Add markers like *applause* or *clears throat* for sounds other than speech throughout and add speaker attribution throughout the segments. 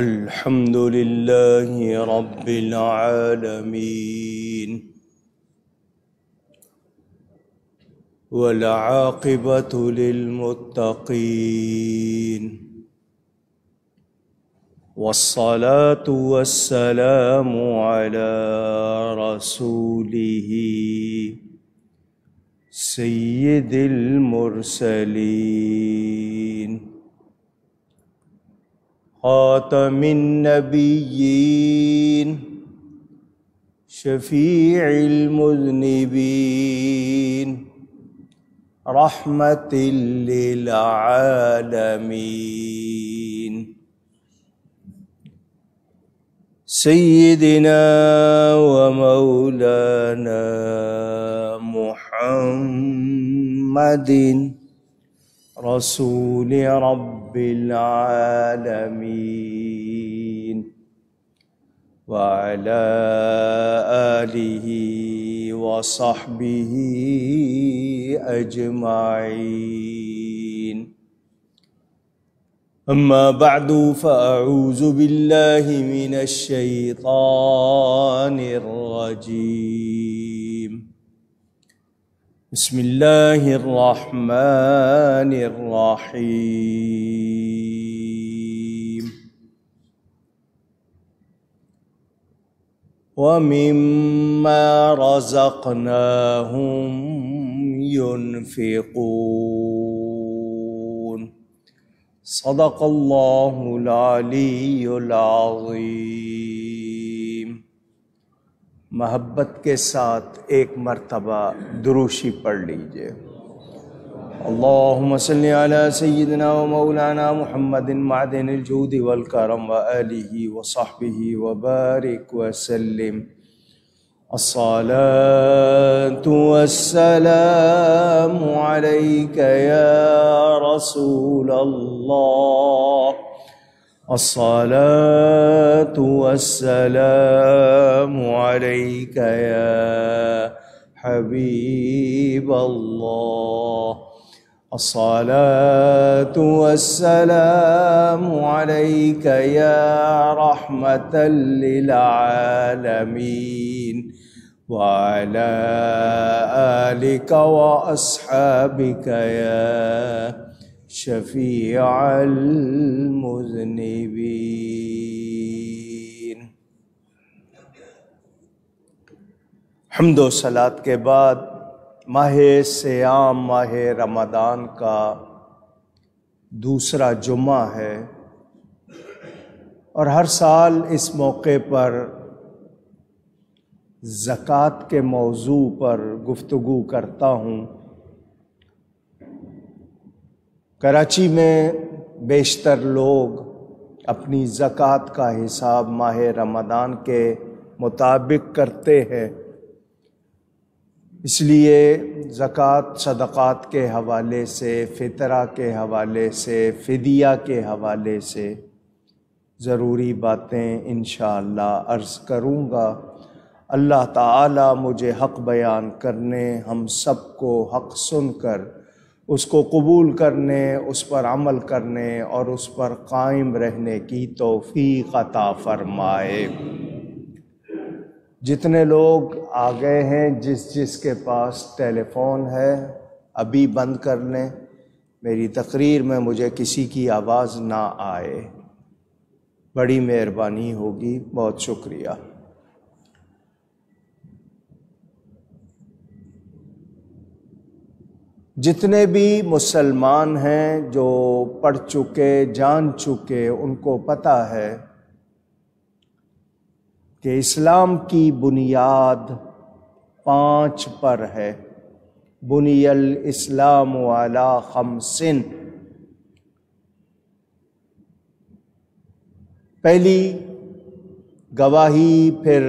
Speaker 1: الحمد لله رب العالمين والعاقبة للمتقين والصلاة والسلام على رسوله سيد المرسلين خاتم النبيين شفيع المذنبين رحمة للعالمين سيدنا ومولانا محمد رسول رب العالمين وعلى اله وصحبه اجمعين اما بعد فاعوذ بالله من الشيطان الرجيم بسم الله الرحمن الرحيم ومما رزقناهم ينفقون صدق الله العلي العظيم मोहब्बत के साथ एक मरतबा दुरुशी पढ़ लीजिए अल्लाम सैदना मौलाना महमदिन मादिनजूद वलकरम वली वसाहबी वबारक वसलम असलाम या रसूल अल्लाह الصلاة والسلام عليك يا حبيب الله الصلاة والسلام عليك يا رحمة للعالمين وعلى آلك وأصحابك يا شفيع المذنبين हमद सलात के बाद माह श्याम माह रमदान का दूसरा जुमा है और हर साल इस मौके पर ज़क़़त के मौजू पर गुफ्तु करता हूँ कराची में बेशतर लोग अपनी ज़क़़त का हिसाब माह रमदान के मुताबिक करते हैं इसलिए ज़क़़त सदक़ात के हवाले से फितरा के हवाले से फ़िदिया के हवाले से ज़रूरी बातें इन अर्ज़ करूँगा अल्लाह ताला मुझे हक़ बयान करने हम सब को हक़ सुनकर उसको कबूल करने उस पर अमल करने और उस पर कायम रहने की तोफ़ी अता फरमाए जितने लोग आ गए हैं जिस जिस के पास टेलीफोन है अभी बंद कर लें मेरी तकरीर में मुझे किसी की आवाज़ ना आए बड़ी मेहरबानी होगी बहुत शुक्रिया जितने भी मुसलमान हैं जो पढ़ चुके जान चुके उनको पता है कि इस्लाम की बुनियाद पाँच पर है बुनियल इस्लाम वाला खमसिन पहली गवाही फिर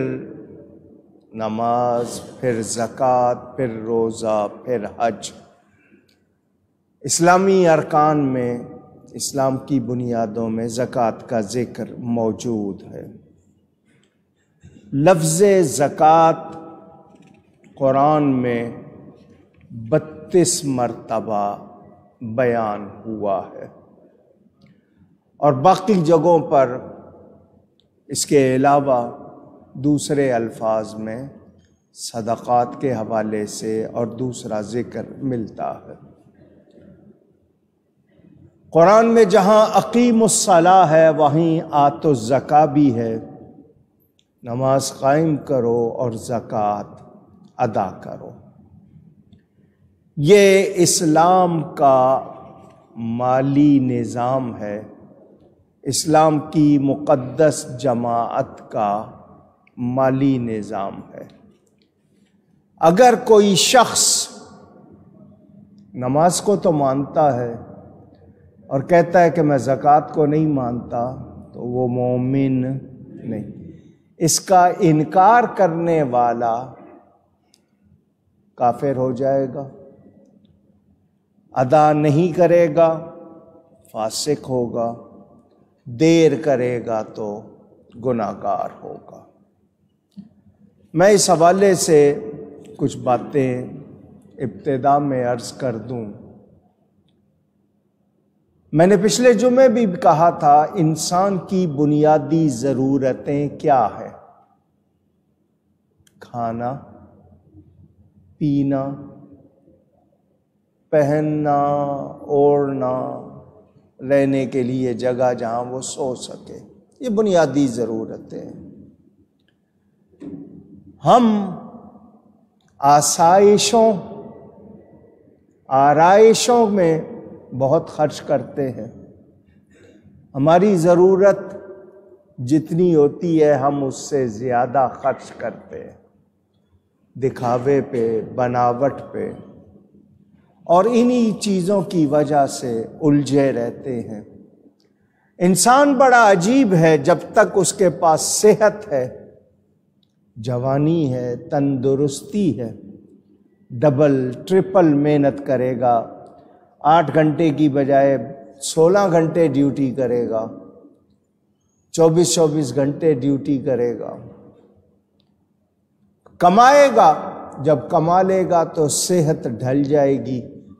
Speaker 1: नमाज फिर ज़क़़़़़ फिर रोज़ा फिर हज इस्लामी अरकान में इस्लाम की बुनियादों में ज़क़़त का ज़िक्र मौजूद है लफ्ज़ ज़क़़त क़ुरान में बत्तीस मरतबा बयान हुआ है और बाकी जगहों पर इसके अलावा दूसरे अल्फाज में सदक़ात के हवाले से और दूसरा ज़िक्र मिलता है कुरान में जहाँ अकीम अकीमसला है वहीं आतो ज़का भी है नमाज कायम करो और ज़क़़त अदा करो ये इस्लाम का माली निज़ाम है इस्लाम की मुक़दस जमात का माली निज़ाम है अगर कोई शख्स नमाज को तो मानता है और कहता है कि मैं ज़क़़त को नहीं मानता तो वो मोमिन नहीं इसका इनकार करने वाला काफिर हो जाएगा अदा नहीं करेगा फासिक होगा देर करेगा तो गुनाकार होगा मैं इस हवाले से कुछ बातें इब्तदा में अर्ज़ कर दूँ मैंने पिछले जुमे भी कहा था इंसान की बुनियादी ज़रूरतें क्या है खाना पीना पहनना ओढ़ना रहने के लिए जगह जहाँ वो सो सके ये बुनियादी ज़रूरतें हम आसाइशों आरइशों में बहुत खर्च करते हैं हमारी ज़रूरत जितनी होती है हम उससे ज़्यादा खर्च करते हैं दिखावे पे बनावट पे और इन्हीं चीज़ों की वजह से उलझे रहते हैं इंसान बड़ा अजीब है जब तक उसके पास सेहत है जवानी है तंदुरुस्ती है डबल ट्रिपल मेहनत करेगा आठ घंटे की बजाय सोलह घंटे ड्यूटी करेगा चौबीस चौबीस घंटे ड्यूटी करेगा कमाएगा जब कमा लेगा तो सेहत ढल जाएगी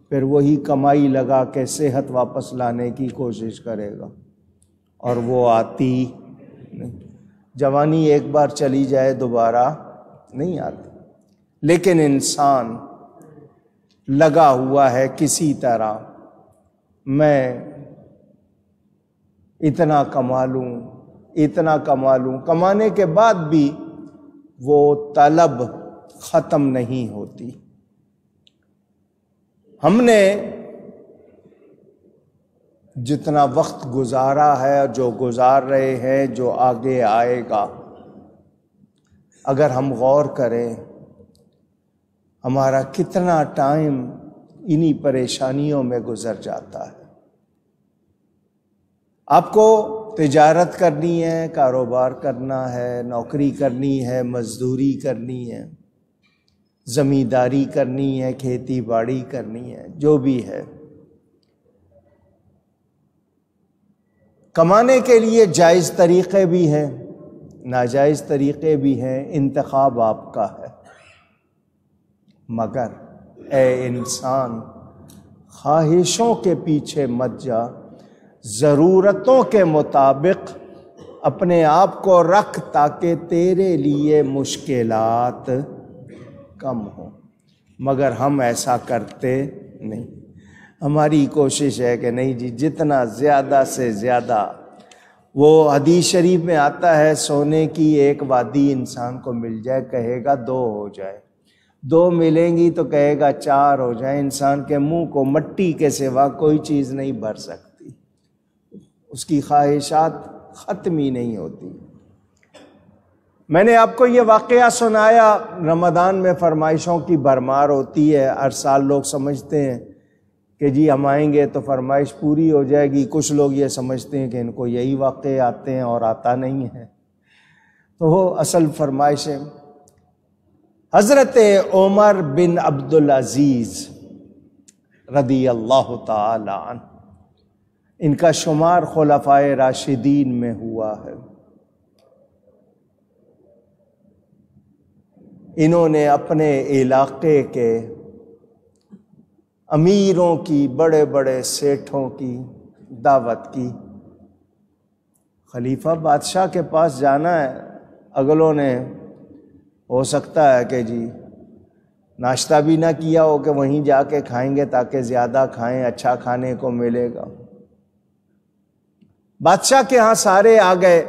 Speaker 1: फिर वही कमाई लगा के सेहत वापस लाने की कोशिश करेगा और वो आती नहीं जवानी एक बार चली जाए दोबारा नहीं आती लेकिन इंसान लगा हुआ है किसी तरह मैं इतना कमा लूँ इतना कमा लूँ कमाने के बाद भी वो तलब ख़त्म नहीं होती हमने जितना वक्त गुजारा है जो गुजार रहे हैं जो आगे आएगा अगर हम गौर करें हमारा कितना टाइम इन्हीं परेशानियों में गुजर जाता है आपको तजारत करनी है कारोबार करना है नौकरी करनी है मजदूरी करनी है ज़मींदारी करनी है खेती बाड़ी करनी है जो भी है कमाने के लिए जायज़ तरीक़े भी हैं नाजायज़ तरीक़े भी हैं इंतखाब आपका है मगर ए इंसान ख्वाहिशों के पीछे मत जा ज़रूरतों के मुताबिक अपने आप को रख ताकि तेरे लिए मुश्किलात कम हो मगर हम ऐसा करते नहीं हमारी कोशिश है कि नहीं जी जितना ज़्यादा से ज़्यादा वो हदीस शरीफ में आता है सोने की एक वादी इंसान को मिल जाए कहेगा दो हो जाए दो मिलेंगी तो कहेगा चार हो जाए इंसान के मुंह को मट्टी के सिवा कोई चीज़ नहीं भर सकती उसकी ख्वाहिशात ख़त्म ही नहीं होती मैंने आपको ये वाक़ सुनाया रमदान में फरमाइशों की भरमार होती है हर साल लोग समझते हैं कि जी हम आएंगे तो फरमाइश पूरी हो जाएगी कुछ लोग ये समझते हैं कि इनको यही वाक़ आते हैं और आता नहीं है तो वो असल फरमाइशें हजरत उमर बिन अब्दुल अजीज रदी अल्लाह तन इनका शुमार खलफा राशिदीन में हुआ है इन्होंने अपने इलाके के अमीरों की बड़े बड़े सेठों की दावत की खलीफा बादशाह के पास जाना है अगलों ने हो सकता है कि जी नाश्ता भी ना किया हो कि वहीं जाके खाएंगे ताकि ज़्यादा खाएं अच्छा खाने को मिलेगा बादशाह के यहाँ सारे आ गए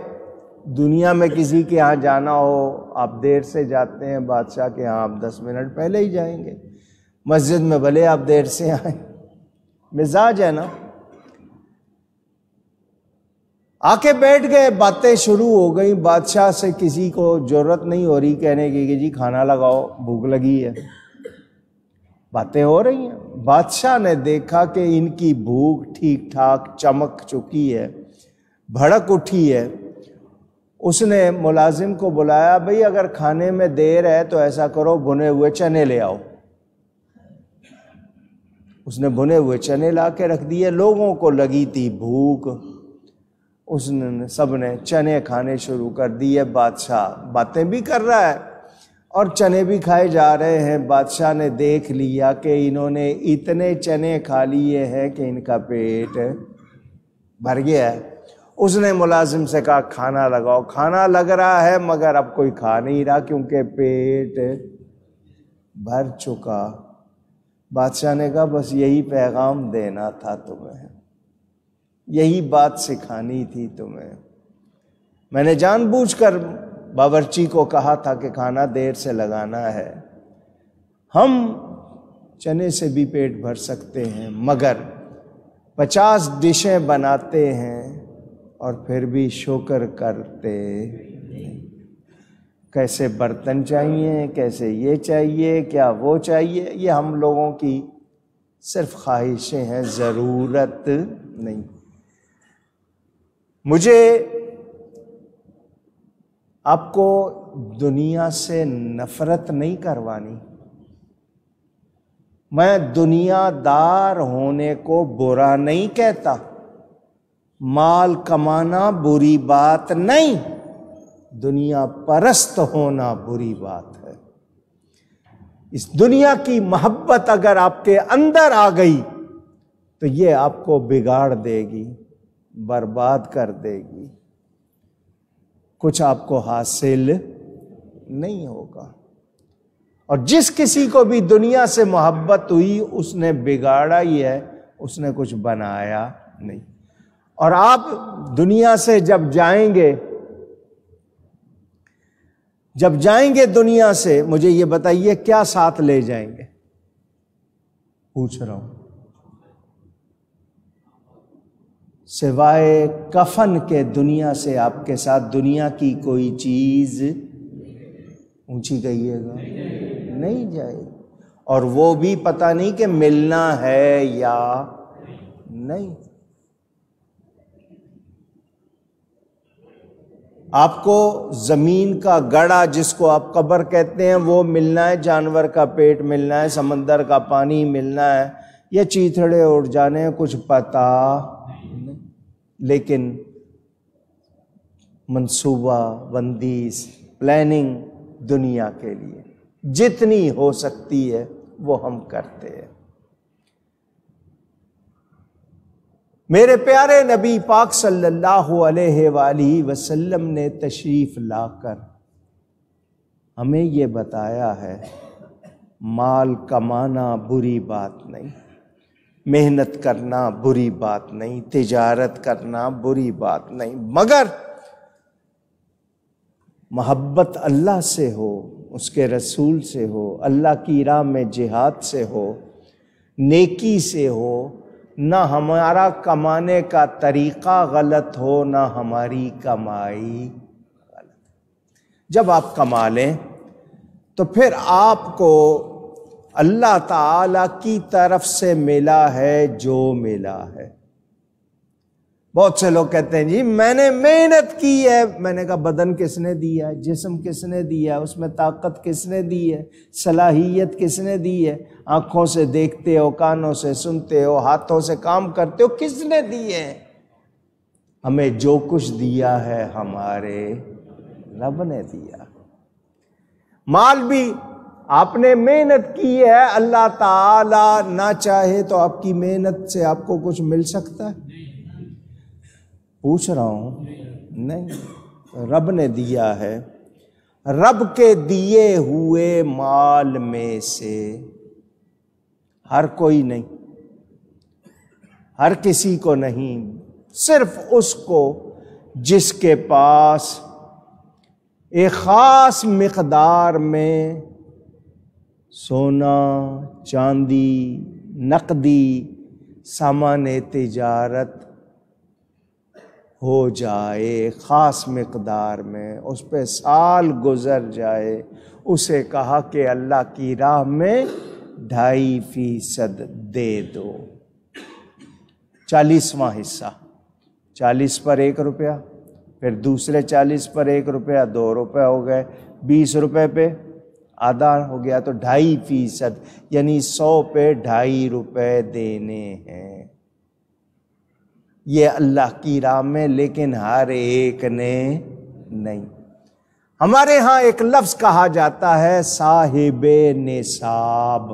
Speaker 1: दुनिया में किसी के यहाँ जाना हो आप देर से जाते हैं बादशाह के यहाँ आप दस मिनट पहले ही जाएंगे मस्जिद में भले आप देर से आए मिजाज है ना आके बैठ गए बातें शुरू हो गई बादशाह से किसी को जरूरत नहीं हो रही कहने की कि जी खाना लगाओ भूख लगी है बातें हो रही हैं बादशाह ने देखा कि इनकी भूख ठीक ठाक चमक चुकी है भड़क उठी है उसने मुलाजिम को बुलाया भाई अगर खाने में देर है तो ऐसा करो भुने हुए चने ले आओ उसने भुने हुए चने ला के रख दिए लोगों को लगी थी भूख उसने सब ने चने खाने शुरू कर दिए बादशाह बातें भी कर रहा है और चने भी खाए जा रहे हैं बादशाह ने देख लिया कि इन्होंने इतने चने खा लिए हैं कि इनका पेट भर गया है उसने मुलाजिम से कहा खाना लगाओ खाना लग रहा है मगर अब कोई खा नहीं रहा क्योंकि पेट भर चुका बादशाह ने कहा बस यही पैगाम देना था तुम्हें यही बात सिखानी थी तुम्हें मैंने जानबूझकर बावर्ची को कहा था कि खाना देर से लगाना है हम चने से भी पेट भर सकते हैं मगर पचास डिशें बनाते हैं और फिर भी शोकर करते कैसे बर्तन चाहिए कैसे ये चाहिए क्या वो चाहिए ये हम लोगों की सिर्फ ख्वाहिशें हैं ज़रूरत नहीं मुझे आपको दुनिया से नफरत नहीं करवानी मैं दुनियादार होने को बुरा नहीं कहता माल कमाना बुरी बात नहीं दुनिया परस्त होना बुरी बात है इस दुनिया की मोहब्बत अगर आपके अंदर आ गई तो ये आपको बिगाड़ देगी बर्बाद कर देगी कुछ आपको हासिल नहीं होगा और जिस किसी को भी दुनिया से मोहब्बत हुई उसने बिगाड़ा ही है उसने कुछ बनाया नहीं और आप दुनिया से जब जाएंगे जब जाएंगे दुनिया से मुझे ये बताइए क्या साथ ले जाएंगे पूछ रहा हूं सिवाय कफन के दुनिया से आपके साथ दुनिया की कोई चीज ऊंची कहिएगा नहीं जाएगी और वो भी पता नहीं कि मिलना है या नहीं आपको ज़मीन का गड़ा जिसको आप कब्र कहते हैं वो मिलना है जानवर का पेट मिलना है समंदर का पानी मिलना है या चीथड़े उड़ जाने कुछ पता लेकिन मंसूबा बंदीज प्लानिंग दुनिया के लिए जितनी हो सकती है वो हम करते हैं मेरे प्यारे नबी पाक सल्लल्लाहु अलैहि वसल्लम ने तशरीफ लाकर हमें ये बताया है माल कमाना बुरी बात नहीं मेहनत करना बुरी बात नहीं तिजारत करना बुरी बात नहीं मगर मोहब्बत अल्लाह से हो उसके रसूल से हो अल्लाह की राह में जिहाद से हो नेकी से हो ना हमारा कमाने का तरीक़ा गलत हो ना हमारी कमाई गलत जब आप कमा लें तो फिर आपको अल्लाह ताला की तरफ से मिला है जो मिला है बहुत से लोग कहते हैं जी मैंने मेहनत की है मैंने कहा बदन किसने दिया है जिसम किसने दिया है उसमें ताकत किसने दी है सलाहियत किसने दी है आंखों से देखते हो कानों से सुनते हो हाथों से काम करते हो किसने दिए है हमें जो कुछ दिया है हमारे रब ने दिया माल भी आपने मेहनत की है अल्लाह ताला ना चाहे तो आपकी मेहनत से आपको कुछ मिल सकता है पूछ रहा हूं नहीं रब ने दिया है रब के दिए हुए माल में से हर कोई नहीं हर किसी को नहीं सिर्फ उसको जिसके पास एक ख़ास मकदार में सोना चांदी नकदी सामान तजारत हो जाए ख़ास मकदार में उस पर साल गुज़र जाए उसे कहा कि अल्लाह की राह में ढाई फीसद दे दो चालीसवा हिस्सा चालीस पर एक रुपया फिर दूसरे चालीस पर एक रुपया दो रुपया हो गए बीस रुपये पे आधा हो गया तो ढाई फीसद यानी सौ पे ढाई रुपए देने हैं ये अल्लाह की राह में लेकिन हर एक ने नहीं हमारे यहां एक लफ्ज कहा जाता है साहिब निसाब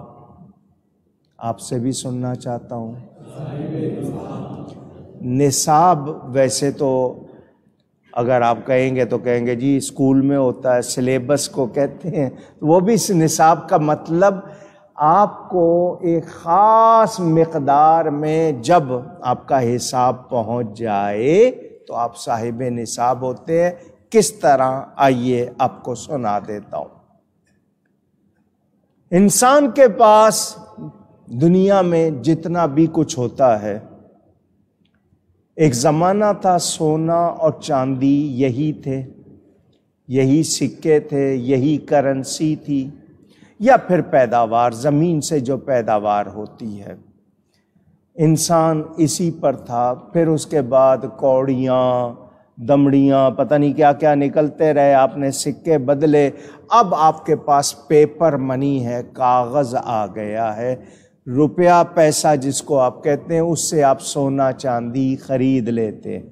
Speaker 1: आपसे भी सुनना चाहता हूं निसाब वैसे तो अगर आप कहेंगे तो कहेंगे जी स्कूल में होता है सिलेबस को कहते हैं तो वो भी इस निसाब का मतलब आपको एक ख़ास मकदार में जब आपका हिसाब पहुंच जाए तो आप साहिब निसाब होते हैं किस तरह आइए आपको सुना देता हूँ इंसान के पास दुनिया में जितना भी कुछ होता है एक ज़माना था सोना और चांदी यही थे यही सिक्के थे यही करेंसी थी या फिर पैदावार ज़मीन से जो पैदावार होती है इंसान इसी पर था फिर उसके बाद कौड़ियाँ दमड़ियाँ पता नहीं क्या क्या निकलते रहे आपने सिक्के बदले अब आपके पास पेपर मनी है कागज़ आ गया है रुपया पैसा जिसको आप कहते हैं उससे आप सोना चांदी खरीद लेते हैं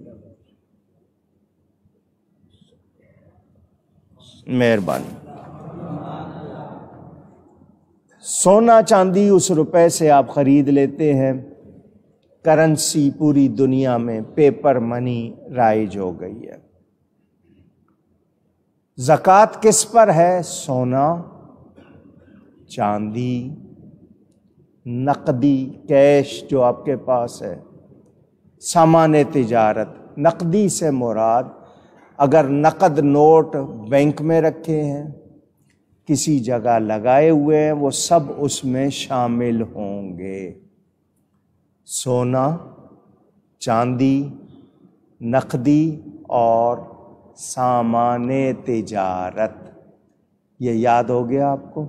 Speaker 1: मेहरबानी सोना चांदी उस रुपए से आप खरीद लेते हैं करेंसी पूरी दुनिया में पेपर मनी राइज हो गई है जक़ात किस पर है सोना चांदी नकदी कैश जो आपके पास है सामान तजारत नकदी से मुराद अगर नकद नोट बैंक में रखे हैं किसी जगह लगाए हुए हैं वो सब उसमें शामिल होंगे सोना चांदी नकदी और सामान तजारत ये याद हो गया आपको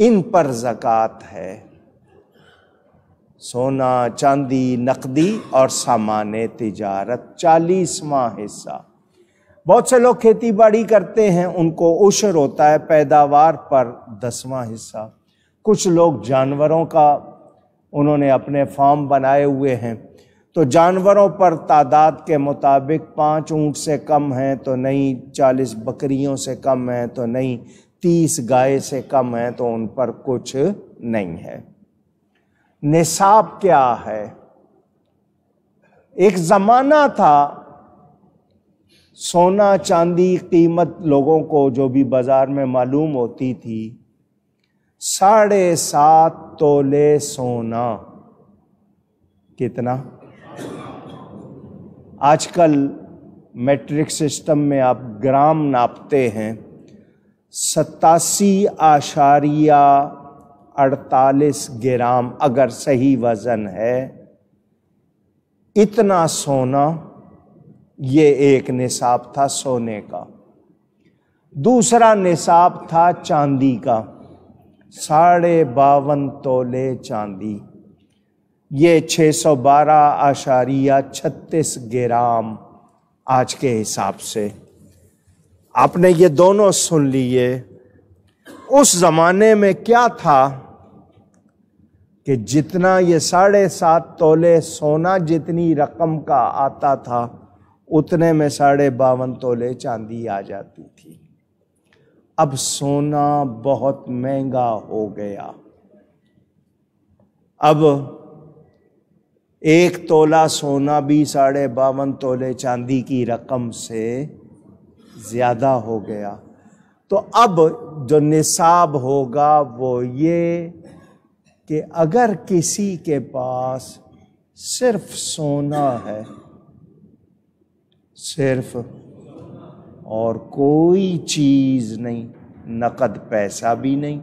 Speaker 1: इन पर जक़ात है सोना चांदी नकदी और सामान तिजारत चालीसवा हिस्सा बहुत से लोग खेती बाड़ी करते हैं उनको उशर होता है पैदावार पर दसवां हिस्सा कुछ लोग जानवरों का उन्होंने अपने फार्म बनाए हुए हैं तो जानवरों पर तादाद के मुताबिक पाँच ऊँट से कम हैं तो नहीं चालीस बकरियों से कम हैं तो नहीं तीस गाय से कम है तो उन पर कुछ नहीं है निसाब क्या है एक जमाना था सोना चांदी कीमत लोगों को जो भी बाजार में मालूम होती थी साढ़े सात तोले सोना कितना आजकल मैट्रिक सिस्टम में आप ग्राम नापते हैं सतासी आशारिया अड़तालीस ग्राम अगर सही वज़न है इतना सोना ये एक निसाब था सोने का दूसरा निसाब था चांदी का साढ़े बावन तोले चांदी ये छः सौ बारह आशारिया छत्तीस ग्राम आज के हिसाब से आपने ये दोनों सुन लिए उस ज़माने में क्या था कि जितना ये साढ़े सात तोले सोना जितनी रकम का आता था उतने में साढ़े बावन तोले चांदी आ जाती थी अब सोना बहुत महंगा हो गया अब एक तोला सोना भी साढ़े बावन तोले चांदी की रकम से ज़्यादा हो गया तो अब जो निसाब होगा वो ये कि अगर किसी के पास सिर्फ सोना है सिर्फ और कोई चीज़ नहीं नकद पैसा भी नहीं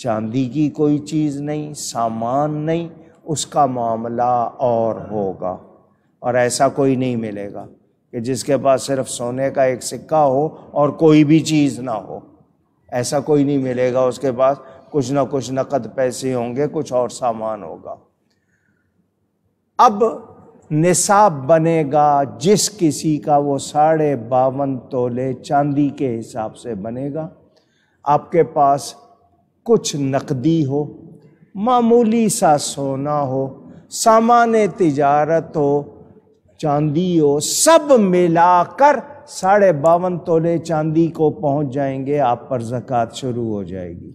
Speaker 1: चांदी की कोई चीज़ नहीं सामान नहीं उसका मामला और होगा और ऐसा कोई नहीं मिलेगा कि जिसके पास सिर्फ सोने का एक सिक्का हो और कोई भी चीज़ ना हो ऐसा कोई नहीं मिलेगा उसके पास कुछ ना कुछ नकद पैसे होंगे कुछ और सामान होगा अब निसाब बनेगा जिस किसी का वो साढ़े बावन तोले चांदी के हिसाब से बनेगा आपके पास कुछ नकदी हो मामूली सा सोना हो सामान तिजारत हो चांदी हो सब मिलाकर साढ़े बावन तोले चांदी को पहुंच जाएंगे आप पर जक़ात शुरू हो जाएगी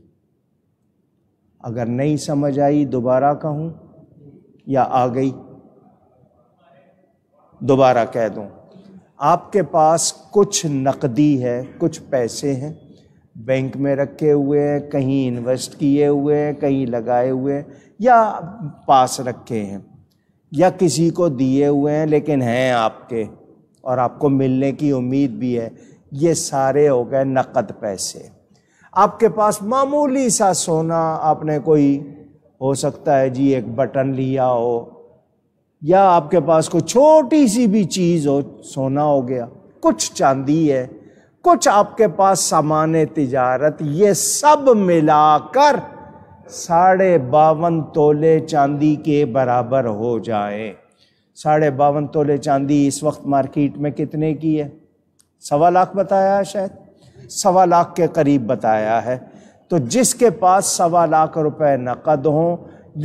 Speaker 1: अगर नहीं समझ आई दोबारा कहूं या आ गई दोबारा कह दूं आपके पास कुछ नकदी है कुछ पैसे हैं बैंक में रखे हुए हैं कहीं इन्वेस्ट किए हुए हैं कहीं लगाए हुए हैं या पास रखे हैं या किसी को दिए हुए हैं लेकिन हैं आपके और आपको मिलने की उम्मीद भी है ये सारे हो गए नकद पैसे आपके पास मामूली सा सोना आपने कोई हो सकता है जी एक बटन लिया हो या आपके पास कोई छोटी सी भी चीज़ हो सोना हो गया कुछ चांदी है कुछ आपके पास सामान तजारत ये सब मिलाकर साढ़े बावन तोले चांदी के बराबर हो जाए साढ़े बावन तोले चांदी इस वक्त मार्केट में कितने की है सवा लाख बताया शायद सवा लाख के करीब बताया है तो जिसके पास सवा लाख रुपए नकद हों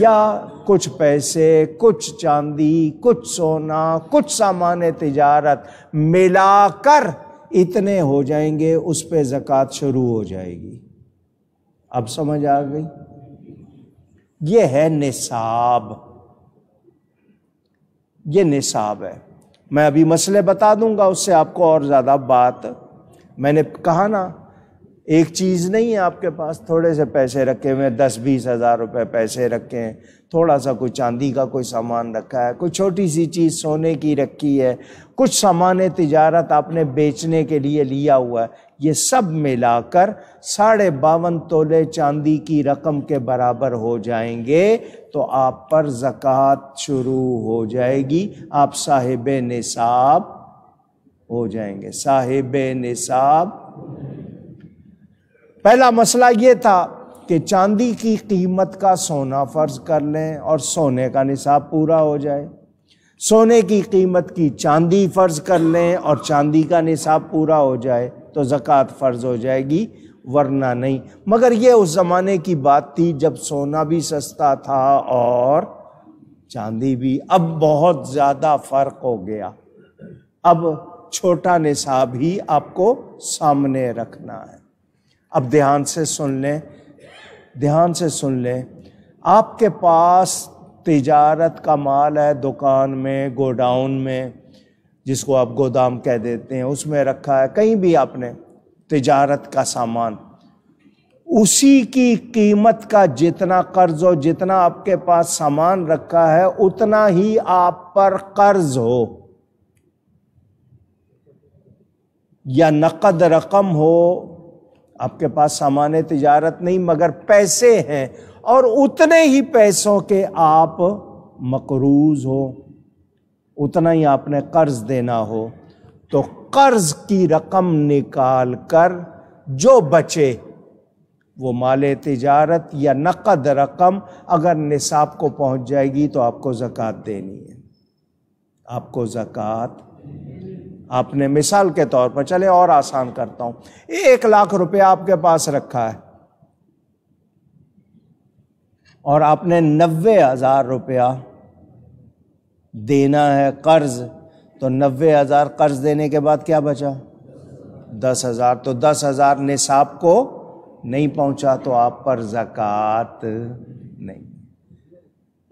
Speaker 1: या कुछ पैसे कुछ चांदी कुछ सोना कुछ सामान तजारत मिलाकर इतने हो जाएंगे उस पर ज़क़़त शुरू हो जाएगी अब समझ आ गई ये है निसाब ये निसाब है मैं अभी मसले बता दूंगा उससे आपको और ज़्यादा बात मैंने कहा ना एक चीज़ नहीं है आपके पास थोड़े से पैसे रखे हुए दस बीस हज़ार रुपये पैसे रखे हैं थोड़ा सा कोई चांदी का कोई सामान रखा है कोई छोटी सी चीज़ सोने की रखी है कुछ सामान तिजारत आपने बेचने के लिए लिया हुआ है ये सब मिलाकर साढ़े बावन तोले चांदी की रकम के बराबर हो जाएंगे तो आप पर ज़क़़त शुरू हो जाएगी आप साहिब निसाब हो जाएंगे साहिब निसाब पहला मसला ये था कि चांदी की कीमत का सोना फ़र्ज कर लें और सोने का निसाब पूरा हो जाए सोने की कीमत की चांदी फ़र्ज कर लें और चांदी का निसाब पूरा हो जाए तो ज़क़़त फ़र्ज़ हो जाएगी वरना नहीं मगर यह उस ज़माने की बात थी जब सोना भी सस्ता था और चांदी भी अब बहुत ज़्यादा फ़र्क हो गया अब छोटा निसाब ही आपको सामने रखना है अब ध्यान से सुन लें ध्यान से सुन लें आपके पास तिजारत का माल है दुकान में गोडाउन में जिसको आप गोदाम कह देते हैं उसमें रखा है कहीं भी आपने तिजारत का सामान उसी की कीमत का जितना कर्ज हो जितना आपके पास सामान रखा है उतना ही आप पर कर्ज हो या नकद रकम हो आपके पास सामान तजारत नहीं मगर पैसे हैं और उतने ही पैसों के आप मकरूज हो उतना ही आपने कर्ज देना हो तो कर्ज की रकम निकाल कर जो बचे वो माल तजारत या नकद रकम अगर निसाब को पहुंच जाएगी तो आपको ज़क़़त देनी है आपको ज़क़़त आपने मिसाल के तौर पर चले और आसान करता हूं एक लाख रुपया आपके पास रखा है और आपने नब्बे हज़ार रुपया देना है कर्ज तो नबे हज़ार कर्ज देने के बाद क्या बचा दस हज़ार तो दस हज़ार निसाब को नहीं पहुंचा तो आप पर जक़त नहीं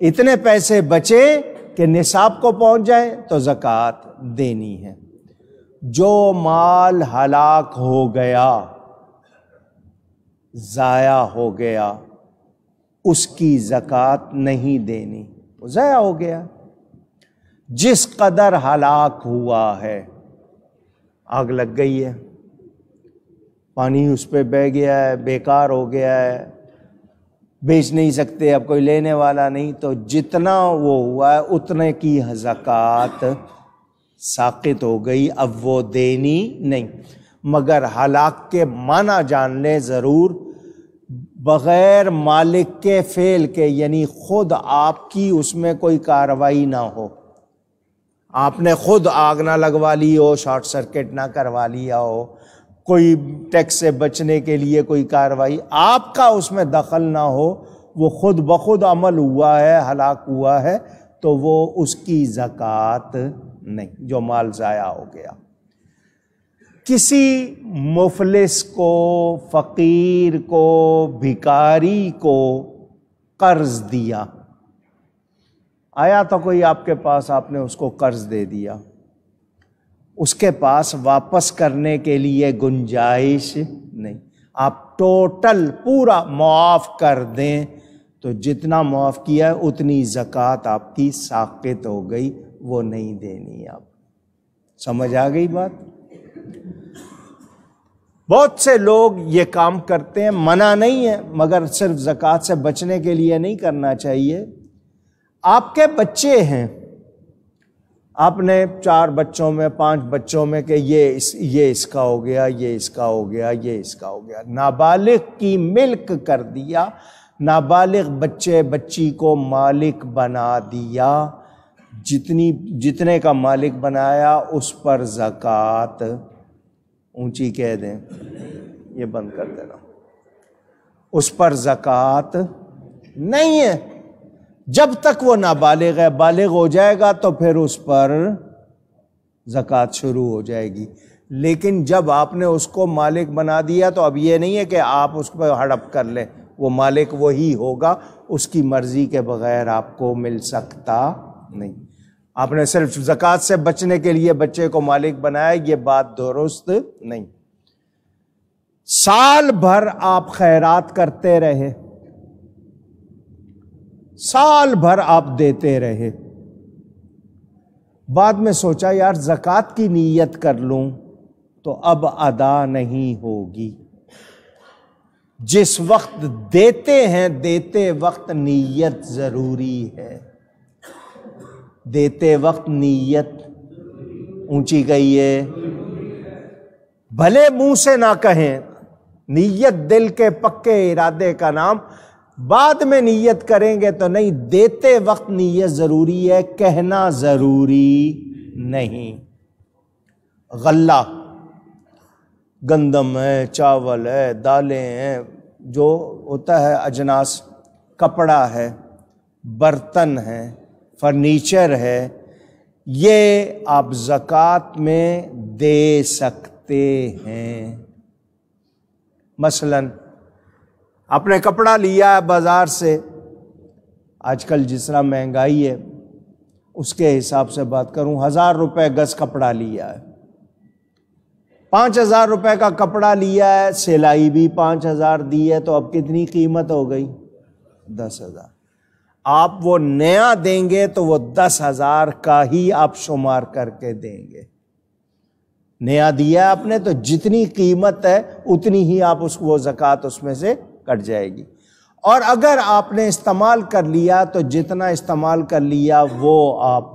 Speaker 1: इतने पैसे बचे कि निसाब को पहुंच जाए तो ज़क़़त देनी है जो माल हलाक हो गया ज़ाया हो गया उसकी ज़क़़त नहीं देनी ज़ाया हो गया जिस कदर हलाक हुआ है आग लग गई है पानी उस पर बह गया है बेकार हो गया है बेच नहीं सकते अब कोई लेने वाला नहीं तो जितना वो हुआ है उतने की हजकत साकित हो गई अब वो देनी नहीं मगर हलाक के माना जान ले ज़रूर बग़ैर मालिक के फेल के यानी ख़ुद आपकी उसमें कोई कार्रवाई ना हो आपने खुद आग ना लगवा ली हो शॉर्ट सर्किट ना करवा लिया हो कोई टैक्स से बचने के लिए कोई कार्रवाई आपका उसमें दखल ना हो वो खुद बखुद अमल हुआ है हलाक हुआ है तो वो उसकी ज़क़़त नहीं जो माल ज़ाया हो गया किसी मुफलिस को फ़कीर को भिकारी को कर्ज़ दिया आया तो कोई आपके पास आपने उसको कर्ज दे दिया उसके पास वापस करने के लिए गुंजाइश नहीं आप टोटल पूरा मुआफ़ कर दें तो जितना मुआफ़ किया है उतनी ज़क़़त आपकी साकित हो गई वो नहीं देनी आप समझ आ गई बात बहुत से लोग ये काम करते हैं मना नहीं है मगर सिर्फ ज़क़़त से बचने के लिए नहीं करना चाहिए आपके बच्चे हैं आपने चार बच्चों में पांच बच्चों में कि ये इस ये इसका हो गया ये इसका हो गया ये इसका हो गया नाबालिग की मिल्क कर दिया नाबालिग बच्चे बच्ची को मालिक बना दिया जितनी जितने का मालिक बनाया उस पर ज़क़़त ऊंची कह दें ये बंद कर देना उस पर ज़क़़त नहीं है जब तक वो नाबालिग है बालिग हो जाएगा तो फिर उस पर जक़ात शुरू हो जाएगी लेकिन जब आपने उसको मालिक बना दिया तो अब ये नहीं है कि आप उस पर हड़प कर लें वो मालिक वही होगा उसकी मर्ज़ी के बग़ैर आपको मिल सकता नहीं आपने सिर्फ जक़ात से बचने के लिए बच्चे को मालिक बनाया ये बात दुरुस्त नहीं साल भर आप खैरात करते रहे साल भर आप देते रहे बाद में सोचा यार जक़ात की नीयत कर लूं तो अब अदा नहीं होगी जिस वक्त देते हैं देते वक्त नीयत ज़रूरी है देते वक्त नीयत ऊंची गई है भले मुंह से ना कहें नीयत दिल के पक्के इरादे का नाम बाद में नीयत करेंगे तो नहीं देते वक्त नीयत ज़रूरी है कहना ज़रूरी नहीं गल्ला गंदम है चावल है दालें हैं जो होता है अजनास कपड़ा है बर्तन है फर्नीचर है ये आप जक़ात में दे सकते हैं मसलन आपने कपड़ा लिया है बाज़ार से आजकल जिस तरह महंगाई है उसके हिसाब से बात करूं हज़ार रुपए गज कपड़ा लिया है पांच हज़ार रुपये का कपड़ा लिया है सिलाई भी पांच हज़ार दी है तो अब कितनी कीमत हो गई दस हज़ार आप वो नया देंगे तो वो दस हज़ार का ही आप शुमार करके देंगे नया दिया आपने तो जितनी कीमत है उतनी ही आप उसको वो जक़ात उसमें से कट जाएगी और अगर आपने इस्तेमाल कर लिया तो जितना इस्तेमाल कर लिया वो आप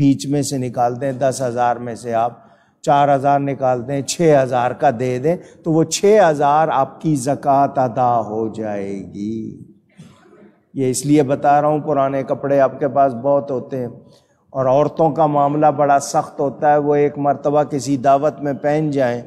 Speaker 1: बीच में से निकाल दें दस हज़ार में से आप चार हज़ार निकाल दें छः हज़ार का दे दें तो वो छः हज़ार आपकी ज़क़़त अदा हो जाएगी ये इसलिए बता रहा हूँ पुराने कपड़े आपके पास बहुत होते हैं और औरतों का मामला बड़ा सख्त होता है वो एक मरतबा किसी दावत में पहन जाएं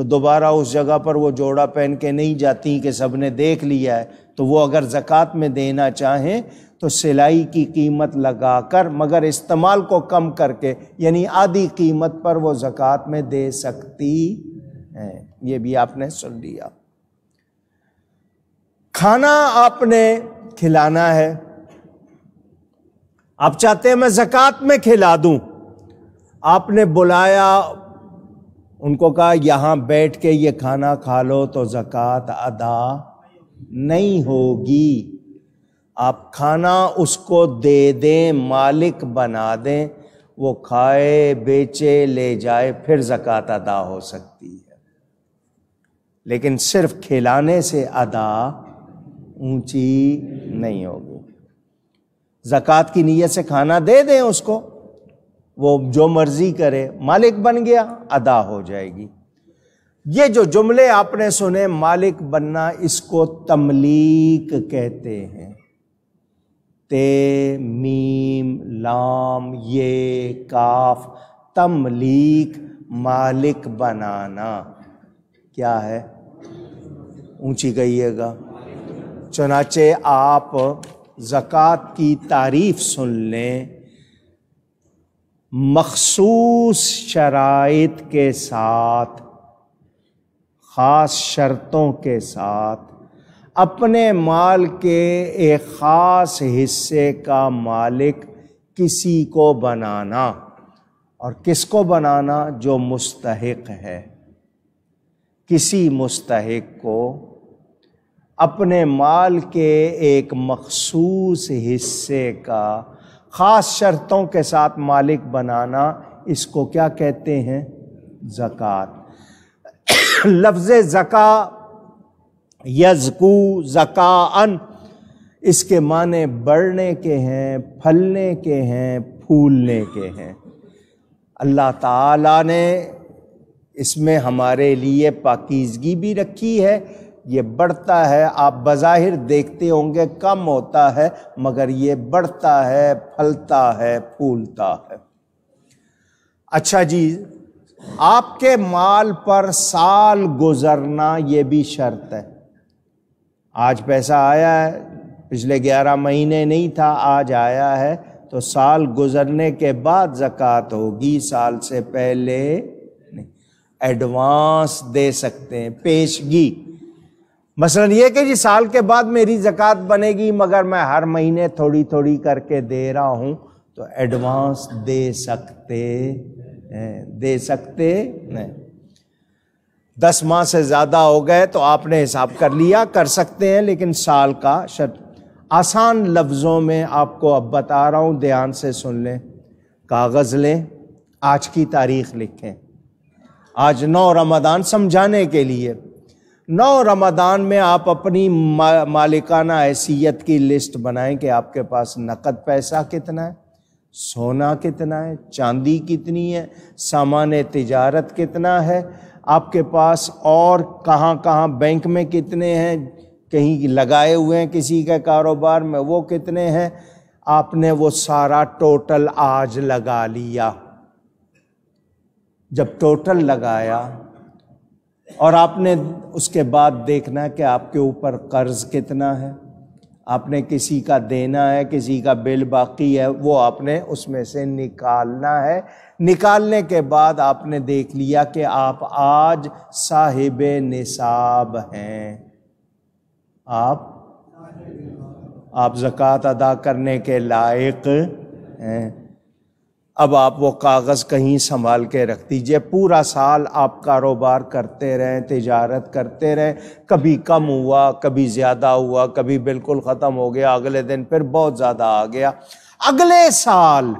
Speaker 1: तो दोबारा उस जगह पर वो जोड़ा पहन के नहीं जाती कि सब ने देख लिया है तो वो अगर ज़क़़त में देना चाहें तो सिलाई की कीमत लगाकर मगर इस्तेमाल को कम करके यानी आधी कीमत पर वो ज़क़़त में दे सकती हैं ये भी आपने सुन लिया खाना आपने खिलाना है आप चाहते हैं मैं ज़क़़त में खिला दूं आपने बुलाया उनको कहा यहाँ बैठ के ये खाना खा लो तो ज़क़़त अदा नहीं होगी आप खाना उसको दे दें मालिक बना दें वो खाए बेचे ले जाए फिर ज़क़़त अदा हो सकती है लेकिन सिर्फ खिलाने से अदा ऊंची नहीं होगी ज़क़़त की नीयत से खाना दे दें उसको वो जो मर्जी करे मालिक बन गया अदा हो जाएगी ये जो जुमले आपने सुने मालिक बनना इसको तमलीक कहते हैं ते मीम लाम ये काफ तमलीक मालिक बनाना क्या है ऊंची कहिएगा चनाचे आप जक़ात की तारीफ़ सुन लें मखसूस शराइत के साथ ख़ास शर्तों के साथ अपने माल के एक ख़ास हिस्से का मालिक किसी को बनाना और किसको बनाना जो मुस्तक है किसी मुस्तक को अपने माल के एक मखसूस हिस्से का ख़ास शर्तों के साथ मालिक बनाना इसको क्या कहते हैं ज़क़़त लफ्ज़ ज़क़ा यजकू ज़क़ान इसके माने बढ़ने के हैं फलने के हैं फूलने के हैं अल्लाह ताला ने इसमें हमारे लिए पाकिजगी भी रखी है ये बढ़ता है आप बज़ाहिर देखते होंगे कम होता है मगर ये बढ़ता है फलता है फूलता है अच्छा जी आपके माल पर साल गुजरना ये भी शर्त है आज पैसा आया है पिछले ग्यारह महीने नहीं था आज आया है तो साल गुजरने के बाद जक़ात होगी साल से पहले एडवांस दे सकते हैं पेशगी मसलन ये कि जी साल के बाद मेरी जक़ात बनेगी मगर मैं हर महीने थोड़ी थोड़ी करके दे रहा हूँ तो एडवांस दे सकते दे सकते नहीं दस माह से ज़्यादा हो गए तो आपने हिसाब कर लिया कर सकते हैं लेकिन साल का शर्त आसान लफ्ज़ों में आपको अब बता रहा हूँ ध्यान से सुन लें कागज़ लें आज की तारीख लिखें आज नौ रमदान समझाने के लिए नौ रमदान में आप अपनी मा, मालिकाना हैसियत की लिस्ट बनाएं कि आपके पास नकद पैसा कितना है सोना कितना है चांदी कितनी है सामान तिजारत कितना है आपके पास और कहाँ कहाँ बैंक में कितने हैं कहीं लगाए हुए हैं किसी के कारोबार में वो कितने हैं आपने वो सारा टोटल आज लगा लिया जब टोटल लगाया और आपने उसके बाद देखना कि आपके ऊपर कर्ज कितना है आपने किसी का देना है किसी का बिल बाकी है वो आपने उसमें से निकालना है निकालने के बाद आपने देख लिया कि आप आज साहिब निसाब हैं आप आप जक़ात अदा करने के लायक हैं अब आप वो कागज़ कहीं संभाल के रख दीजिए पूरा साल आप कारोबार करते रहें तजारत करते रहें कभी कम हुआ कभी ज़्यादा हुआ कभी बिल्कुल ख़त्म हो गया अगले दिन फिर बहुत ज़्यादा आ गया अगले साल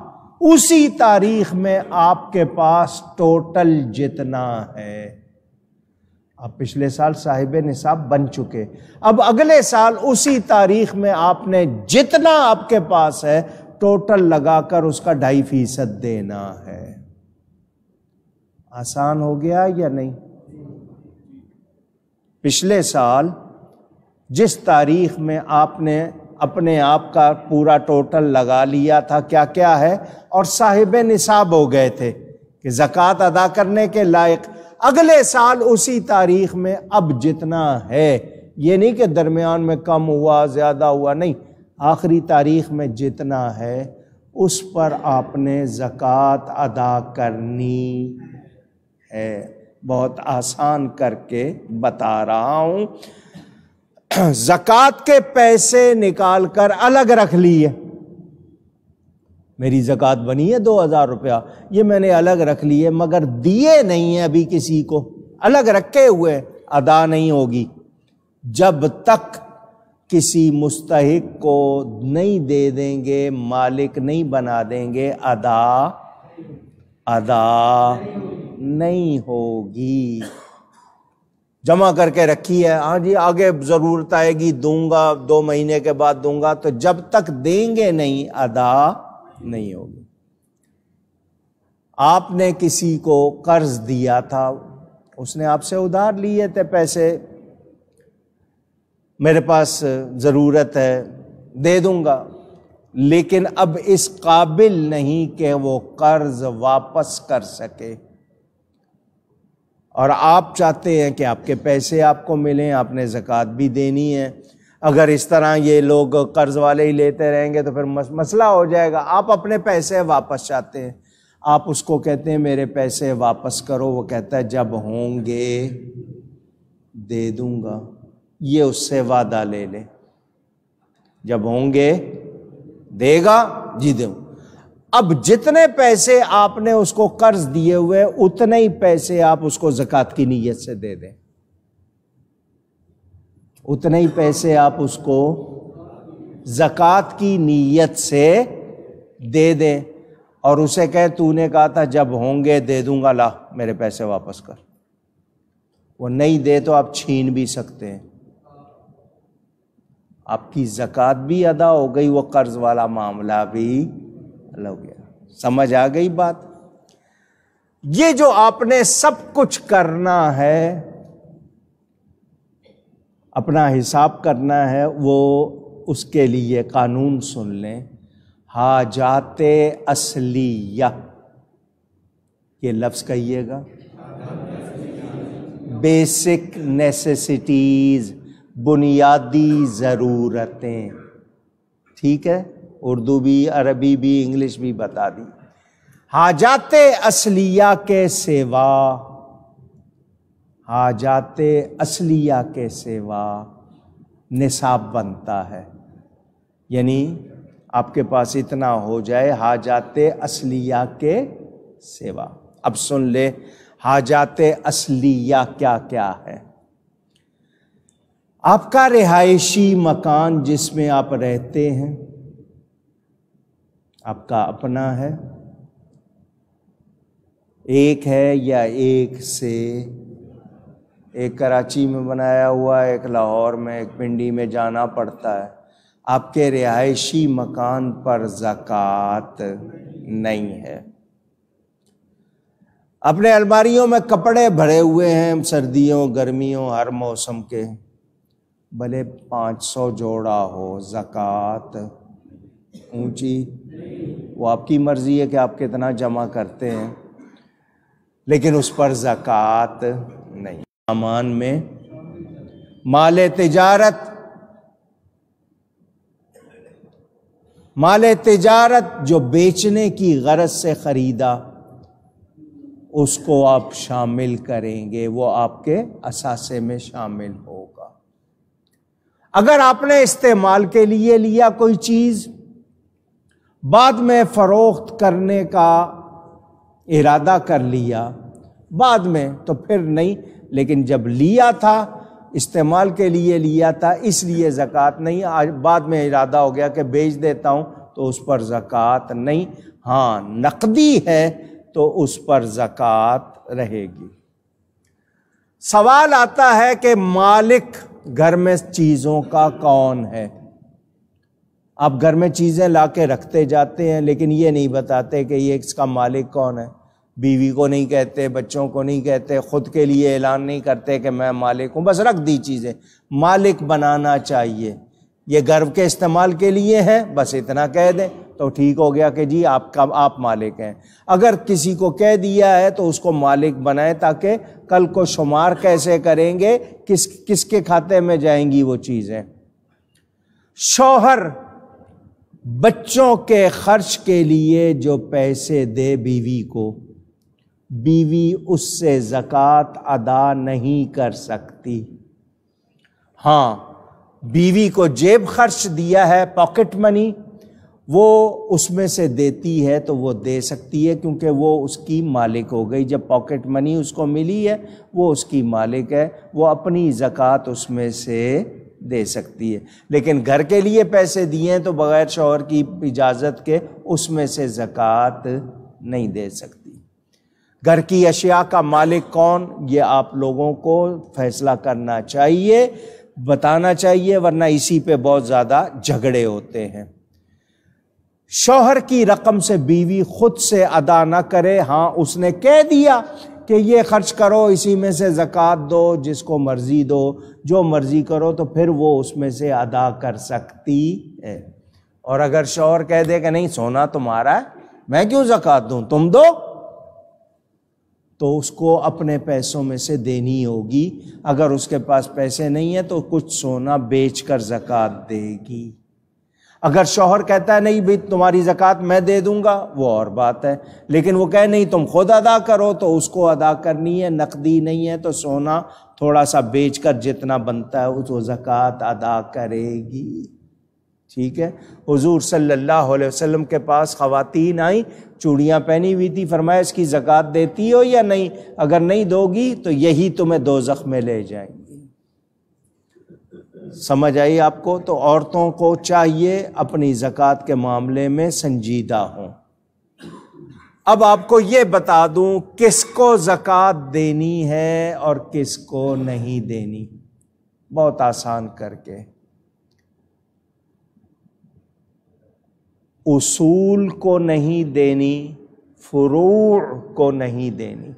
Speaker 1: उसी तारीख में आपके पास टोटल जितना है आप पिछले साल साहिब निसाब बन चुके अब अगले साल उसी तारीख में आपने जितना आपके पास है टोटल लगाकर उसका ढाई फीसद देना है आसान हो गया या नहीं पिछले साल जिस तारीख में आपने अपने आप का पूरा टोटल लगा लिया था क्या क्या है और साहिब निसाब हो गए थे कि जक़ात अदा करने के लायक अगले साल उसी तारीख में अब जितना है ये नहीं कि दरमियान में कम हुआ ज़्यादा हुआ नहीं आखिरी तारीख में जितना है उस पर आपने ज़क़़त अदा करनी है बहुत आसान करके बता रहा हूँ *clears throat* ज़क़़त के पैसे निकाल कर अलग रख लिए मेरी ज़क़़त बनी है दो हज़ार रुपया ये मैंने अलग रख ली है मगर दिए नहीं है अभी किसी को अलग रखे हुए अदा नहीं होगी जब तक किसी मुस्तक को नहीं दे देंगे मालिक नहीं बना देंगे अदा अदा नहीं होगी जमा करके रखी है हाँ जी आगे ज़रूरत आएगी दूंगा दो महीने के बाद दूंगा तो जब तक देंगे नहीं अदा नहीं होगी आपने किसी को कर्ज दिया था उसने आपसे उधार लिए थे पैसे मेरे पास ज़रूरत है दे दूँगा लेकिन अब इस काबिल नहीं कि वो कर्ज वापस कर सके और आप चाहते हैं कि आपके पैसे आपको मिलें आपने ज़क़़त भी देनी है अगर इस तरह ये लोग कर्ज वाले ही लेते रहेंगे तो फिर मसला हो जाएगा आप अपने पैसे वापस चाहते हैं आप उसको कहते हैं मेरे पैसे वापस करो वो कहता है जब होंगे दे दूंगा ये उससे वादा ले ले जब होंगे देगा जी दे अब जितने पैसे आपने उसको कर्ज दिए हुए उतने ही पैसे आप उसको जक़ात की नीयत से दे दें उतने ही पैसे आप उसको जक़ात की नीयत से दे दें और उसे कहे तूने कहा था जब होंगे दे दूंगा ला मेरे पैसे वापस कर वो नहीं दे तो आप छीन भी सकते हैं आपकी ज़क़़त भी अदा हो गई वो कर्ज़ वाला मामला भी हल हो गया समझ आ गई बात ये जो आपने सब कुछ करना है अपना हिसाब करना है वो उसके लिए कानून सुन लें हा असली या ये लफ्ज़ कहिएगा बेसिक नेसेसिटीज़ बुनियादी ज़रूरतें ठीक है उर्दू भी अरबी भी इंग्लिश भी बता दी हाजात असलिया के सेवा हाजात असलिया के सेवा निसाब बनता है यानी आपके पास इतना हो जाए हाजात असलिया के सेवा अब सुन ले हाजात असलिया क्या क्या है आपका रिहायशी मकान जिसमें आप रहते हैं आपका अपना है एक है या एक से एक कराची में बनाया हुआ एक लाहौर में एक पिंडी में जाना पड़ता है आपके रिहायशी मकान पर जक़ात नहीं है अपने अलमारियों में कपड़े भरे हुए हैं सर्दियों गर्मियों हर मौसम के भले पाँच सौ जोड़ा हो ज़क़़त ऊंची वो आपकी मर्ज़ी है कि आप कितना जमा करते हैं लेकिन उस पर ज़क़़त नहीं सामान में माल तजारत माल तजारत जो बेचने की गरज से ख़रीदा उसको आप शामिल करेंगे वो आपके असासे में शामिल होगा अगर आपने इस्तेमाल के लिए लिया कोई चीज़ बाद में फ़रोख्त करने का इरादा कर लिया बाद में तो फिर नहीं लेकिन जब लिया था इस्तेमाल के लिए लिया था इसलिए ज़क़़त नहीं आज बाद में इरादा हो गया कि बेच देता हूँ तो उस पर ज़क़़त नहीं हाँ नकदी है तो उस पर ज़क़़त रहेगी सवाल आता है कि मालिक घर में चीज़ों का कौन है आप घर में चीज़ें ला के रखते जाते हैं लेकिन ये नहीं बताते कि ये इसका मालिक कौन है बीवी को नहीं कहते बच्चों को नहीं कहते ख़ुद के लिए ऐलान नहीं करते कि मैं मालिक हूँ बस रख दी चीज़ें मालिक बनाना चाहिए ये गर्व के इस्तेमाल के लिए हैं बस इतना कह दें तो ठीक हो गया कि जी आपका आप मालिक हैं अगर किसी को कह दिया है तो उसको मालिक बनाएं ताकि कल को शुमार कैसे करेंगे किस किसके खाते में जाएंगी वो चीज़ें शौहर बच्चों के खर्च के लिए जो पैसे दे बीवी को बीवी उससे ज़क़़त अदा नहीं कर सकती हाँ बीवी को जेब खर्च दिया है पॉकेट मनी वो उसमें से देती है तो वो दे सकती है क्योंकि वो उसकी मालिक हो गई जब पॉकेट मनी उसको मिली है वो उसकी मालिक है वो अपनी ज़क़़त उसमें से दे सकती है लेकिन घर के लिए पैसे दिए हैं तो बग़ैर शोहर की इजाज़त के उसमें से ज़क़़त नहीं दे सकती घर की अशिया का मालिक कौन ये आप लोगों को फैसला करना चाहिए बताना चाहिए वरना इसी पे बहुत ज़्यादा झगड़े होते हैं शोहर की रकम से बीवी खुद से अदा ना करे हाँ उसने कह दिया कि ये खर्च करो इसी में से ज़क़़त दो जिसको मर्ज़ी दो जो मर्ज़ी करो तो फिर वो उसमें से अदा कर सकती है और अगर शोहर कह दे कि नहीं सोना तुम्हारा है मैं क्यों ज़क़़त दूँ तुम दो तो उसको अपने पैसों में से देनी होगी अगर उसके पास पैसे नहीं है तो कुछ सोना बेच कर ज़क़़त देगी अगर शोहर कहता है नहीं भाई तुम्हारी ज़क़़त मैं दे दूंगा वो और बात है लेकिन वो कहे नहीं तुम खुद अदा करो तो उसको अदा करनी है नकदी नहीं है तो सोना थोड़ा सा बेच कर जितना बनता है उसको ज़क़़त अदा करेगी ठीक है हुजूर सल्लल्लाहु अलैहि वसल्लम के पास ख़वातीन आई चूड़ियाँ पहनी हुई थी फरमाया इसकी ज़क़़त देती हो या नहीं अगर नहीं दोगी तो यही तुम्हें दो में ले जाएंगे समझ आई आपको तो औरतों को चाहिए अपनी ज़क़़त के मामले में संजीदा हों अब आपको ये बता दूं किसको ज़क़़त देनी है और किसको नहीं देनी बहुत आसान करके उसूल को नहीं देनी फ्रूर को नहीं देनी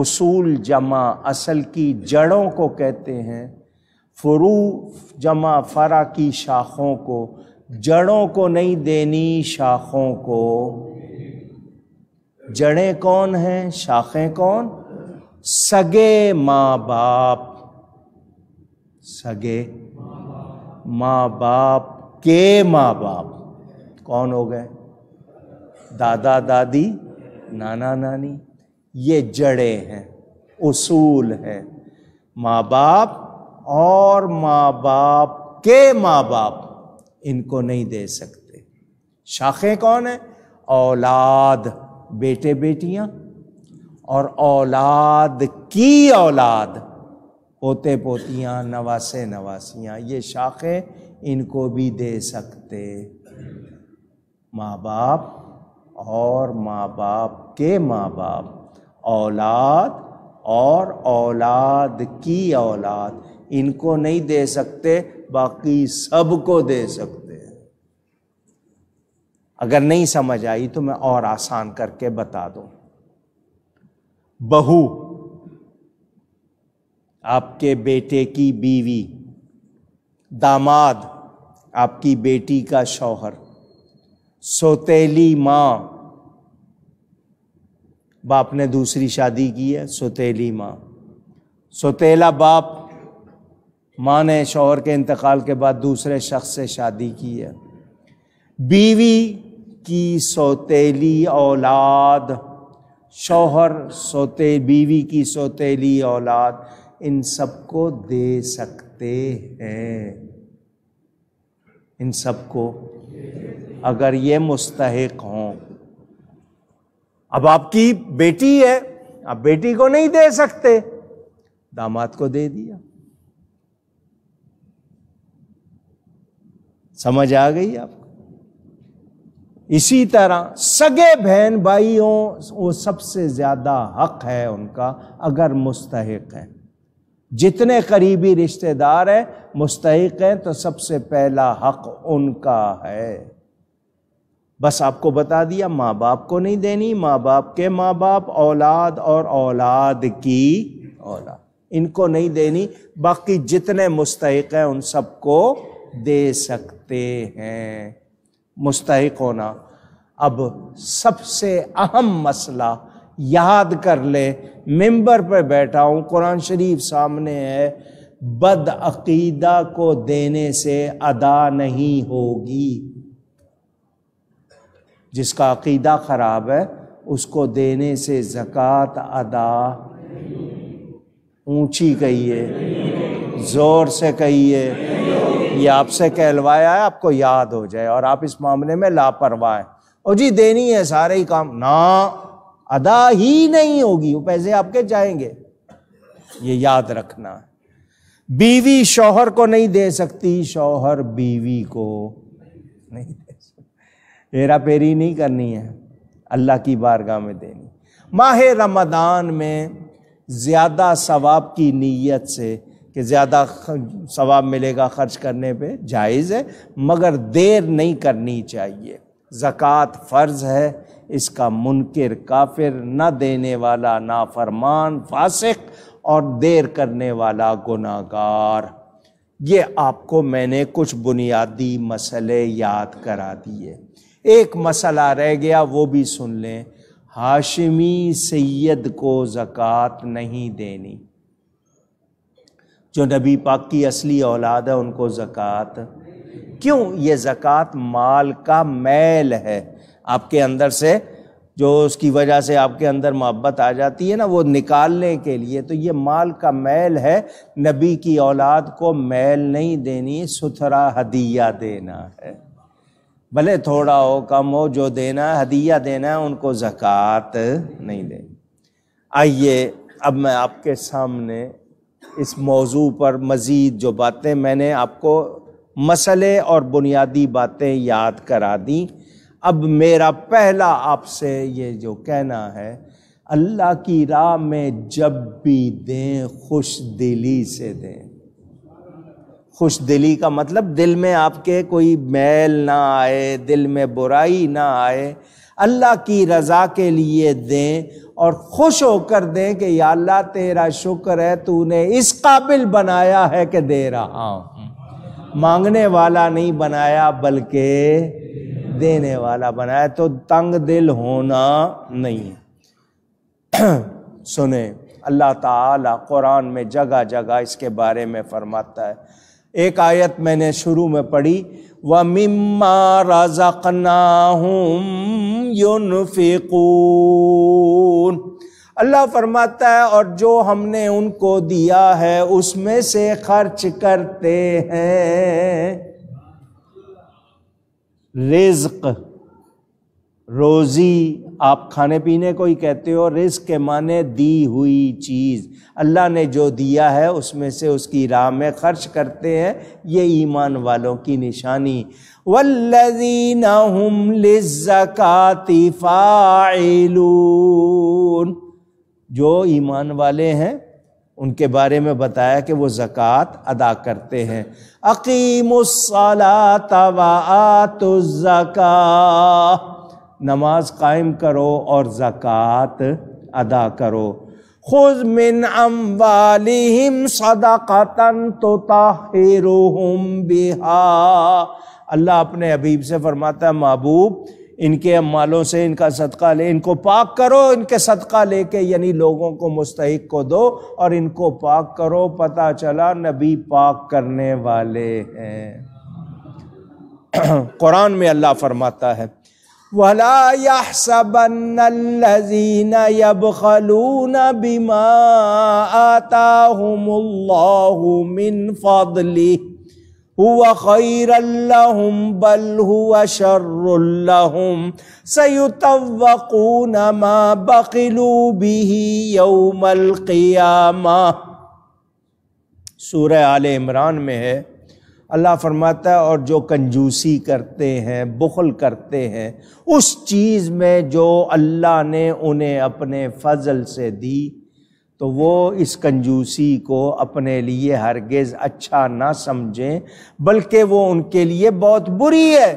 Speaker 1: उसूल जमा असल की जड़ों को कहते हैं फ्रू जमा फरा की शाखों को जड़ों को नहीं देनी शाखों को जड़ें कौन हैं शाखें कौन सगे माँ बाप सगे माँ बाप के माँ बाप कौन हो गए दादा दादी नाना नानी ये जड़े हैं उसूल हैं माँ बाप और माँ बाप के माँ बाप इनको नहीं दे सकते शाखें कौन है औलाद बेटे बेटियाँ और औलाद की औलाद पोते पोतियाँ नवासे नवासियाँ ये शाखें इनको भी दे सकते माँ बाप और माँ बाप के माँ बाप औलाद और औलाद की औलाद इनको नहीं दे सकते बाकी सबको दे सकते हैं अगर नहीं समझ आई तो मैं और आसान करके बता दूं बहू आपके बेटे की बीवी दामाद आपकी बेटी का शौहर सोतेली माँ बाप ने दूसरी शादी की है सोतेली माँ सोतेला बाप माँ ने शोहर के इंतकाल के बाद दूसरे शख्स से शादी की है बीवी की सोतेली औलाद शोहर सोते बीवी की सोतेली औलाद इन सबको दे सकते हैं इन सबको अगर ये मुस्तक हों अब आपकी बेटी है आप बेटी को नहीं दे सकते दामाद को दे दिया समझ आ गई आपको इसी तरह सगे बहन भाइयों वो सबसे ज़्यादा हक है उनका अगर मुस्तक है जितने करीबी रिश्तेदार हैं मुस्तक हैं तो सबसे पहला हक उनका है बस आपको बता दिया माँ बाप को नहीं देनी माँ बाप के माँ बाप औलाद और औलाद की औलाद इनको नहीं देनी बाकी जितने मुस्तक हैं उन सबको दे सकते सकते हैं मुस्तक होना अब सबसे अहम मसला याद कर ले मेंबर पर बैठा हूँ कुरान शरीफ सामने है बदअकीदा को देने से अदा नहीं होगी जिसका अकीदा ख़राब है उसको देने से जक़ात अदा ऊंची कहिए ज़ोर से कहिए ये आपसे कहलवाया है आपको याद हो जाए और आप इस मामले में लापरवाह और जी देनी है सारे ही काम ना अदा ही नहीं होगी वो पैसे आपके जाएंगे ये याद रखना बीवी शौहर को नहीं दे सकती शौहर बीवी को नहीं दे सकती हेरा पेरी नहीं करनी है अल्लाह की बारगाह में देनी माह रमदान में ज़्यादा सवाब की नीयत से कि ज़्यादा सवाब मिलेगा ख़र्च करने पे जायज़ है मगर देर नहीं करनी चाहिए ज़क़़त फ़र्ज़ है इसका मुनकर काफिर ना देने वाला नाफरमान फासिक और देर करने वाला गुनागार ये आपको मैंने कुछ बुनियादी मसले याद करा दिए एक मसला रह गया वो भी सुन लें हाशमी सैयद को ज़क़़त नहीं देनी जो नबी पाक की असली औलाद है उनको ज़क़़त क्यों ये ज़क़़त माल का मैल है आपके अंदर से जो उसकी वजह से आपके अंदर मोहब्बत आ जाती है ना वो निकालने के लिए तो ये माल का मैल है नबी की औलाद को मैल नहीं देनी सुथरा हदिया देना है भले थोड़ा हो कम हो जो देना है हदिया देना है उनको ज़क़़त नहीं देनी आइए अब मैं आपके सामने इस मौजू पर मज़ीद जो बातें मैंने आपको मसले और बुनियादी बातें याद करा दी अब मेरा पहला आपसे ये जो कहना है अल्लाह की राह में जब भी दें खुश दिली से दें खुश दिली का मतलब दिल में आपके कोई मैल ना आए दिल में बुराई ना आए अल्लाह की रज़ा के लिए दें और खुश होकर दें कि या अल्लाह तेरा शुक्र है तूने इस काबिल बनाया है कि दे रहा हूँ मांगने वाला नहीं बनाया बल्कि देने वाला बनाया तो तंग दिल होना नहीं है *clears throat* सुने अल्लाह ताला कुरान में जगह जगह इसके बारे में फरमाता है एक आयत मैंने शुरू में पढ़ी व मिम्मा रज़क़ना अल्लाह फरमाता है और जो हमने उनको दिया है उसमें से खर्च करते हैं रिज्क़ रोज़ी आप खाने पीने को ही कहते हो रिस्क के माने दी हुई चीज़ अल्लाह ने जो दिया है उसमें से उसकी राह में खर्च करते हैं ये ईमान वालों की निशानी वल्लजीन हम लिज़काति फ़ाइलून जो ईमान वाले हैं उनके बारे में बताया कि वो ज़क़़त अदा करते हैं अकीमुस्सलात व ज़क़ा नमाज कायम करो और ज़क़़त अदा करो खुद मिन वालिम सदाकतन तो ताहिरुहुम बिहा अल्लाह अपने अबीब से फरमाता है महबूब इनके मालों से इनका सदका ले इनको पाक करो इनके सदका लेके यानी लोगों को मुस्तक को दो और इनको पाक करो पता चला नबी पाक करने वाले हैं *clears throat* कुरान में अल्लाह फरमाता है वला यहसबन्नल्लज़ीन यबखलून बिमा आताहुमुल्लाहु मिन फदली हुआ खैरल लहुम बल सूरह आल इमरान में है अल्लाह फरमाता है और जो कंजूसी करते हैं बुखल करते हैं उस चीज़ में जो अल्लाह ने उन्हें अपने फजल से दी तो वो इस कंजूसी को अपने लिए हरगिज़ अच्छा ना समझें बल्कि वो उनके लिए बहुत बुरी है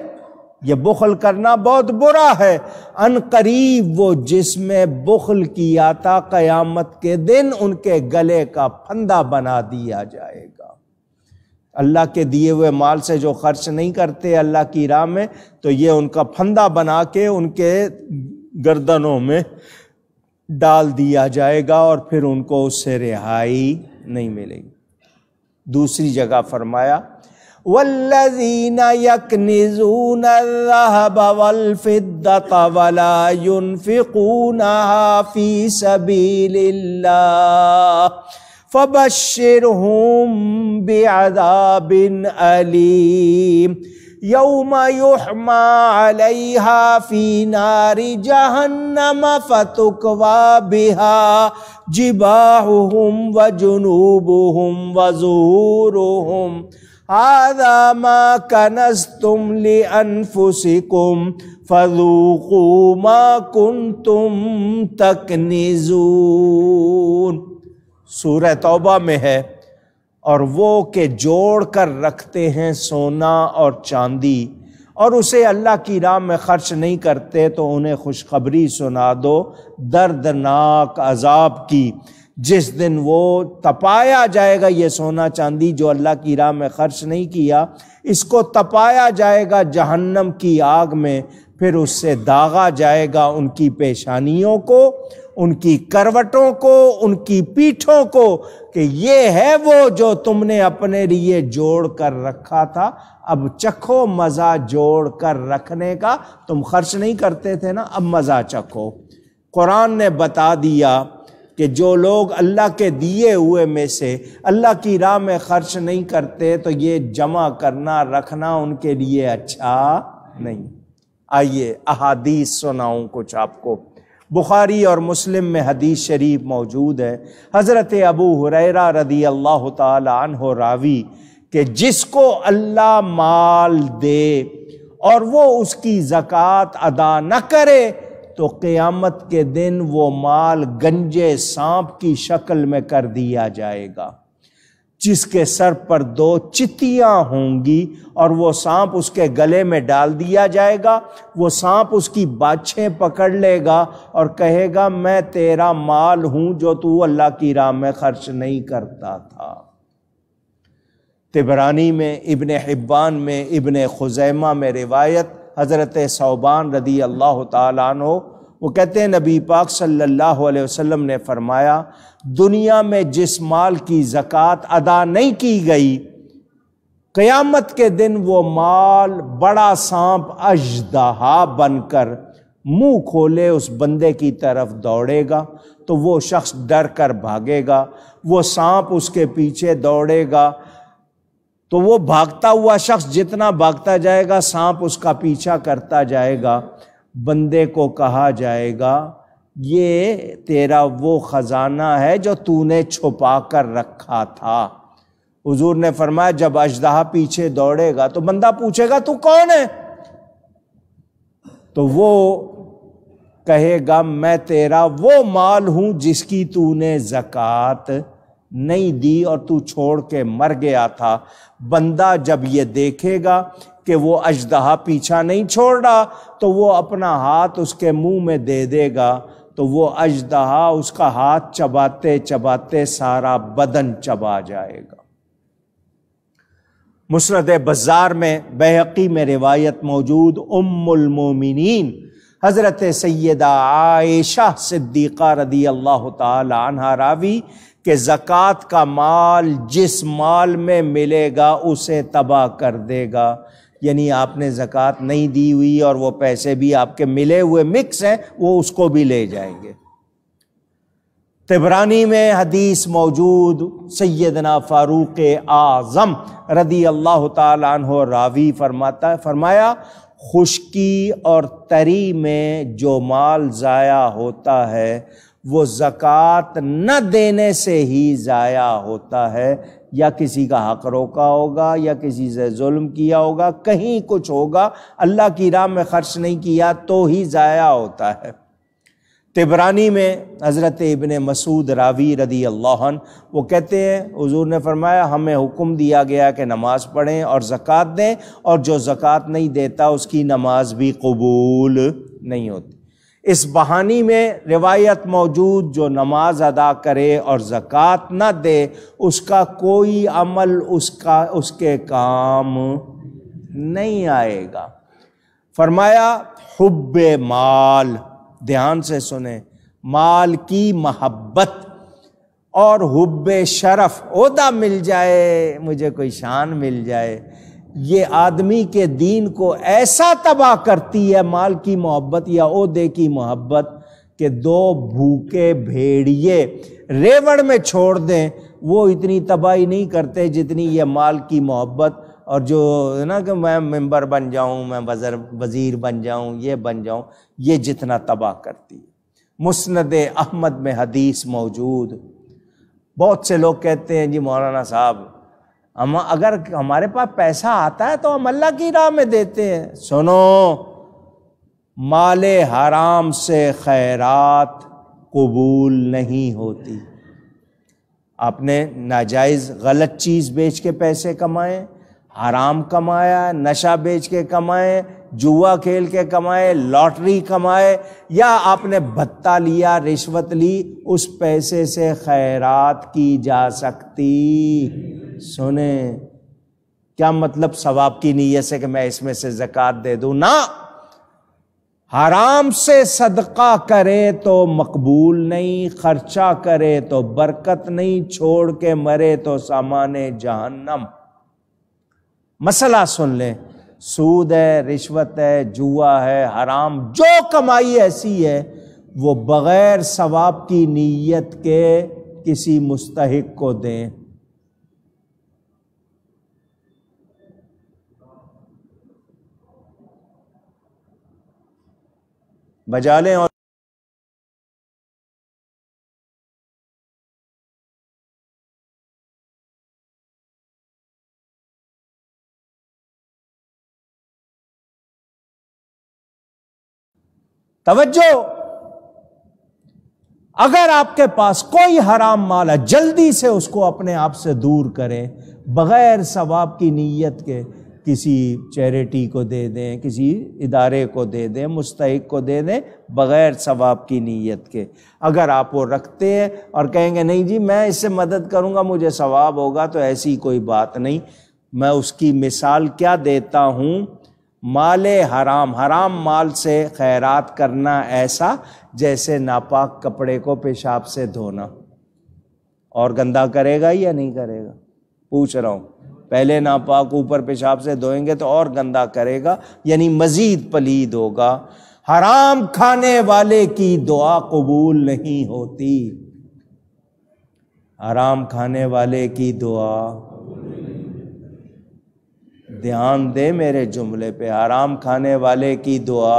Speaker 1: ये बुखल करना बहुत बुरा है अन करीब वो जिसमें बुखल किया था क़यामत के दिन उनके गले का फंदा बना दिया जाएगा अल्लाह के दिए हुए माल से जो खर्च नहीं करते अल्लाह की राह में तो ये उनका फंदा बना के उनके गर्दनों में डाल दिया जाएगा और फिर उनको उससे रिहाई नहीं मिलेगी दूसरी जगह फरमाया वल्लजीना فبشرهم بعذاب أليم يوم يحمى عليها في نار جهنم فتكوى بها جباههم وجنوبهم وزهورهم هذا ما كنستم لأنفسكم فذوقوا ما كنتم تكنزون सूर तौबा में है और वो के जोड़ कर रखते हैं सोना और चांदी और उसे अल्लाह की राम में खर्च नहीं करते तो उन्हें खुशखबरी सुना दो दर्दनाक अजाब की जिस दिन वो तपाया जाएगा ये सोना चांदी जो अल्लाह की राह में खर्च नहीं किया इसको तपाया जाएगा जहन्नम की आग में फिर उससे दागा जाएगा उनकी पेशानियों को उनकी करवटों को उनकी पीठों को कि ये है वो जो तुमने अपने लिए जोड़ कर रखा था अब चखो मज़ा जोड़ कर रखने का तुम खर्च नहीं करते थे ना अब मज़ा चखो कुरान ने बता दिया कि जो लोग अल्लाह के दिए हुए में से अल्लाह की राह में खर्च नहीं करते तो ये जमा करना रखना उनके लिए अच्छा नहीं आइए अहादीस सुनाऊं कुछ आपको बुखारी और मुस्लिम में हदीस शरीफ मौजूद है हज़रत अबू हुररा रदी अल्लाह तहो रावी कि जिसको अल्लाह माल दे और वो उसकी ज़क़़त अदा न करे तो क़यामत के दिन वो माल गंजे सांप की शक्ल में कर दिया जाएगा जिसके सर पर दो चितियां होंगी और वो सांप उसके गले में डाल दिया जाएगा वो सांप उसकी बाछें पकड़ लेगा और कहेगा मैं तेरा माल हूं जो तू अल्लाह की राह में खर्च नहीं करता था तिबरानी में इबन हिब्बान में इबन खुजैमा में रिवायत हज़रत सौबान रदी अल्लाह तु वो कहते हैं नबी पाक सल्लल्लाहु अलैहि वसल्लम ने फरमाया दुनिया में जिस माल की ज़क़़त अदा नहीं की गई क़यामत के दिन वो माल बड़ा सांप अजदहा बनकर मुंह खोले उस बंदे की तरफ दौड़ेगा तो वो शख्स डर कर भागेगा वो सांप उसके पीछे दौड़ेगा तो वो भागता हुआ शख्स जितना भागता जाएगा सांप उसका पीछा करता जाएगा बंदे को कहा जाएगा ये तेरा वो ख़जाना है जो तूने छुपा कर रखा था हजूर ने फरमाया जब अजदहा पीछे दौड़ेगा तो बंदा पूछेगा तू कौन है तो वो कहेगा मैं तेरा वो माल हूं जिसकी तूने जक़ात नहीं दी और तू छोड़ के मर गया था बंदा जब ये देखेगा कि वो अजदहा पीछा नहीं छोड़ रहा तो वो अपना हाथ उसके मुंह में दे देगा तो वो अजदहा उसका हाथ चबाते चबाते सारा बदन चबा जाएगा मुसरत बाज़ार में बहकी में रिवायत मौजूद उमोमिन हज़रत सैदा आयशा सिद्दीक़ा रदी अल्लाह तहा रावी के जक़ात का माल जिस माल में मिलेगा उसे तबाह कर देगा यानी आपने ज़क़़त नहीं दी हुई और वो पैसे भी आपके मिले हुए मिक्स हैं वो उसको भी ले जाएंगे तिबरानी में हदीस मौजूद सैदना फ़ारूक आज़म रदी अल्लाह तहो रावी फरमाता फरमाया खुशकी और तरी में जो माल ज़ाया होता है वो ज़क़़त न देने से ही ज़ाया होता है या किसी का हक रोका होगा या किसी से जुल्म किया होगा कहीं कुछ होगा अल्लाह की राह में खर्च नहीं किया तो ही ज़ाया होता है तिबरानी में हज़रत इबन मसूद रावी रदी अल्लाह वो कहते हैं हज़ूर ने फरमाया हमें हुक्म दिया गया कि नमाज़ पढ़ें और ज़क़़त दें और जो ज़क़़त नहीं देता उसकी नमाज भी कबूल नहीं होती इस बहानी में रिवायत मौजूद जो नमाज अदा करे और ज़क़़त न दे उसका कोई अमल उसका उसके काम नहीं आएगा फरमाया हुब माल ध्यान से सुने माल की महब्बत और हुब शरफ उदा मिल जाए मुझे कोई शान मिल जाए ये आदमी के दीन को ऐसा तबाह करती है माल की मोहब्बत या ओदे की मोहब्बत के दो भूखे भेड़िए रेवड़ में छोड़ दें वो इतनी तबाही नहीं करते जितनी ये माल की मोहब्बत और जो है ना कि मैं मेंबर बन जाऊं मैं वजर वज़ीर बन जाऊं ये बन जाऊं ये जितना तबाह करती है मुस्ंद अहमद में हदीस मौजूद बहुत से लोग कहते हैं जी मौलाना साहब हम अगर हमारे पास पैसा आता है तो हम अल्लाह की राह में देते हैं सुनो माले हराम से खैरात कबूल नहीं होती आपने नाजायज़ गलत चीज़ बेच के पैसे कमाए आराम कमाया नशा बेच के कमाए जुआ खेल के कमाए लॉटरी कमाए या आपने भत्ता लिया रिश्वत ली उस पैसे से खैरात की जा सकती सुने क्या मतलब सवाब की नीयत से कि मैं इसमें से जक़ात दे दूं ना हराम से सदका करे तो मकबूल नहीं खर्चा करे तो बरकत नहीं छोड़ के मरे तो सामान जहन्नम मसला सुन लें सूद है रिश्वत है जुआ है हराम जो कमाई ऐसी है वो बग़ैर सवाब की नीयत के किसी मुस्तहक को दें बजा लें और तवज्जो अगर आपके पास कोई हराम माल है जल्दी से उसको अपने आप से दूर करें बगैर सवाब की नीयत के किसी चैरिटी को दे दें किसी इदारे को दे दें मुस्तक को दे दें बग़ैर सवाब की नीयत के अगर आप वो रखते हैं और कहेंगे नहीं जी मैं इससे मदद करूंगा मुझे सवाब होगा तो ऐसी कोई बात नहीं मैं उसकी मिसाल क्या देता हूँ माल हराम हराम माल से खैरात करना ऐसा जैसे नापाक कपड़े को पेशाब से धोना और गंदा करेगा या नहीं करेगा पूछ रहा हूँ पहले नापाक ऊपर पेशाब से धोएंगे तो और गंदा करेगा यानी मज़ीद पलीद होगा हराम खाने वाले की दुआ कबूल नहीं होती हराम खाने वाले की दुआ ध्यान दे मेरे जुमले पे आराम खाने वाले की दुआ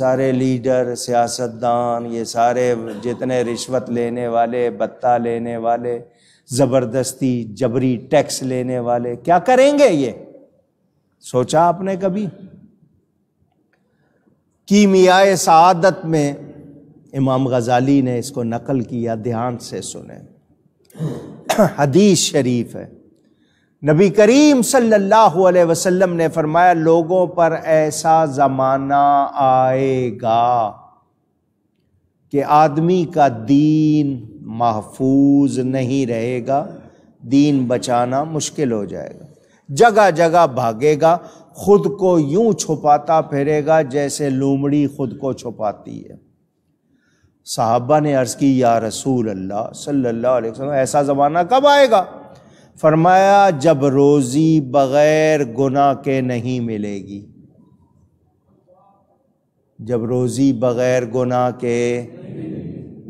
Speaker 1: सारे लीडर सियासतदान ये सारे जितने रिश्वत लेने वाले बत्ता लेने वाले ज़बरदस्ती जबरी टैक्स लेने वाले क्या करेंगे ये सोचा आपने कभी मियाए सआदत में इमाम गजाली ने इसको नकल किया ध्यान से सुने *clears throat* हदीस शरीफ है नबी करीम सल्लल्लाहु अलैहि वसल्लम ने फरमाया लोगों पर ऐसा ज़माना आएगा कि आदमी का दीन महफूज नहीं रहेगा दीन बचाना मुश्किल हो जाएगा जगह जगह भागेगा खुद को यूं छुपाता फिरेगा जैसे लूमड़ी खुद को छुपाती है साहबा ने अर्ज़ की या रसूल अल्लाह सल्लल्लाहु अलैहि वसल्लम ऐसा ज़माना कब आएगा फरमाया जब रोज़ी बग़ैर गुना के नहीं मिलेगी जब रोज़ी बग़ैर गुना के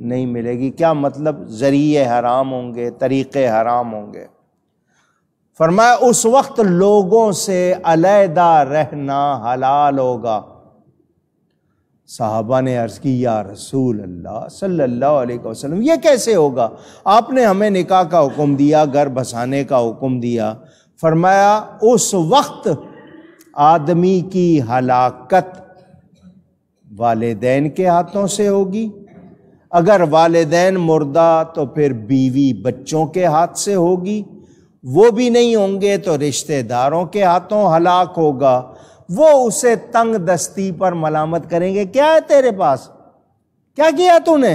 Speaker 1: नहीं मिलेगी क्या मतलब ज़रिए हराम होंगे तरीक़े हराम होंगे फरमाया उस वक्त लोगों से अलहदा रहना हलाल होगा साहबा ने अर्ज़ की या रसूल अल्लाह सल्लल्लाहु अलैहि वसल्लम ये कैसे होगा आपने हमें निकाह का हुक्म दिया घर बसाने का हुक्म दिया फरमाया उस वक्त आदमी की हलाकत वालदेन के हाथों से होगी अगर वालदेन मुर्दा तो फिर बीवी बच्चों के हाथ से होगी वो भी नहीं होंगे तो रिश्तेदारों के हाथों हलाक होगा वो उसे तंग दस्ती पर मलामत करेंगे क्या है तेरे पास क्या किया तूने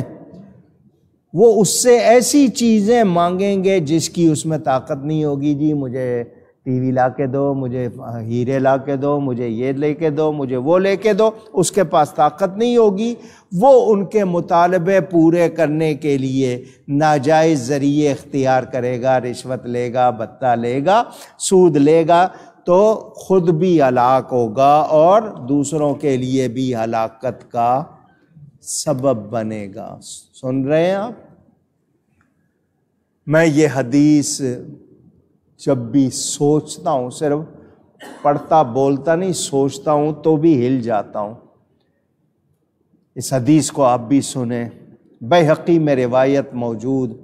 Speaker 1: वो उससे ऐसी चीज़ें मांगेंगे जिसकी उसमें ताकत नहीं होगी जी मुझे टीवी ला के दो मुझे हीरे ला के दो मुझे ये ले के दो मुझे वो ले के दो उसके पास ताकत नहीं होगी वो उनके मुतालबे पूरे करने के लिए नाजायज़ ज़रिए इख्तियार करेगा रिश्वत लेगा बत्ता लेगा सूद लेगा तो खुद भी हलाक होगा और दूसरों के लिए भी हलाकत का सबब बनेगा सुन रहे हैं आप मैं ये हदीस जब भी सोचता हूँ सिर्फ पढ़ता बोलता नहीं सोचता हूँ तो भी हिल जाता हूँ इस हदीस को आप भी सुने बेहकी में रिवायत मौजूद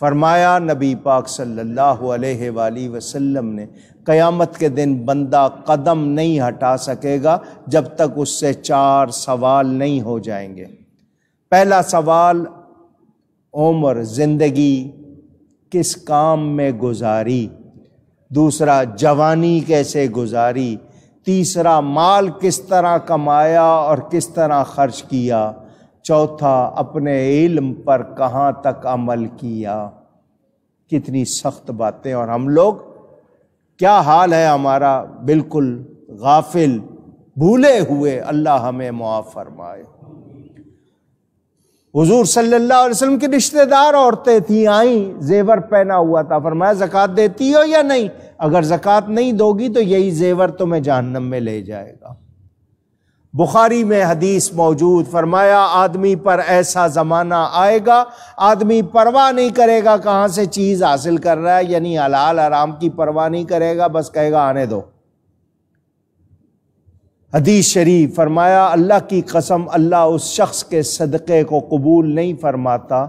Speaker 1: फरमाया नबी पाक सल्लल्लाहु अलैहि वसल्लम ने क़यामत के दिन बंदा कदम नहीं हटा सकेगा जब तक उससे चार सवाल नहीं हो जाएंगे पहला सवाल उम्र ज़िंदगी किस काम में गुजारी दूसरा जवानी कैसे गुजारी तीसरा माल किस तरह कमाया और किस तरह खर्च किया चौथा अपने इल्म पर कहाँ तक अमल किया कितनी सख्त बातें और हम लोग क्या हाल है हमारा बिल्कुल गाफिल भूले हुए अल्लाह हमें मुआफ़ फरमाए हुजूर सल्लल्लाहु अलैहि वसल्लम की रिश्तेदार औरतें थी आई जेवर पहना हुआ था फरमाया ज़क़़त देती हो या नहीं अगर ज़क़़त नहीं दोगी तो यही जेवर तुम्हें तो जहन्नम में ले जाएगा बुखारी में हदीस मौजूद फरमाया आदमी पर ऐसा ज़माना आएगा आदमी परवाह नहीं करेगा कहाँ से चीज़ हासिल कर रहा है यानी हलाल आराम की परवाह नहीं करेगा बस कहेगा आने दो हदीस शरीफ फरमाया अल्लाह की कसम अल्लाह उस शख्स के सदक़े को कबूल नहीं फरमाता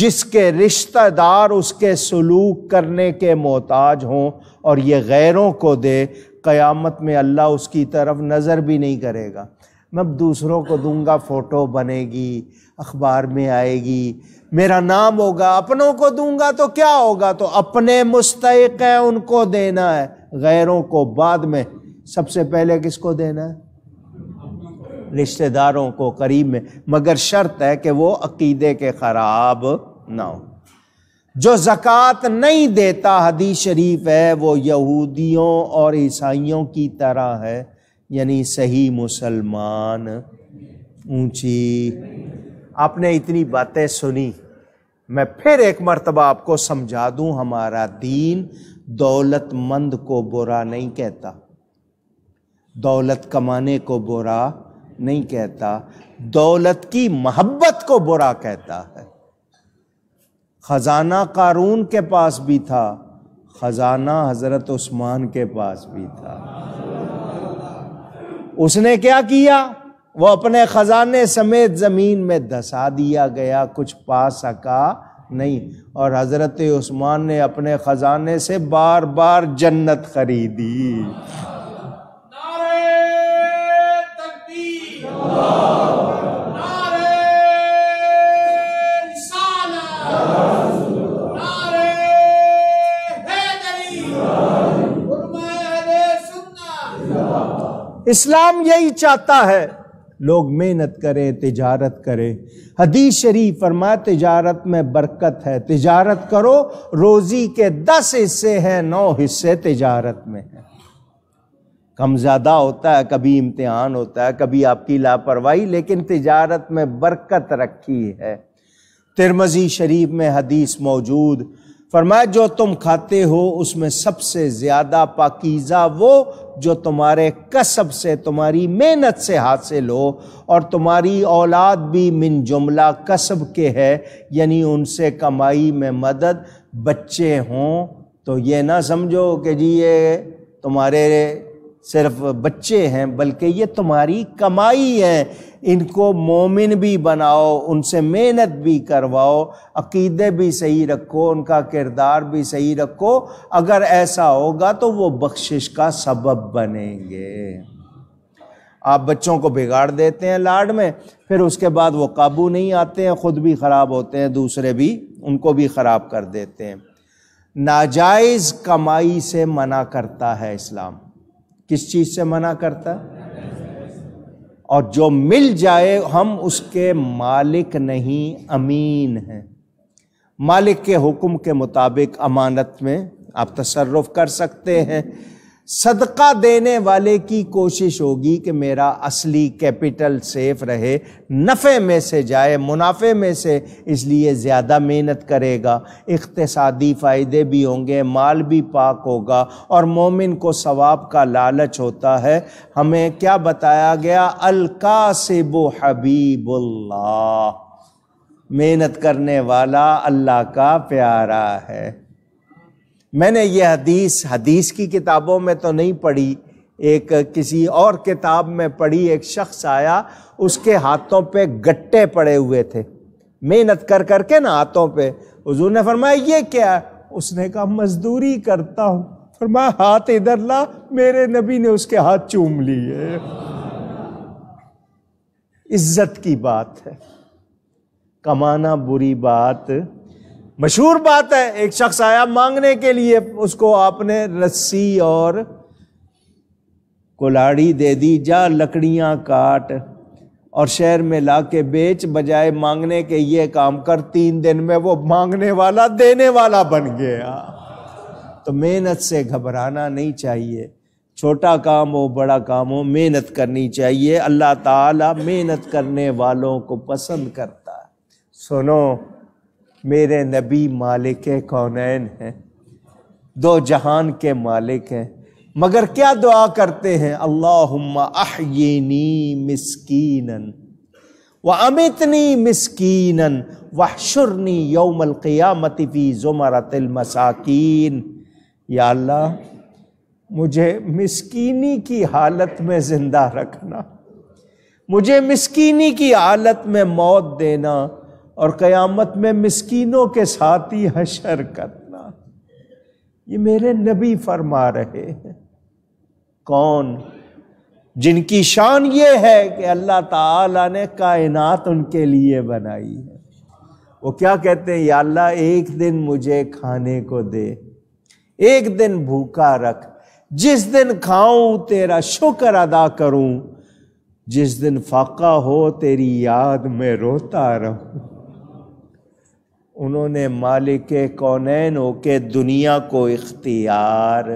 Speaker 1: जिसके रिश्तेदार उसके सलूक करने के मोहताज हों और ये गैरों को दे क़यामत में अल्लाह उसकी तरफ नज़र भी नहीं करेगा मैं दूसरों को दूंगा फ़ोटो बनेगी अखबार में आएगी मेरा नाम होगा अपनों को दूंगा तो क्या होगा तो अपने मुस्तक हैं उनको देना है गैरों को बाद में सबसे पहले किसको देना है रिश्तेदारों को करीब में मगर शर्त है कि वो अकीदे के ख़राब ना हो जो जक़ात नहीं देता हदीस शरीफ है वो यहूदियों और ईसाइयों की तरह है यानी सही मुसलमान ऊंची आपने इतनी बातें सुनी मैं फिर एक मरतबा आपको समझा दूं हमारा दीन दौलतमंद को बुरा नहीं कहता दौलत कमाने को बुरा नहीं कहता दौलत की मोहब्बत को बुरा कहता है ख़जाना कारून के पास भी था ख़जाना हज़रत उस्मान के पास भी था उसने क्या किया वो अपने ख़जाने समेत ज़मीन में धसा दिया गया कुछ पा सका नहीं और हज़रत उस्मान ने अपने ख़जाने से बार बार जन्नत खरीदी इस्लाम यही चाहता है लोग मेहनत करें तिजारत करें हदीस शरीफ फरमा तिजारत में बरकत है तिजारत करो रोज़ी के दस हिस्से हैं नौ हिस्से तिजारत में हैं कम ज़्यादा होता है कभी इम्तिहान होता है कभी आपकी लापरवाही लेकिन तिजारत में बरकत रखी है तिरमजी शरीफ में हदीस मौजूद फरमाया जो तुम खाते हो उसमें सबसे ज़्यादा पाकिज़ा वो जो तुम्हारे कसब से तुम्हारी मेहनत से हासिल हो और तुम्हारी औलाद भी मिन जुमला कसब के है यानी उनसे कमाई में मदद बच्चे हों तो ये ना समझो कि जी ये तुम्हारे सिर्फ बच्चे हैं बल्कि ये तुम्हारी कमाई है इनको मोमिन भी बनाओ उनसे मेहनत भी करवाओ अकीदे भी सही रखो उनका किरदार भी सही रखो अगर ऐसा होगा तो वो बख्शिश का सबब बनेंगे आप बच्चों को बिगाड़ देते हैं लाड में फिर उसके बाद वो काबू नहीं आते हैं ख़ुद भी ख़राब होते हैं दूसरे भी उनको भी ख़राब कर देते हैं नाजायज़ कमाई से मना करता है इस्लाम किस चीज़ से मना करता है और जो मिल जाए हम उसके मालिक नहीं अमीन हैं मालिक के हुक्म के मुताबिक अमानत में आप तसरफ कर सकते हैं सदका देने वाले की कोशिश होगी कि मेरा असली कैपिटल सेफ रहे नफ़े में से जाए मुनाफे में से इसलिए ज़्यादा मेहनत करेगा इकतसादी फ़ायदे भी होंगे माल भी पाक होगा और मोमिन को सवाब का लालच होता है हमें क्या बताया गया अलका अलकासिब हबीबुल्ला मेहनत करने वाला अल्लाह का प्यारा है मैंने ये हदीस हदीस की किताबों में तो नहीं पढ़ी एक किसी और किताब में पढ़ी एक शख्स आया उसके हाथों पे गट्टे पड़े हुए थे मेहनत कर कर के ना हाथों पे हजू ने फरमाया ये क्या है उसने कहा मजदूरी करता हूँ फरमाया हाथ इधर ला मेरे नबी ने उसके हाथ चूम लिए इज्जत की बात है कमाना बुरी बात मशहूर बात है एक शख्स आया मांगने के लिए उसको आपने रस्सी और कोलाड़ी दे दी जा लकड़ियां काट और शहर में ला के बेच बजाय मांगने के ये काम कर तीन दिन में वो मांगने वाला देने वाला बन गया तो मेहनत से घबराना नहीं चाहिए छोटा काम हो बड़ा काम हो मेहनत करनी चाहिए अल्लाह ताला मेहनत करने वालों को पसंद करता है सुनो मेरे नबी मालिक कौनैन हैं दो जहान के मालिक हैं मगर क्या दुआ करते हैं अल्लाहनी मिसकीनन व अमितनी मिसकीनन शुरनी यौमल क़ियामत फ़ी ज़ुमरतिल मसाकीन या अल्लाह मुझे मिसकीनी की हालत में ज़िंदा रखना मुझे मिसकीनी की हालत में मौत देना और क़यामत में मिसकीनों के साथ ही हशर करना ये मेरे नबी फरमा रहे हैं कौन जिनकी शान ये है कि अल्लाह ताला ने कायनात उनके लिए बनाई है वो क्या कहते हैं या अल्लाह एक दिन मुझे खाने को दे एक दिन भूखा रख जिस दिन खाऊं तेरा शुक्र अदा करूं जिस दिन फाका हो तेरी याद में रोता रहूं उन्होंने मालिक कौनैन के दुनिया को इख्तियार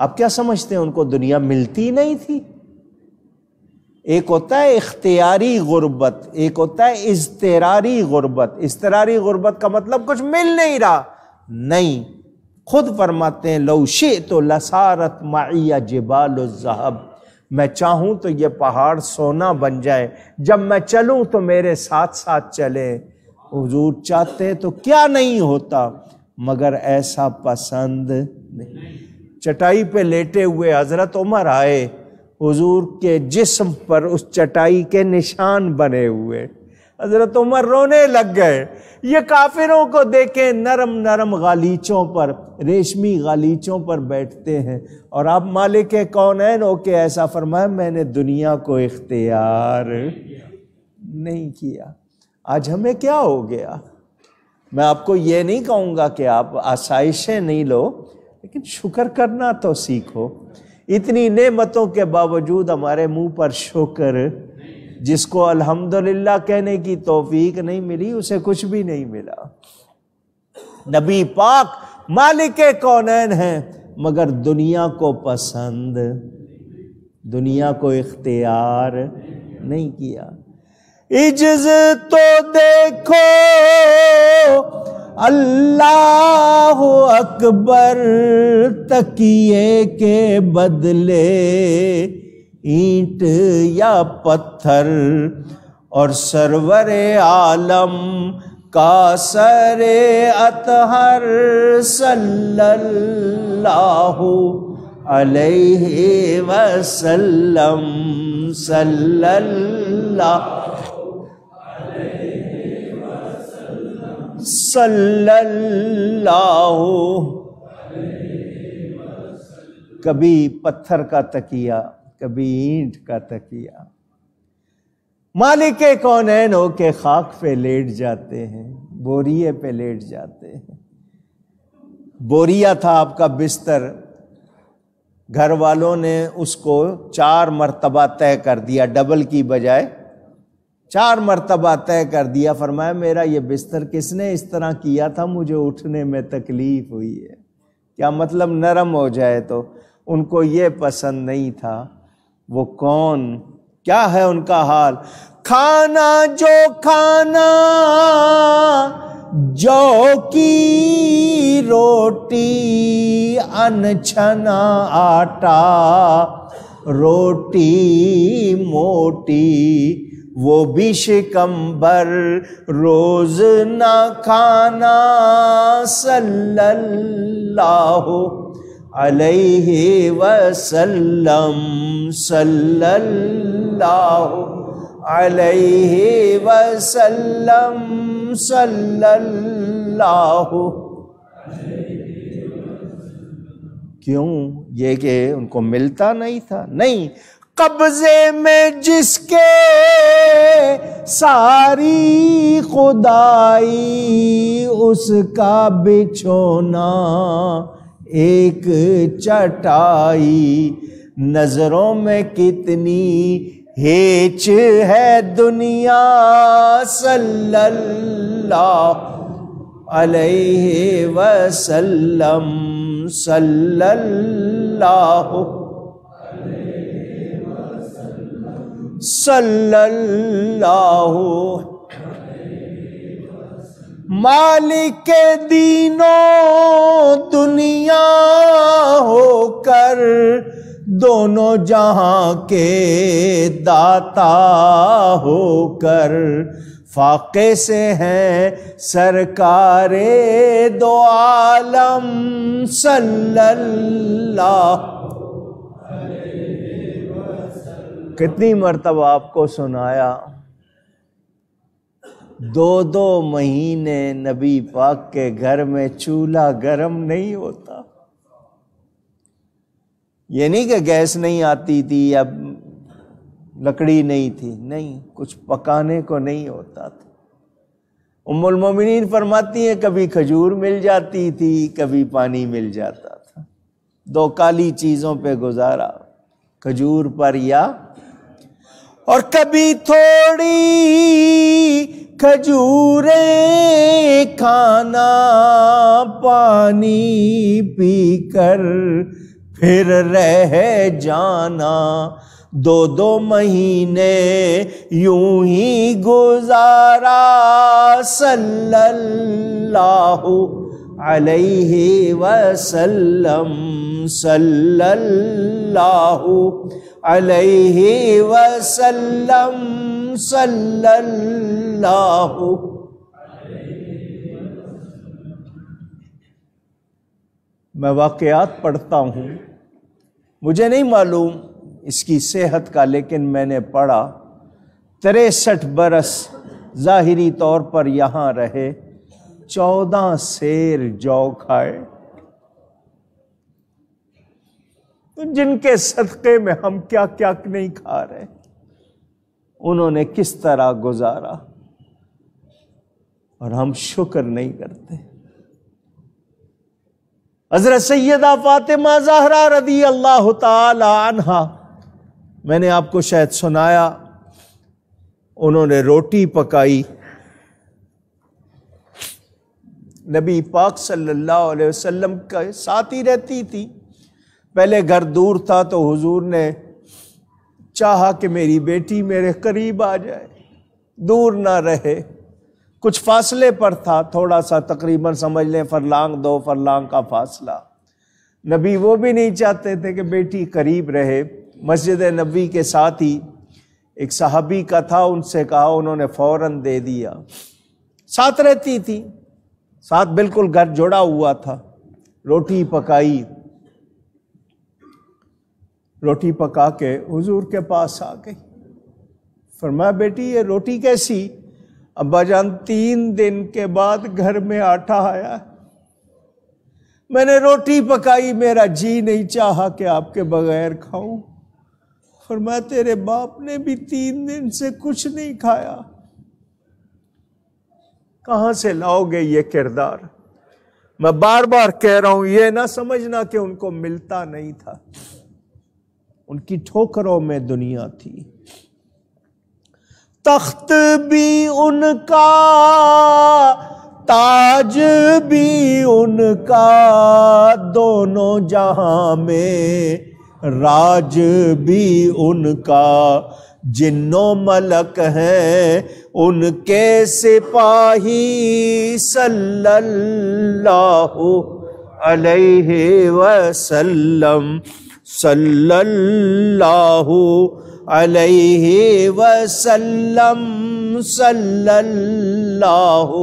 Speaker 1: आप क्या समझते हैं उनको दुनिया मिलती नहीं थी एक होता है इख्तियारी गुर्बत एक होता है इजतरारी गुर्बत इजतरारी गुर्बत का मतलब कुछ मिल नहीं रहा नहीं खुद फरमाते हैं लौशे तो लसारत माइया जबाल जहब मैं चाहूं तो ये पहाड़ सोना बन जाए जब मैं चलूं तो मेरे साथ साथ चलें हजूर चाहते तो क्या नहीं होता मगर ऐसा पसंद नहीं चटाई पे लेटे हुए हज़रत उमर आए हजूर के जिस्म पर उस चटाई के निशान बने हुए हज़रत उमर रोने लग गए ये काफिरों को देखें नरम नरम गालीचों पर रेशमी गालीचों पर बैठते हैं और आप मालिक है कौन है नो के ऐसा फरमाए मैंने दुनिया को इख्तियार नहीं किया आज हमें क्या हो गया मैं आपको ये नहीं कहूँगा कि आप आसाइशें नहीं लो लेकिन शुक्र करना तो सीखो इतनी नेमतों के बावजूद हमारे मुंह पर शुक्र जिसको अल्हम्दुलिल्लाह कहने की तोफीक नहीं मिली उसे कुछ भी नहीं मिला नबी पाक मालिक कौनैन हैं मगर दुनिया को पसंद दुनिया को इख्तियार नहीं किया इज्ज तो देखो अल्लाह अकबर तकिए के बदले ईंट या पत्थर और सरवर आलम का सर अतहर सल्लल्लाहु अलैहि वसल्लम सल्लल्लाहु सल्लल्लाहु कभी पत्थर का तकिया कभी ईंट का तकिया मालिक कौन है नो के खाक पे लेट जाते हैं बोरिए पे लेट जाते हैं बोरिया था आपका बिस्तर घर वालों ने उसको चार मरतबा तय कर दिया डबल की बजाय चार मरतबा तय कर दिया फरमाया मेरा ये बिस्तर किसने इस तरह किया था मुझे उठने में तकलीफ हुई है क्या मतलब नरम हो जाए तो उनको ये पसंद नहीं था वो कौन क्या है उनका हाल खाना जो खाना जौ की रोटी अनछना आटा रोटी मोटी वो भी शिकम्बर रोज न खाना सल्लल्लाहु अलैहि वसल्लम सल्लल्लाहु अलैहि वसल्लम सल्लल्लाहु क्यों ये के उनको मिलता नहीं था नहीं कब्जे में जिसके सारी खुदाई उसका बिछोना एक चटाई नजरों में कितनी हेच है दुनिया सल्लल्लाहु अलैहि वसल्लम सल्लल्लाहु सल्लल्लाहु मालिक दीनों दुनिया होकर दोनों जहां के दाता होकर फाके से हैं सरकार दो आलम सल्लल्लाहु कितनी मरतब आपको सुनाया दो दो महीने नबी पाक के घर में चूल्हा गर्म नहीं होता ये नहीं कि गैस नहीं आती थी या लकड़ी नहीं थी नहीं कुछ पकाने को नहीं होता था उमुल मोमिन फरमाती हैं कभी खजूर मिल जाती थी कभी पानी मिल जाता था दो काली चीज़ों पे गुजारा खजूर पर या और कभी थोड़ी खजूरें खाना पानी पीकर फिर रह जाना दो दो महीने यूं ही गुजारा सल्लल्लाहु अलैहि वसल्लम सल्लल्लाहु अलैहि वसल्लम सल्लल्लाहु मैं वाकयात पढ़ता हूँ मुझे नहीं मालूम इसकी सेहत का लेकिन मैंने पढ़ा तिरसठ बरस ज़ाहरी तौर पर यहाँ रहे चौदह शेर जौ खाए तो जिनके सदक़े में हम क्या क्या नहीं खा रहे उन्होंने किस तरह गुजारा और हम शुक्र नहीं करते हजरत सैदा फातिमा जहरा रदी अल्लाह तहा मैंने आपको शायद सुनाया उन्होंने रोटी पकाई नबी पाक सल्लल्लाहु अलैहि वसल्लम के साथ ही रहती थी पहले घर दूर था तो हुजूर ने चाहा कि मेरी बेटी मेरे करीब आ जाए दूर ना रहे कुछ फासले पर था थोड़ा सा तकरीबन समझ लें फरलांग दो फरलांग का फासला नबी वो भी नहीं चाहते थे कि बेटी करीब रहे मस्जिद नबी के साथ ही एक साहबी का था उनसे कहा उन्होंने फ़ौर दे दिया साथ रहती थी साथ बिल्कुल घर जुड़ा हुआ था रोटी पकाई रोटी पका के हुजूर के पास आ गई फरमाया बेटी ये रोटी कैसी अब्बा जान तीन दिन के बाद घर में आटा आया मैंने रोटी पकाई मेरा जी नहीं चाहा कि आपके बगैर खाऊं फरमाया तेरे बाप ने भी तीन दिन से कुछ नहीं खाया कहां से लाओगे ये किरदार मैं बार बार कह रहा हूं ये ना समझना कि उनको मिलता नहीं था उनकी ठोकरों में दुनिया थी तख्त भी उनका ताज भी उनका दोनों जहां में राज भी उनका जिन्नों मलक हैं उनके सिपाही सल्लल्लाहु अलैहि वसल्लम सल्लल्लाहु अलैहि वसल्लम सल्लल्लाहु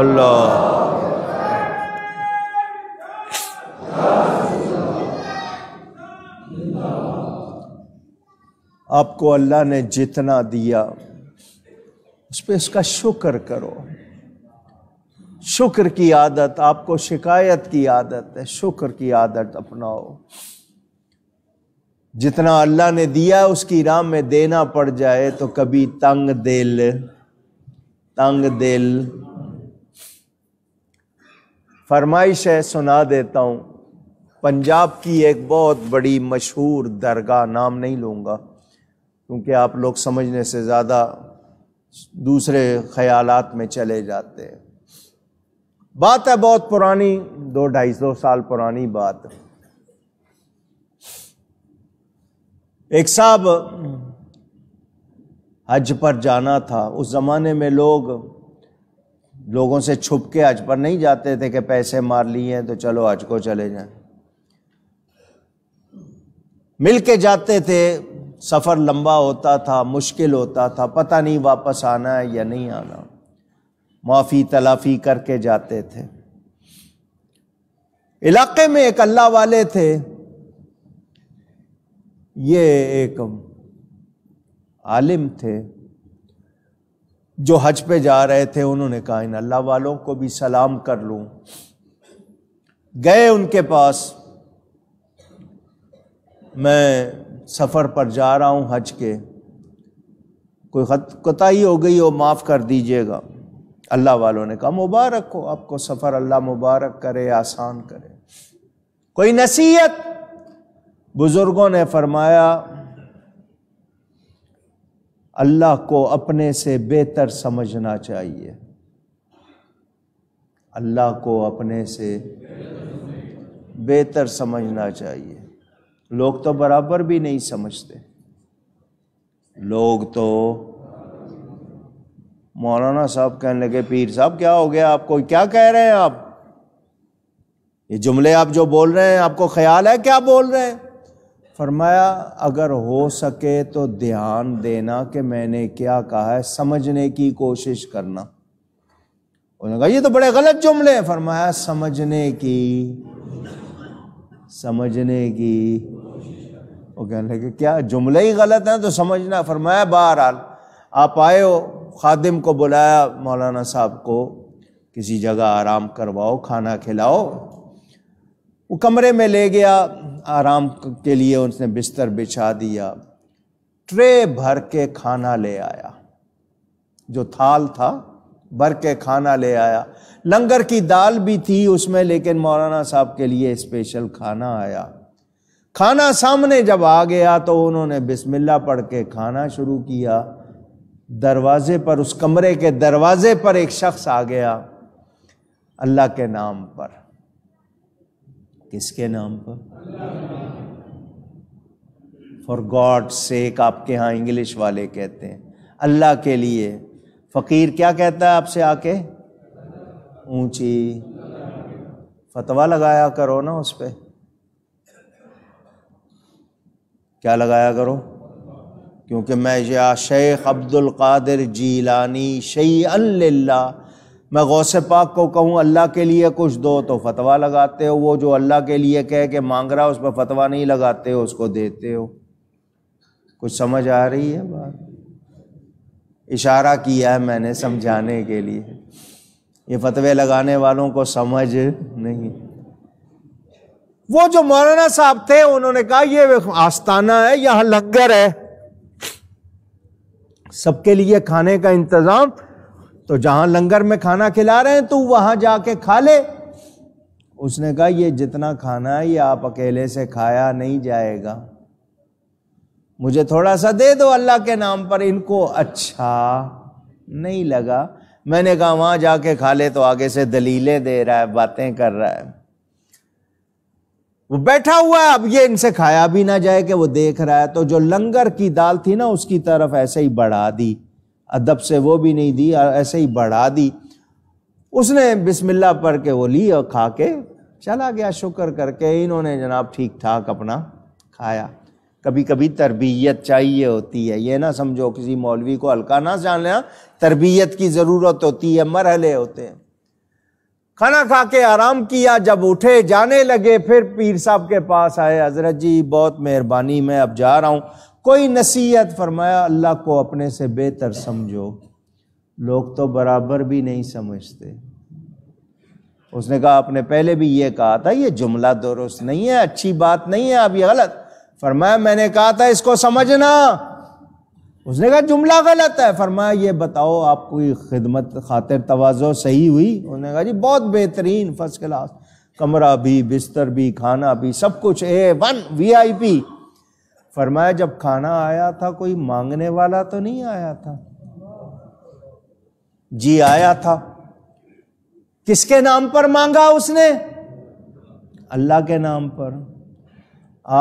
Speaker 1: अल्लाह आपको अल्लाह ने जितना दिया उस पर उसका शुक्र करो शुक्र की आदत आपको शिकायत की आदत है शुक्र की आदत अपनाओ जितना अल्लाह ने दिया उसकी राम में देना पड़ जाए तो कभी तंग दिल तंग दिल फरमाइश है सुना देता हूँ पंजाब की एक बहुत बड़ी मशहूर दरगाह नाम नहीं लूँगा क्योंकि आप लोग समझने से ज़्यादा दूसरे ख्यालात में चले जाते हैं बात है बहुत पुरानी दो ढाई सौ साल पुरानी बात एक साहब हज पर जाना था उस ज़माने में लोग लोगों से छुप के हज पर नहीं जाते थे कि पैसे मार लिए हैं तो चलो हज को चले जाएं मिल के जाते थे सफ़र लंबा होता था मुश्किल होता था पता नहीं वापस आना है या नहीं आना माफ़ी तलाफ़ी करके जाते थे इलाके में एक अल्लाह वाले थे ये एक आलिम थे जो हज पे जा रहे थे उन्होंने कहा इन अल्लाह वालों को भी सलाम कर लूं गए उनके पास मैं सफ़र पर जा रहा हूं हज के कोई कोताही हो गई हो माफ़ कर दीजिएगा अल्लाह वालों ने कहा मुबारक हो आपको सफ़र अल्लाह मुबारक करे आसान करे कोई नसीहत बुज़ुर्गों ने फरमाया अल्लाह को अपने से बेहतर समझना चाहिए अल्लाह को अपने से बेहतर समझना चाहिए लोग तो बराबर भी नहीं समझते लोग तो मौलाना साहब कहने लगे पीर साहब क्या हो गया आपको क्या कह रहे हैं आप ये जुमले आप जो बोल रहे हैं आपको ख्याल है क्या बोल रहे हैं फरमाया अगर हो सके तो ध्यान देना कि मैंने क्या कहा है समझने की कोशिश करना उन्होंने कहा ये तो बड़े गलत जुमले हैं फरमाया समझने की समझने की वो कहने लगे क्या जुमले ही गलत हैं तो समझना फरमाया बहरहाल आप आए हो खादिम को बुलाया मौलाना साहब को किसी जगह आराम करवाओ खाना खिलाओ वो कमरे में ले गया आराम के लिए उसने बिस्तर बिछा दिया ट्रे भर के खाना ले आया जो थाल था भर के खाना ले आया लंगर की दाल भी थी उसमें लेकिन मौलाना साहब के लिए स्पेशल खाना आया खाना सामने जब आ गया तो उन्होंने बिस्मिल्लाह पढ़ के खाना शुरू किया दरवाजे पर उस कमरे के दरवाजे पर एक शख्स आ गया अल्लाह के नाम पर किसके नाम पर फॉर गॉड सेक आपके यहां इंग्लिश वाले कहते हैं अल्लाह के लिए फ़कीर क्या कहता है आपसे आके ऊंची फतवा लगाया करो ना उस पर क्या लगाया करो क्योंकि मैं या शेख अब्दुल कादिर जीलानी शई अल्ला मैं गौसे पाक को कहूँ अल्लाह के लिए कुछ दो तो फतवा लगाते हो वो जो अल्लाह के लिए कह के मांग रहा उस पर फतवा नहीं लगाते हो उसको देते हो कुछ समझ आ रही है बात इशारा किया है मैंने समझाने के लिए ये फतवे लगाने वालों को समझ नहीं वो जो मौलाना साहब थे उन्होंने कहा ये आस्ताना है यहाँ लंगर है सबके लिए खाने का इंतज़ाम तो जहां लंगर में खाना खिला रहे हैं तू तो वहां जाके खा ले उसने कहा ये जितना खाना है ये आप अकेले से खाया नहीं जाएगा मुझे थोड़ा सा दे दो अल्लाह के नाम पर इनको अच्छा नहीं लगा मैंने कहा वहां जाके खा ले तो आगे से दलीलें दे रहा है बातें कर रहा है वो बैठा हुआ है अब ये इनसे खाया भी ना जाए कि वो देख रहा है तो जो लंगर की दाल थी ना उसकी तरफ ऐसे ही बढ़ा दी अदब से वो भी नहीं दी ऐसे ही बढ़ा दी उसने बिस्मिल्लाह पढ़ के वो ली और खा के चला गया शुक्र करके इन्होंने जनाब ठीक ठाक अपना खाया कभी कभी तरबियत चाहिए होती है ये ना समझो किसी मौलवी को हल्का ना जान लेना हाँ। तरबियत की ज़रूरत होती है मरहले होते हैं खाना खा के आराम किया जब उठे जाने लगे फिर पीर साहब के पास आए हजरत जी बहुत मेहरबानी मैं अब जा रहा हूँ कोई नसीहत फरमाया अल्लाह को अपने से बेहतर समझो लोग तो बराबर भी नहीं समझते उसने कहा आपने पहले भी ये कहा था ये जुमला दुरुस्त नहीं है अच्छी बात नहीं है अब ये गलत फरमाया मैंने कहा था इसको समझना उसने कहा जुमला गलत है फरमाया ये बताओ आपकी खिदमत खातिर तोज़ो सही हुई उन्होंने कहा जी बहुत बेहतरीन फर्स्ट क्लास कमरा भी बिस्तर भी खाना भी सब कुछ ए वन वीआईपी फरमाया जब खाना आया था कोई मांगने वाला तो नहीं आया था जी आया था किसके नाम पर मांगा उसने अल्लाह के नाम पर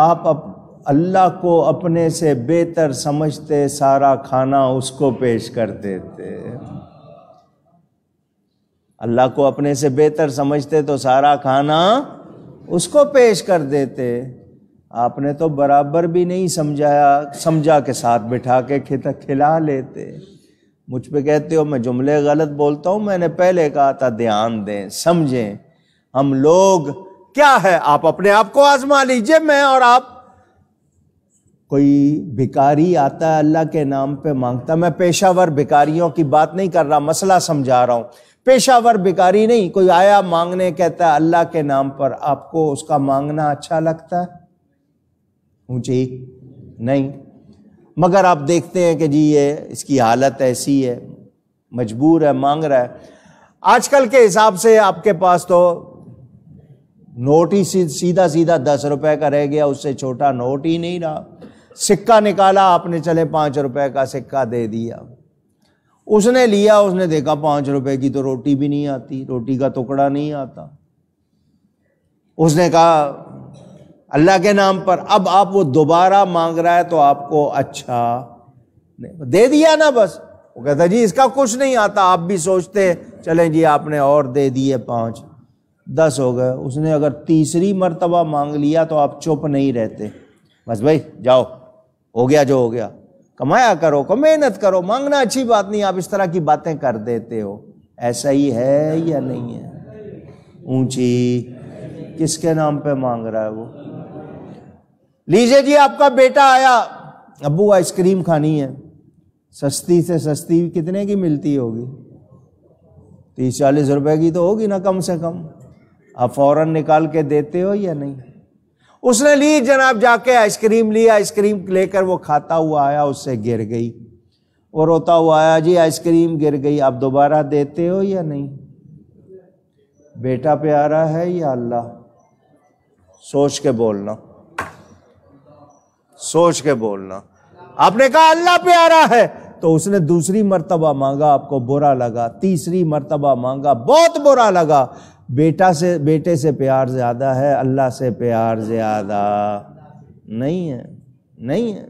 Speaker 1: आप अब अल्लाह को अपने से बेहतर समझते सारा खाना उसको पेश कर देते अल्लाह को अपने से बेहतर समझते तो सारा खाना उसको पेश कर देते आपने तो बराबर भी नहीं समझाया समझा के साथ बिठा के खिता खिला लेते मुझ पे कहते हो मैं जुमले गलत बोलता हूँ मैंने पहले कहा था ध्यान दें समझें हम लोग क्या है आप अपने आप को आजमा लीजिए मैं और आप कोई भिकारी आता है अल्लाह के नाम पे मांगता मैं पेशावर भिकारियों की बात नहीं कर रहा मसला समझा रहा हूँ पेशावर भिकारी नहीं कोई आया मांगने कहता है अल्लाह के नाम पर आपको उसका मांगना अच्छा लगता है जी नहीं मगर आप देखते हैं कि जी ये इसकी हालत ऐसी है मजबूर है मांग रहा है आजकल के हिसाब से आपके पास तो नोट ही सीधा सीधा दस रुपए का रह गया उससे छोटा नोट ही नहीं रहा सिक्का निकाला आपने चले पाँच रुपए का सिक्का दे दिया उसने लिया उसने देखा पाँच रुपए की तो रोटी भी नहीं आती रोटी का टुकड़ा नहीं आता उसने कहा अल्लाह के नाम पर अब आप वो दोबारा मांग रहा है तो आपको अच्छा दे दिया ना बस वो कहता जी इसका कुछ नहीं आता आप भी सोचते चलें जी आपने और दे दिए पाँच दस हो गए उसने अगर तीसरी मरतबा मांग लिया तो आप चुप नहीं रहते बस भाई जाओ हो गया जो हो गया कमाया करो को मेहनत करो मांगना अच्छी बात नहीं आप इस तरह की बातें कर देते हो ऐसा ही है या नहीं है ऊंची किसके नाम पे मांग रहा है वो लीजिए जी आपका बेटा आया अबू आइसक्रीम खानी है सस्ती से सस्ती कितने की मिलती होगी तीस चालीस रुपए की तो होगी ना कम से कम आप फौरन निकाल के देते हो या नहीं उसने ली जनाब जाके आइसक्रीम ली आइसक्रीम लेकर वो खाता हुआ आया उससे गिर गई और रोता हुआ आया जी आइसक्रीम गिर गई आप दोबारा देते हो या नहीं बेटा प्यारा है या अल्लाह सोच के बोलना सोच के बोलना आपने कहा अल्लाह प्यारा है तो उसने दूसरी मर्तबा मांगा आपको बुरा लगा तीसरी मर्तबा मांगा बहुत बुरा लगा बेटा से बेटे से प्यार ज़्यादा है अल्लाह से प्यार ज़्यादा नहीं है नहीं है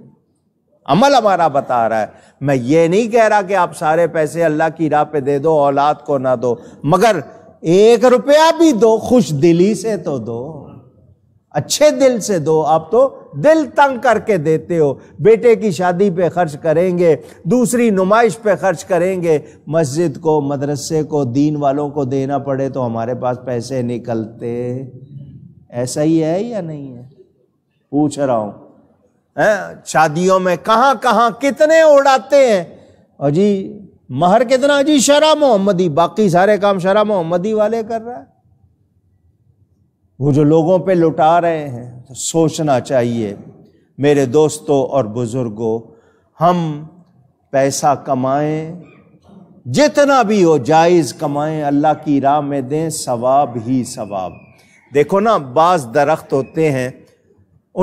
Speaker 1: अमल हमारा बता रहा है मैं ये नहीं कह रहा कि आप सारे पैसे अल्लाह की राह पे दे दो औलाद को ना दो मगर एक रुपया भी दो खुश दिली से तो दो अच्छे दिल से दो आप तो दिल तंग करके देते हो बेटे की शादी पे खर्च करेंगे दूसरी नुमाइश पे खर्च करेंगे मस्जिद को मदरसे को दीन वालों को देना पड़े तो हमारे पास पैसे निकलते ऐसा ही है या नहीं है पूछ रहा हूं शादियों में कहां कहां कितने उड़ाते हैं और जी महर कितना जी शरा मोहम्मदी बाकी सारे काम शरा मोहम्मदी वाले कर रहा है वो जो लोगों पे लुटा रहे हैं तो सोचना चाहिए मेरे दोस्तों और बुज़ुर्गों हम पैसा कमाएं जितना भी हो जायज़ कमाएं अल्लाह की राह में दें सवाब ही सवाब देखो ना बाज़ दरख्त होते हैं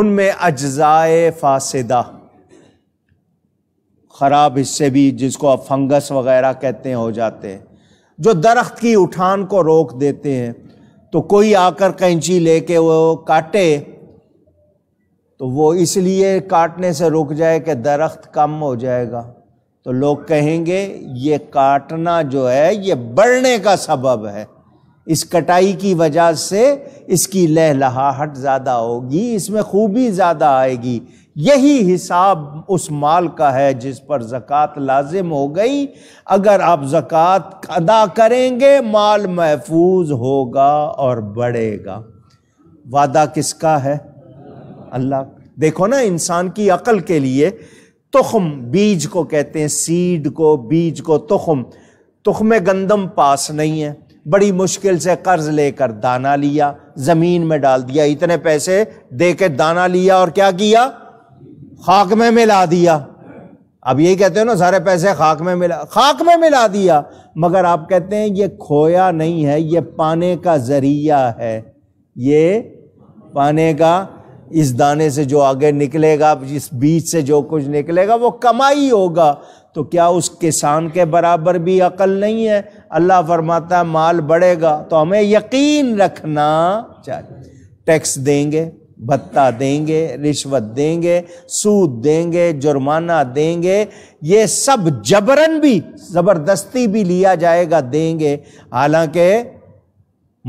Speaker 1: उनमें अज्जाए फासदा ख़राब हिस्से भी जिसको आप फंगस वगैरह कहते हैं हो जाते हैं जो दरख्त की उठान को रोक देते हैं तो कोई आकर कैंची लेके वो काटे तो वो इसलिए काटने से रुक जाए कि दरख्त कम हो जाएगा तो लोग कहेंगे ये काटना जो है ये बढ़ने का सबब है इस कटाई की वजह से इसकी लहलहाहट ज़्यादा होगी इसमें खूबी ज़्यादा आएगी यही हिसाब उस माल का है जिस पर ज़क़़त लाजिम हो गई अगर आप ज़क़़त अदा करेंगे माल महफूज होगा और बढ़ेगा वादा किसका है अल्लाह देखो ना इंसान की अकल के लिए तुखम बीज को कहते हैं सीड को बीज को तुखम तुखम गंदम पास नहीं है बड़ी मुश्किल से कर्ज लेकर दाना लिया ज़मीन में डाल दिया इतने पैसे दे के दाना लिया और क्या किया खाक में मिला दिया अब यही कहते हो ना सारे पैसे खाक में मिला खाक में मिला दिया मगर आप कहते हैं ये खोया नहीं है ये पाने का जरिया है ये पाने का इस दाने से जो आगे निकलेगा इस बीज से जो कुछ निकलेगा वो कमाई होगा तो क्या उस किसान के बराबर भी अकल नहीं है अल्लाह फरमाता माल बढ़ेगा तो हमें यकीन रखना चाहिए टैक्स देंगे भत्ता देंगे रिश्वत देंगे सूद देंगे जुर्माना देंगे ये सब जबरन भी ज़बरदस्ती भी लिया जाएगा देंगे हालांकि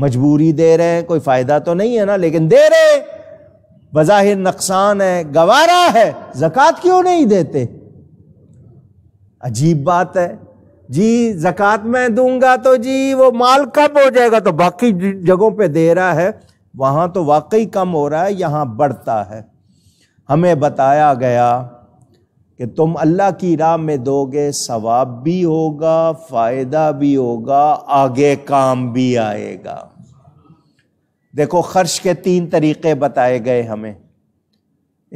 Speaker 1: मजबूरी दे रहे हैं कोई फ़ायदा तो नहीं है ना लेकिन दे रहे बज़ाहिर नुकसान है गवारा है ज़क़़त क्यों नहीं देते अजीब बात है जी ज़क़़त मैं दूंगा तो जी वो माल कब हो जाएगा तो बाकी जगहों पे दे रहा है वहाँ तो वाकई कम हो रहा है यहाँ बढ़ता है हमें बताया गया कि तुम अल्लाह की राह में दोगे सवाब भी होगा फ़ायदा भी होगा आगे काम भी आएगा देखो खर्च के तीन तरीके बताए गए हमें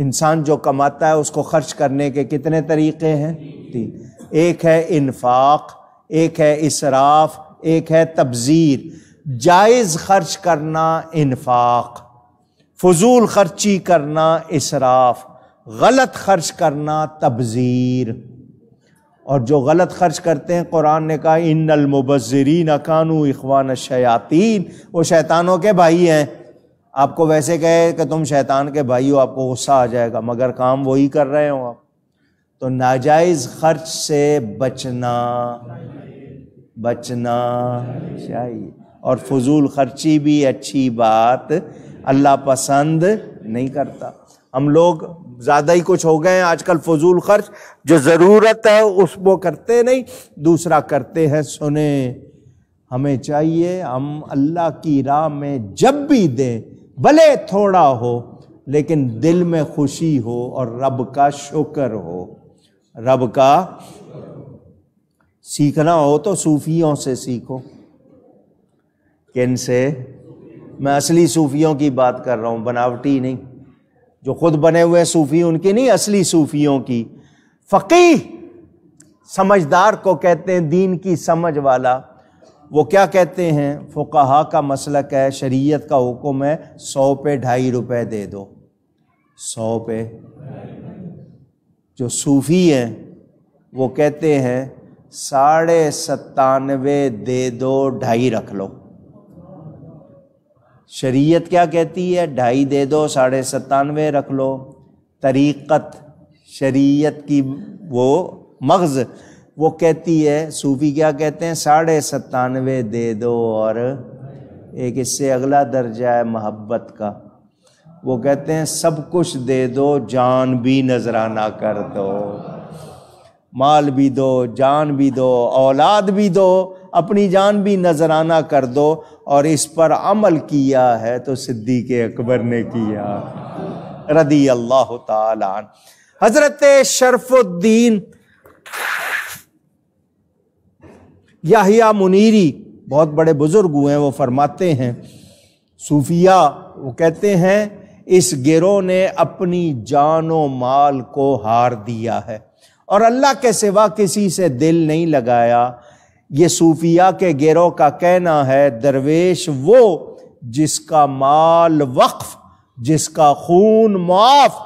Speaker 1: इंसान जो कमाता है उसको खर्च करने के कितने तरीके हैं तीन एक है इन्फाक एक है इसराफ एक है तबजीर जायज़ खर्च करना इन्फाक फजूल खर्ची करना इसराफ गलत खर्च करना तबज़ीर और जो गलत खर्च करते हैं कुरान ने कहा इन अलमुबजरीन कानू इखवान शयातीन वो शैतानों के भाई हैं आपको वैसे कहे कि तुम शैतान के भाई हो आपको गुस्सा आ जाएगा मगर काम वही कर रहे हो आप तो नाजायज़ खर्च से बचना बचना चाहिए और फजूल खर्ची भी अच्छी बात अल्लाह पसंद नहीं करता हम लोग ज़्यादा ही कुछ हो गए हैं आजकल फजूल खर्च जो ज़रूरत है उस वो करते नहीं दूसरा करते हैं सुने हमें चाहिए हम अल्लाह की राह में जब भी दें भले थोड़ा हो लेकिन दिल में खुशी हो और रब का शुक्र हो रब का सीखना हो तो सूफियों से सीखो किन से मैं असली सूफियों की बात कर रहा हूँ बनावटी नहीं जो खुद बने हुए सूफी उनकी नहीं असली सूफियों की फ़की समझदार को कहते हैं दीन की समझ वाला वो क्या कहते हैं फ़ुकाहा का मसलक है शरीयत का हुक्म है सौ पे ढाई रुपए दे दो सौ पे जो सूफ़ी हैं वो कहते हैं साढ़े सत्तानवे दे दो ढाई रख लो शरीयत क्या कहती है ढाई दे दो साढ़े सत्तानवे रख लो तरीक़त शरीयत की वो मगज़ वो कहती है सूफ़ी क्या कहते हैं साढ़े सत्तानवे दे दो और एक इससे अगला दर्जा है मोहब्बत का वो कहते हैं सब कुछ दे दो जान भी नजराना कर दो माल भी दो जान भी दो औलाद भी दो अपनी जान भी नजराना कर दो और इस पर अमल किया है तो सिद्दीक अकबर ने किया रदी अल्लाह तजरत शरफुद्दीन याहिया मुनीरी बहुत बड़े बुजुर्ग हुए हैं वो फरमाते हैं सूफिया वो कहते हैं इस गिरोह ने अपनी जानो माल को हार दिया है और अल्लाह के सिवा किसी से दिल नहीं लगाया ये सूफिया के गिरोह का कहना है दरवेश वो जिसका माल वक्फ जिसका खून माफ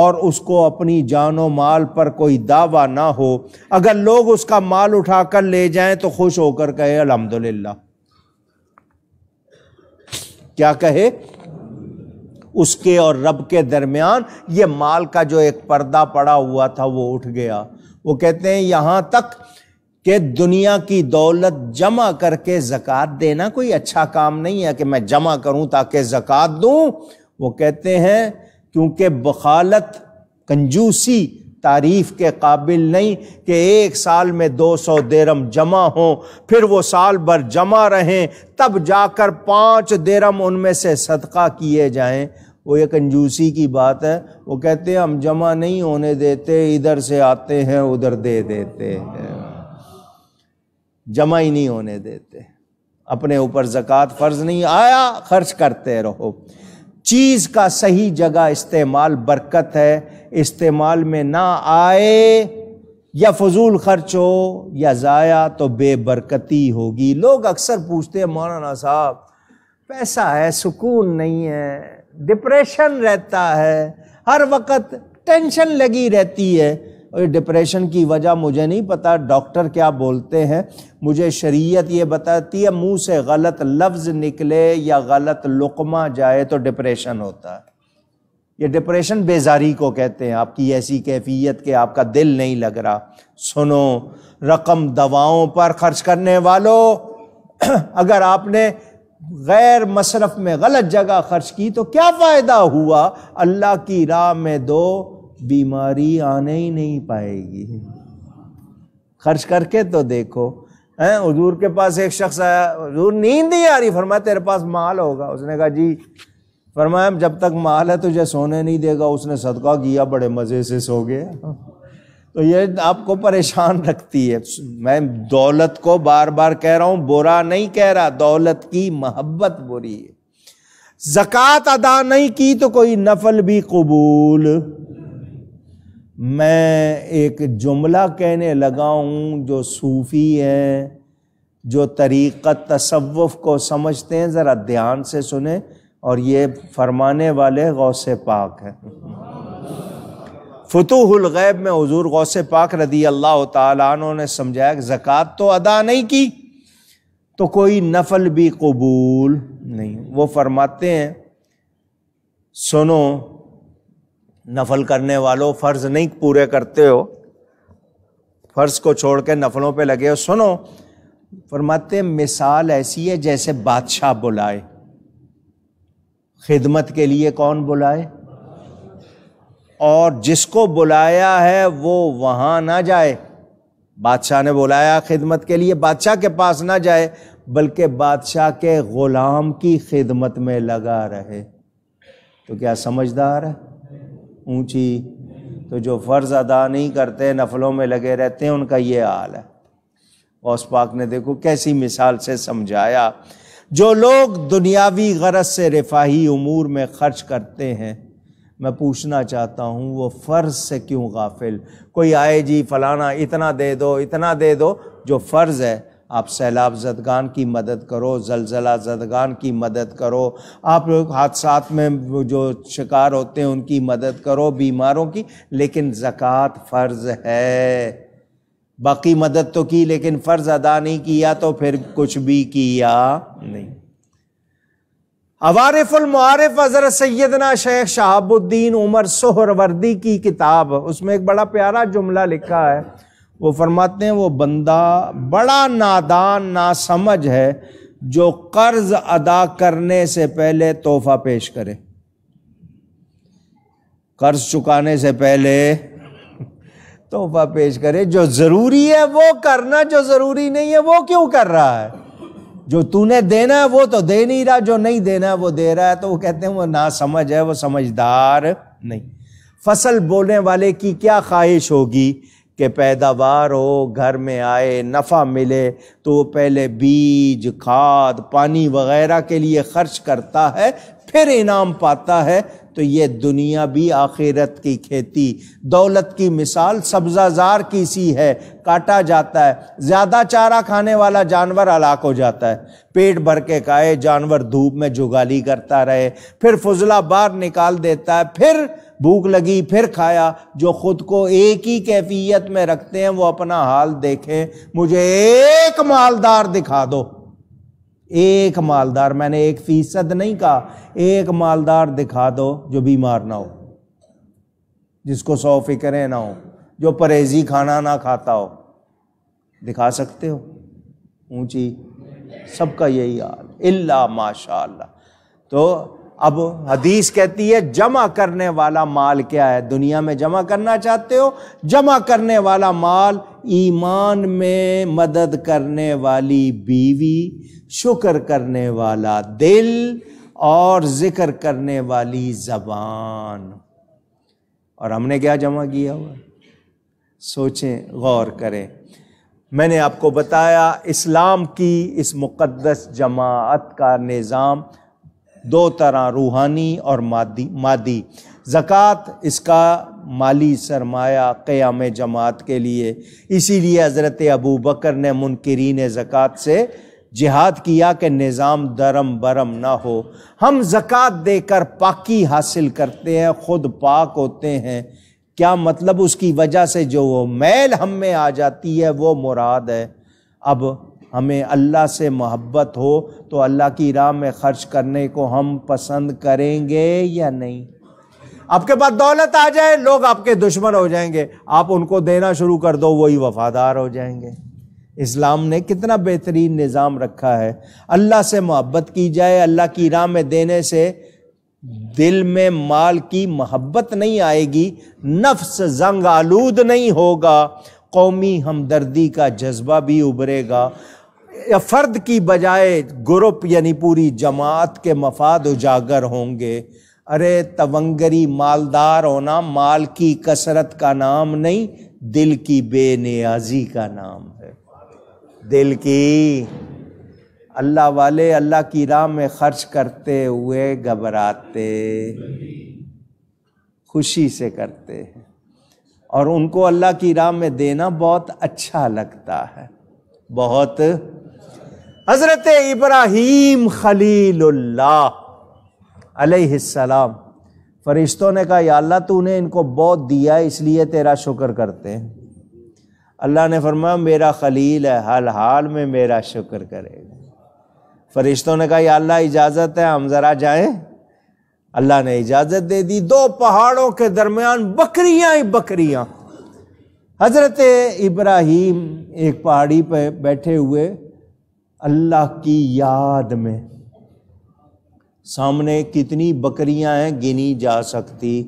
Speaker 1: और उसको अपनी जानो माल पर कोई दावा ना हो अगर लोग उसका माल उठाकर ले जाएं तो खुश होकर कहे अलहमदुल्ला क्या कहे उसके और रब के दरमियान ये माल का जो एक पर्दा पड़ा हुआ था वो उठ गया वो कहते हैं यहां तक कि दुनिया की दौलत जमा करके ज़क़़त देना कोई अच्छा काम नहीं है कि मैं जमा करूं ताकि जक़ात दूं वो कहते हैं क्योंकि बखालत कंजूसी तारीफ के काबिल नहीं कि एक साल में 200 देरम जमा हो फिर वो साल भर जमा रहें तब जाकर पाँच देरम उनमें से सदका किए जाएं वो ये कंजूसी की बात है वो कहते हैं हम जमा नहीं होने देते इधर से आते हैं उधर दे देते हैं जमा ही नहीं होने देते अपने ऊपर जक़ात फ़र्ज़ नहीं आया ख़र्च करते रहो चीज़ का सही जगह इस्तेमाल बरकत है इस्तेमाल में ना आए या फजूल खर्च हो या ज़ाया तो बेबरकती होगी लोग अक्सर पूछते हैं मौलाना साहब पैसा है सुकून नहीं है डिप्रेशन रहता है हर वक्त टेंशन लगी रहती है और डिप्रेशन की वजह मुझे नहीं पता डॉक्टर क्या बोलते हैं मुझे शरीयत ये बताती है मुंह से गलत लफ्ज़ निकले या गलत लुकमा जाए तो डिप्रेशन होता है ये डिप्रेशन बेजारी को कहते हैं आपकी ऐसी कैफियत के आपका दिल नहीं लग रहा सुनो रकम दवाओं पर खर्च करने वालों *clears throat* अगर आपने गैर मशरफ में गलत जगह खर्च की तो क्या फ़ायदा हुआ अल्लाह की राह में दो बीमारी आने ही नहीं पाएगी खर्च करके तो देखो हैं हजूर के पास एक शख्स आया हजूर नींद नहीं आ रही फरमाया तेरे पास माल होगा उसने कहा जी फरमाया जब तक माल है तुझे सोने नहीं देगा उसने सदका किया बड़े मज़े से सो गया तो ये आपको परेशान रखती है मैं दौलत को बार बार कह रहा हूँ बुरा नहीं कह रहा दौलत की मोहब्बत बुरी है ज़क़़त अदा नहीं की तो कोई नफल भी कबूल मैं एक जुमला कहने लगा हूँ जो सूफ़ी हैं जो तरीक़त तसव्वुफ़ को समझते हैं ज़रा ध्यान से सुने और ये फरमाने वाले गौसे पाक हैं गैब में हजूर गौसे पाक रदी अल्लाह तु ने समझाया कि ज़क़़त तो अदा नहीं की तो कोई नफल भी कबूल नहीं वो फरमाते हैं सुनो नफल करने वालों फ़र्ज़ नहीं पूरे करते हो फ़र्ज़ को छोड़ के नफलों पे लगे हो सुनो फरमाते मिसाल ऐसी है जैसे बादशाह बुलाए खिदमत के लिए कौन बुलाए और जिसको बुलाया है वो वहाँ ना जाए बादशाह ने बुलाया खिदमत के लिए बादशाह के पास ना जाए बल्कि बादशाह के ग़ुलाम की खिदमत में लगा रहे तो क्या समझदार है ऊंची तो जो फ़र्ज़ अदा नहीं करते नफलों में लगे रहते हैं उनका ये हाल है गौस पाक ने देखो कैसी मिसाल से समझाया जो लोग दुनियावी गरज से रिफाही उमूर में ख़र्च करते हैं मैं पूछना चाहता हूँ वो फ़र्ज़ से क्यों गाफिल कोई आए जी फ़लाना इतना दे दो इतना दे दो जो फ़र्ज़ है आप सैलाब जदगान की मदद करो जलजला जदगान की मदद करो आप लोग हादसा में जो शिकार होते हैं उनकी मदद करो बीमारों की लेकिन ज़क़़त फ़र्ज़ है बाकी मदद तो की लेकिन फ़र्ज़ अदा नहीं किया तो फिर कुछ भी किया नहीं अवारफुलमारफ अजर सैदना शेख शहाबुद्दीन उमर सोहरवर्दी की किताब उसमें एक बड़ा प्यारा जुमला लिखा है वो फरमाते हैं वो बंदा बड़ा नादान नासमझ है जो कर्ज अदा करने से पहले तोहफा पेश करे कर्ज चुकाने से पहले तोहफा पेश करे जो ज़रूरी है वो करना जो ज़रूरी नहीं है वो क्यों कर रहा है जो तूने देना है वो तो दे नहीं रहा जो नहीं देना है वो दे रहा है तो वो कहते हैं वो ना समझ है वो समझदार नहीं फसल बोने वाले की क्या ख्वाहिश होगी कि पैदावार हो घर में आए नफ़ा मिले तो वो पहले बीज खाद पानी वगैरह के लिए खर्च करता है फिर इनाम पाता है तो ये दुनिया भी आखिरत की खेती दौलत की मिसाल सब्ज़ाजार की सी है काटा जाता है ज़्यादा चारा खाने वाला जानवर हलाक हो जाता है पेट भर के खाए जानवर धूप में जुगाली करता रहे फिर फजला बाहर निकाल देता है फिर भूख लगी फिर खाया जो खुद को एक ही कैफियत में रखते हैं वो अपना हाल देखें मुझे एक मालदार दिखा दो एक मालदार मैंने एक फीसद नहीं कहा एक मालदार दिखा दो जो बीमार ना हो जिसको सौ फिक्रें ना हो जो परहेजी खाना ना खाता हो दिखा सकते हो ऊंची सबका यही हाल इल्ला माशा तो अब हदीस कहती है जमा करने वाला माल क्या है दुनिया में जमा करना चाहते हो जमा करने वाला माल ईमान में मदद करने वाली बीवी शुक्र करने वाला दिल और जिक्र करने वाली जबान और हमने क्या जमा किया हुआ सोचें गौर करें मैंने आपको बताया इस्लाम की इस मुक़दस जमात का निज़ाम दो तरह रूहानी और मादी मादी ज़क़़त इसका माली सरमाया क़याम जमात के लिए इसी लिए हज़रत अबू बकर ने मुनकरीन ज़क़़त से जिहाद किया कि निज़ाम दरम बरम ना हो हम ज़क़़त देकर पाकि हासिल करते हैं ख़ुद पाक होते हैं क्या मतलब उसकी वजह से जो वो मैल हम में आ जाती है वो मुराद है अब हमें अल्लाह से मोहब्बत हो तो अल्लाह की राह में खर्च करने को हम पसंद करेंगे या नहीं आपके पास दौलत आ जाए लोग आपके दुश्मन हो जाएंगे आप उनको देना शुरू कर दो वही वफादार हो जाएंगे इस्लाम ने कितना बेहतरीन निज़ाम रखा है अल्लाह से मोहब्बत की जाए अल्लाह की राह में देने से दिल में माल की मोहब्बत नहीं आएगी नफ्स जंग आलूद नहीं होगा कौमी हमदर्दी का जज्बा भी उभरेगा फ़र्द की बजाय ग्रुप यानी पूरी जमात के मफाद उजागर होंगे अरे तवंगरी मालदार होना माल की कसरत का नाम नहीं दिल की बेनियाजी का नाम है दिल की अल्लाह वाले अल्लाह की राह में खर्च करते हुए घबराते खुशी से करते हैं और उनको अल्लाह की राह में देना बहुत अच्छा लगता है बहुत हजरत इब्राहिम खलीलुल्लाम फरिश्तों ने कहा या अल्लाह तूने इनको बहुत दिया इसलिए तेरा शुक्र करते हैं अल्लाह ने फरमाया मेरा खलील है हल हाल में मेरा शुक्र करेगा फरिश्तों ने कहा या अल्लाह इजाज़त है हम ज़रा जाएं अल्लाह ने इजाज़त दे दी दो पहाड़ों के दरमियान बकरियां ही बकरियां हज़रत इब्राहीम एक पहाड़ी पर बैठे हुए अल्लाह की याद में सामने कितनी बकरियां हैं गिनी जा सकती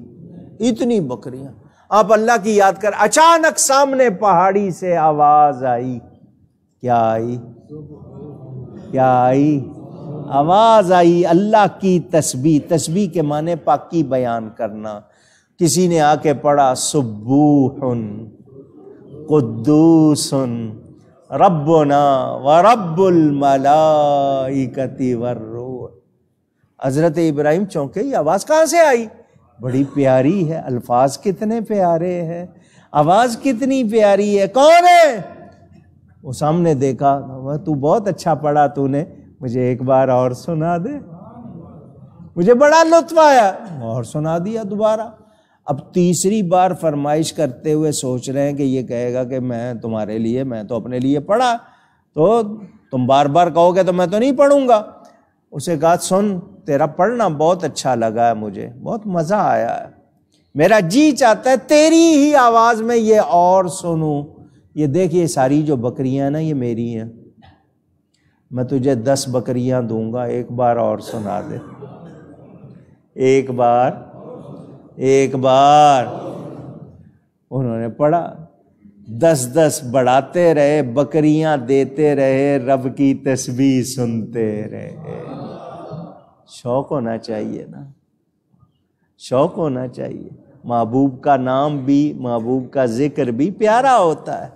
Speaker 1: इतनी बकरियां आप अल्लाह की याद कर अचानक सामने पहाड़ी से आवाज आई क्या आई क्या आई आवाज आई अल्लाह की तस्बी तस्बी के माने पाकी बयान करना किसी ने आके पढ़ा सुबूहन कुद्दूसन रबना व रब्बुल मलाइकति हज़रत इब्राहिम चौंके ये आवाज़ कहाँ से आई बड़ी प्यारी है अल्फाज कितने प्यारे हैं आवाज़ कितनी प्यारी है कौन है वो सामने देखा वह तू बहुत अच्छा पढ़ा तूने मुझे एक बार और सुना दे मुझे बड़ा लुत्फ आया और सुना दिया दोबारा अब तीसरी बार फरमाइश करते हुए सोच रहे हैं कि ये कहेगा कि मैं तुम्हारे लिए मैं तो अपने लिए पढ़ा तो तुम बार बार कहोगे तो मैं तो नहीं पढ़ूंगा उसे कहा सुन तेरा पढ़ना बहुत अच्छा लगा है मुझे बहुत मज़ा आया है मेरा जी चाहता है तेरी ही आवाज़ में ये और सुनूं ये देखिए सारी जो बकरियां ना ये मेरी हैं मैं तुझे दस बकरियां दूंगा एक बार और सुना दे एक बार एक बार उन्होंने पढ़ा दस दस बढ़ाते रहे बकरियां देते रहे रब की तस्वीर सुनते रहे शौक होना चाहिए ना शौक होना चाहिए महबूब का नाम भी महबूब का जिक्र भी प्यारा होता है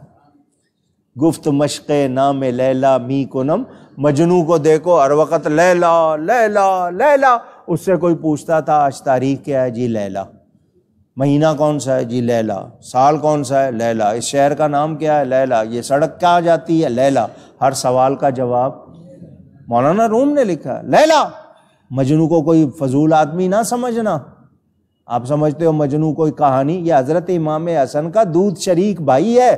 Speaker 1: गुफ्त मशक़ नाम लैला मी को नम मजनू को देखो हर वक़्त लैला लैला लैला उससे कोई पूछता था आज तारीख क्या है जी लैला महीना कौन सा है जी लैला साल कौन सा है लैला इस शहर का नाम क्या है लैला ये सड़क क्या आ जाती है लैला हर सवाल का जवाब मौलाना रूम ने लिखा लैला मजनू को कोई फजूल आदमी ना समझना आप समझते हो मजनू कोई कहानी ये हज़रत इमाम हसन का दूध शरीक भाई है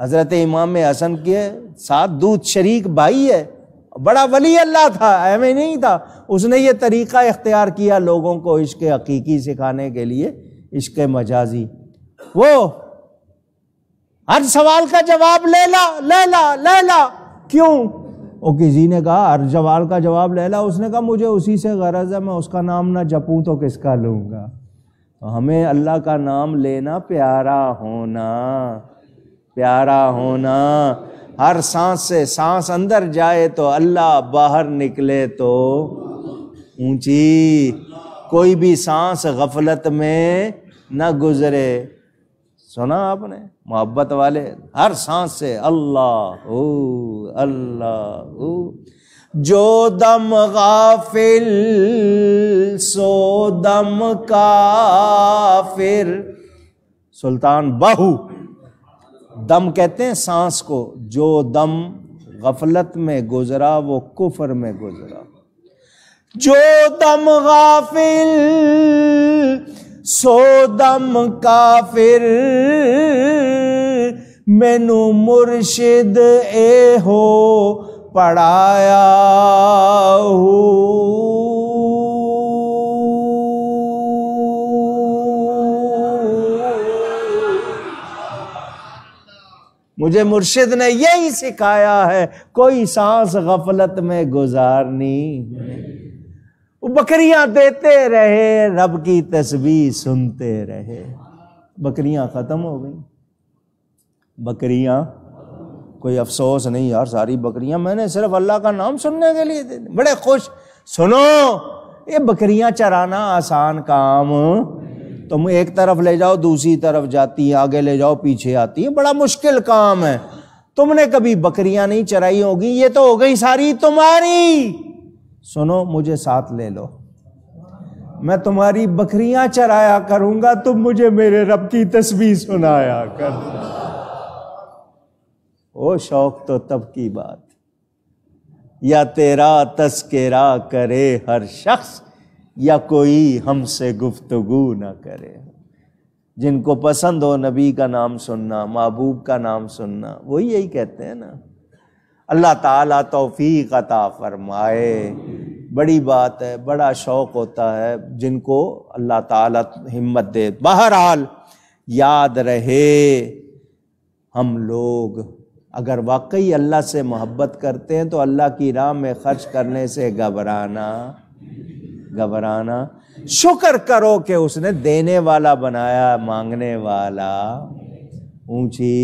Speaker 1: हज़रत इमाम हसन के साथ दूध शरीक भाई है बड़ा वली अल्लाह था ऐमें नहीं था उसने ये तरीक़ा इख्तियार किया लोगों को इश्क हकीकी सिखाने के लिए इश्क मजाजी वो हर सवाल का जवाब ला ले ला क्यों वो किसी ने कहा हर सवाल का जवाब ले ला उसने कहा मुझे उसी से गरज है मैं उसका नाम ना जपूँ तो किसका लूँगा तो हमें अल्लाह का नाम लेना प्यारा होना प्यारा होना हर सांस से सांस अंदर जाए तो अल्लाह बाहर निकले तो ऊंची कोई भी सांस गफलत में न गुजरे सुना आपने मोहब्बत वाले हर सांस से अल्लाह ओ अल्लाह ओ जो दम गाफिल सो दम काफिर सुल्तान बाहू दम कहते हैं सांस को जो दम गफलत में गुजरा वो कुफर में गुजरा जो दम गाफिल सो दम काफिर मैनू मुर्शिद ए हो पढ़ाया हूँ मुझे मुर्शिद ने यही सिखाया है कोई सांस गफलत में गुजारनी वो बकरियां देते रहे रब की तस्वीर सुनते रहे बकरियां ख़त्म हो गई बकरियां कोई अफसोस नहीं यार सारी बकरियां मैंने सिर्फ अल्लाह का नाम सुनने के लिए दे बड़े खुश सुनो ये बकरियां चराना आसान काम तुम एक तरफ ले जाओ दूसरी तरफ जाती है आगे ले जाओ पीछे आती है बड़ा मुश्किल काम है तुमने कभी बकरियां नहीं चराई होगी ये तो हो गई सारी तुम्हारी सुनो मुझे साथ ले लो मैं तुम्हारी बकरियां चराया करूंगा तुम मुझे मेरे रब की तस्वीर सुनाया कर ओ शौक तो तब की बात या तेरा तस्करा करे हर शख्स या कोई हमसे गुफ्तगु ना करे जिनको पसंद हो नबी का नाम सुनना महबूब का नाम सुनना वही यही कहते हैं ना अल्लाह ताला तौफीक अता फरमाए बड़ी बात है बड़ा शौक़ होता है जिनको अल्लाह ताला हिम्मत दे बहरहाल याद रहे हम लोग अगर वाकई अल्लाह से मोहब्बत करते हैं तो अल्लाह की राह में खर्च करने से घबराना घबराना शुक्र करो कि उसने देने वाला बनाया मांगने वाला ऊंची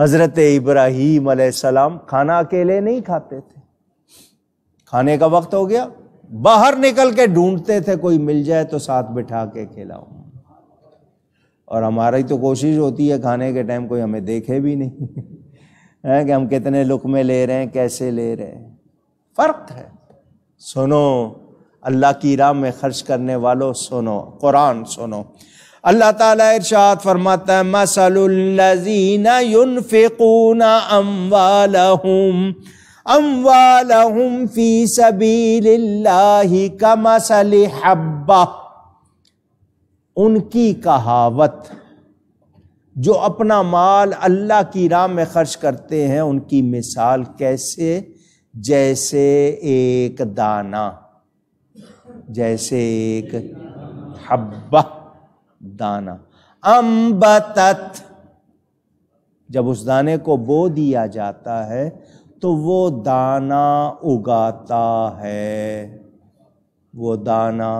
Speaker 1: हजरत इब्राहिम सलाम खाना अकेले नहीं खाते थे खाने का वक्त हो गया बाहर निकल के ढूंढते थे कोई मिल जाए तो साथ बिठा के खिलाओ और हमारी तो कोशिश होती है खाने के टाइम कोई हमें देखे भी नहीं *laughs* है कि हम कितने लुक में ले रहे हैं कैसे ले रहे हैं फर्क है सुनो अल्लाह की राम में खर्च करने वालों सुनो कुरान सुनो अल्लाह ताला इरशाद फरमाता है मसलुल्लजीना युनफिकूना अमवालहुम अमवालहुम फी का मसल हब्बा उनकी कहावत जो अपना माल अल्लाह की राम में खर्च करते हैं उनकी मिसाल कैसे जैसे एक दाना जैसे एक हब्बा दाना अम्बतत जब उस दाने को बो दिया जाता है तो वो दाना उगाता है वो दाना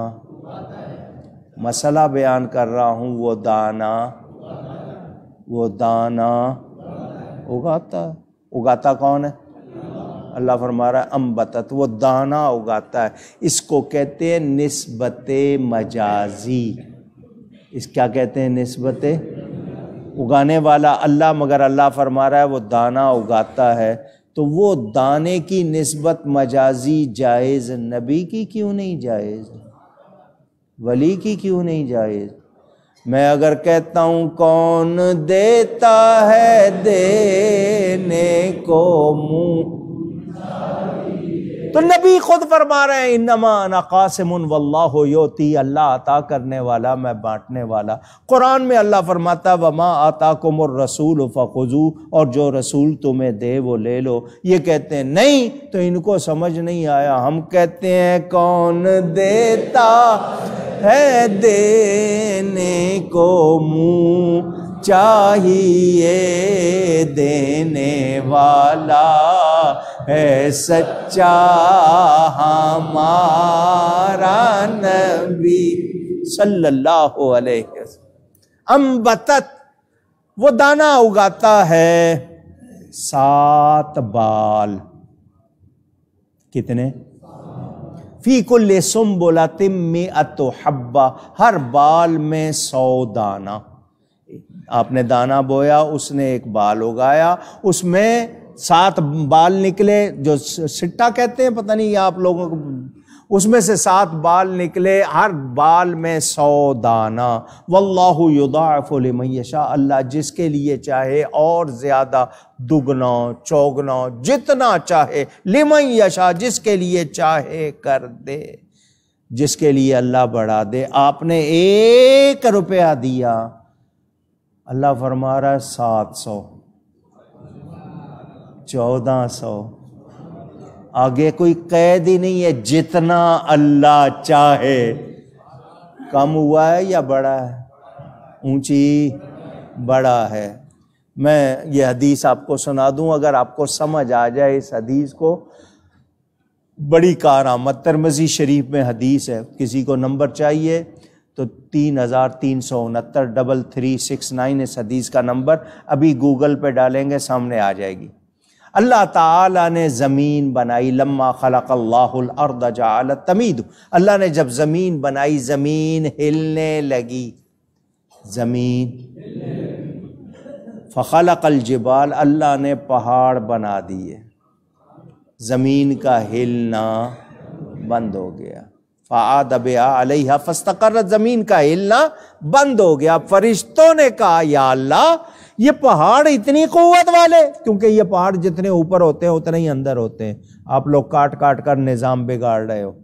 Speaker 1: मसला बयान कर रहा हूँ वो दाना वो दाना उगाता उगाता कौन है अल्लाह फरमा रहा है अम्बतत वो दाना उगाता है इसको कहते हैं नस्बत मजाजी इस क्या कहते हैं नस्बत उगाने वाला अल्लाह मगर अल्लाह फरमा रहा है वो दाना उगाता है तो वो दाने की नस्बत मजाजी जायज़ नबी की क्यों नहीं जायज़ वली की क्यों नहीं जायज़ मैं अगर कहता हूँ कौन देता है देने को मुंह तो नबी खुद फरमा रहे हैं इनमान कासिम वल्लाह योती अल्लाह अता करने वाला मैं बांटने वाला कुरान में अल्लाह फरमाता वमा आता कुमर रसूल फ़ुजू और जो रसूल तुम्हें दे वो ले लो ये कहते हैं नहीं तो इनको समझ नहीं आया हम कहते हैं कौन देता है देने को मुँह चाहिए देने वाला है सच्चा हमारा नबी सल्लल्लाहु अलैहि वसल्लम अम्बतत वो दाना उगाता है सात बाल कितने फी सुम बोला तिम में अतो हब्बा हर बाल में सौ दाना आपने दाना बोया उसने एक बाल उगाया उसमें सात बाल निकले जो सिट्टा कहते हैं पता नहीं आप लोगों को उसमें से सात बाल निकले हर बाल में सौ दाना वल्लाहु युदाफुलमैशा अल्लाह जिसके लिए चाहे और ज़्यादा दुगना चौगना जितना चाहे लिमैशा जिसके लिए चाहे कर दे जिसके लिए अल्लाह बढ़ा दे आपने एक रुपया दिया अल्लाह फरमा रहा है सात सौ चौदह सौ आगे कोई कैद ही नहीं है जितना अल्लाह चाहे कम हुआ है या बड़ा है ऊंची बड़ा है मैं ये हदीस आपको सुना दूं अगर आपको समझ आ जाए इस हदीस को बड़ी कारामत तरमजी शरीफ में हदीस है किसी को नंबर चाहिए तो तीन हज़ार तीन सौ उनहत्तर डबल थ्री सिक्स नाइन इस हदीस का नंबर अभी गूगल पे डालेंगे सामने आ जाएगी अल्लाह ताला ने ज़मीन बनाई लम्मा खलक अर्द जाल तमीद अल्लाह ने जब ज़मीन बनाई ज़मीन हिलने लगी ज़मीन फ़लक अलजबाल अल्लाह ने पहाड़ बना दिए ज़मीन का हिलना बंद हो गया फ़ाद अलहा फस्तकर ज़मीन का हिलना बंद हो गया फरिश्तों ने कहा या अल्लाह ये पहाड़ इतनी कुत वाले क्योंकि ये पहाड़ जितने ऊपर होते हैं उतने ही अंदर होते हैं आप लोग काट काट कर निज़ाम बिगाड़ रहे हो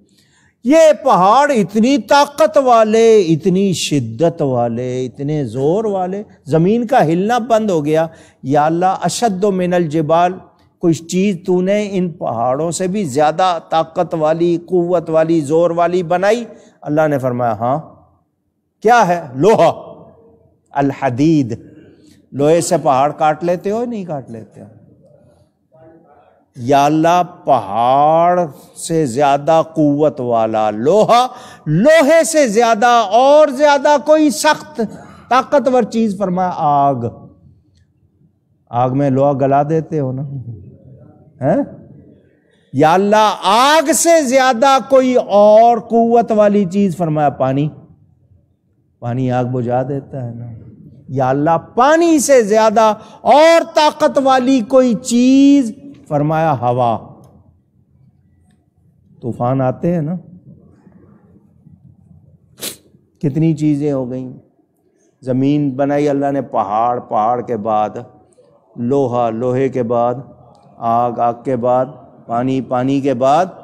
Speaker 1: ये पहाड़ इतनी ताकत वाले इतनी शिद्दत वाले इतने ज़ोर वाले ज़मीन का हिलना बंद हो गया या अशद मिनल जबाल कुछ चीज़ तूने इन पहाड़ों से भी ज़्यादा ताकत वाली कुत वाली ज़ोर वाली बनाई अल्लाह ने फरमाया हाँ क्या है लोहा अलहदीद लोहे से पहाड़ काट लेते हो या नहीं काट लेते हो याल्ला पहाड़ से ज्यादा कुवत वाला लोहा लोहे से ज्यादा और ज्यादा कोई सख्त ताकतवर चीज फरमाया आग आग में लोहा गला देते हो ना है याल्ला आग से ज्यादा कोई और कुवत वाली चीज फरमाया पानी पानी आग बुझा देता है ना या अल्लाह पानी से ज़्यादा और ताकत वाली कोई चीज़ फरमाया हवा तूफान आते हैं ना कितनी चीज़ें हो गई ज़मीन बनाई अल्लाह ने पहाड़ पहाड़ के बाद लोहा लोहे के बाद आग आग के बाद पानी पानी के बाद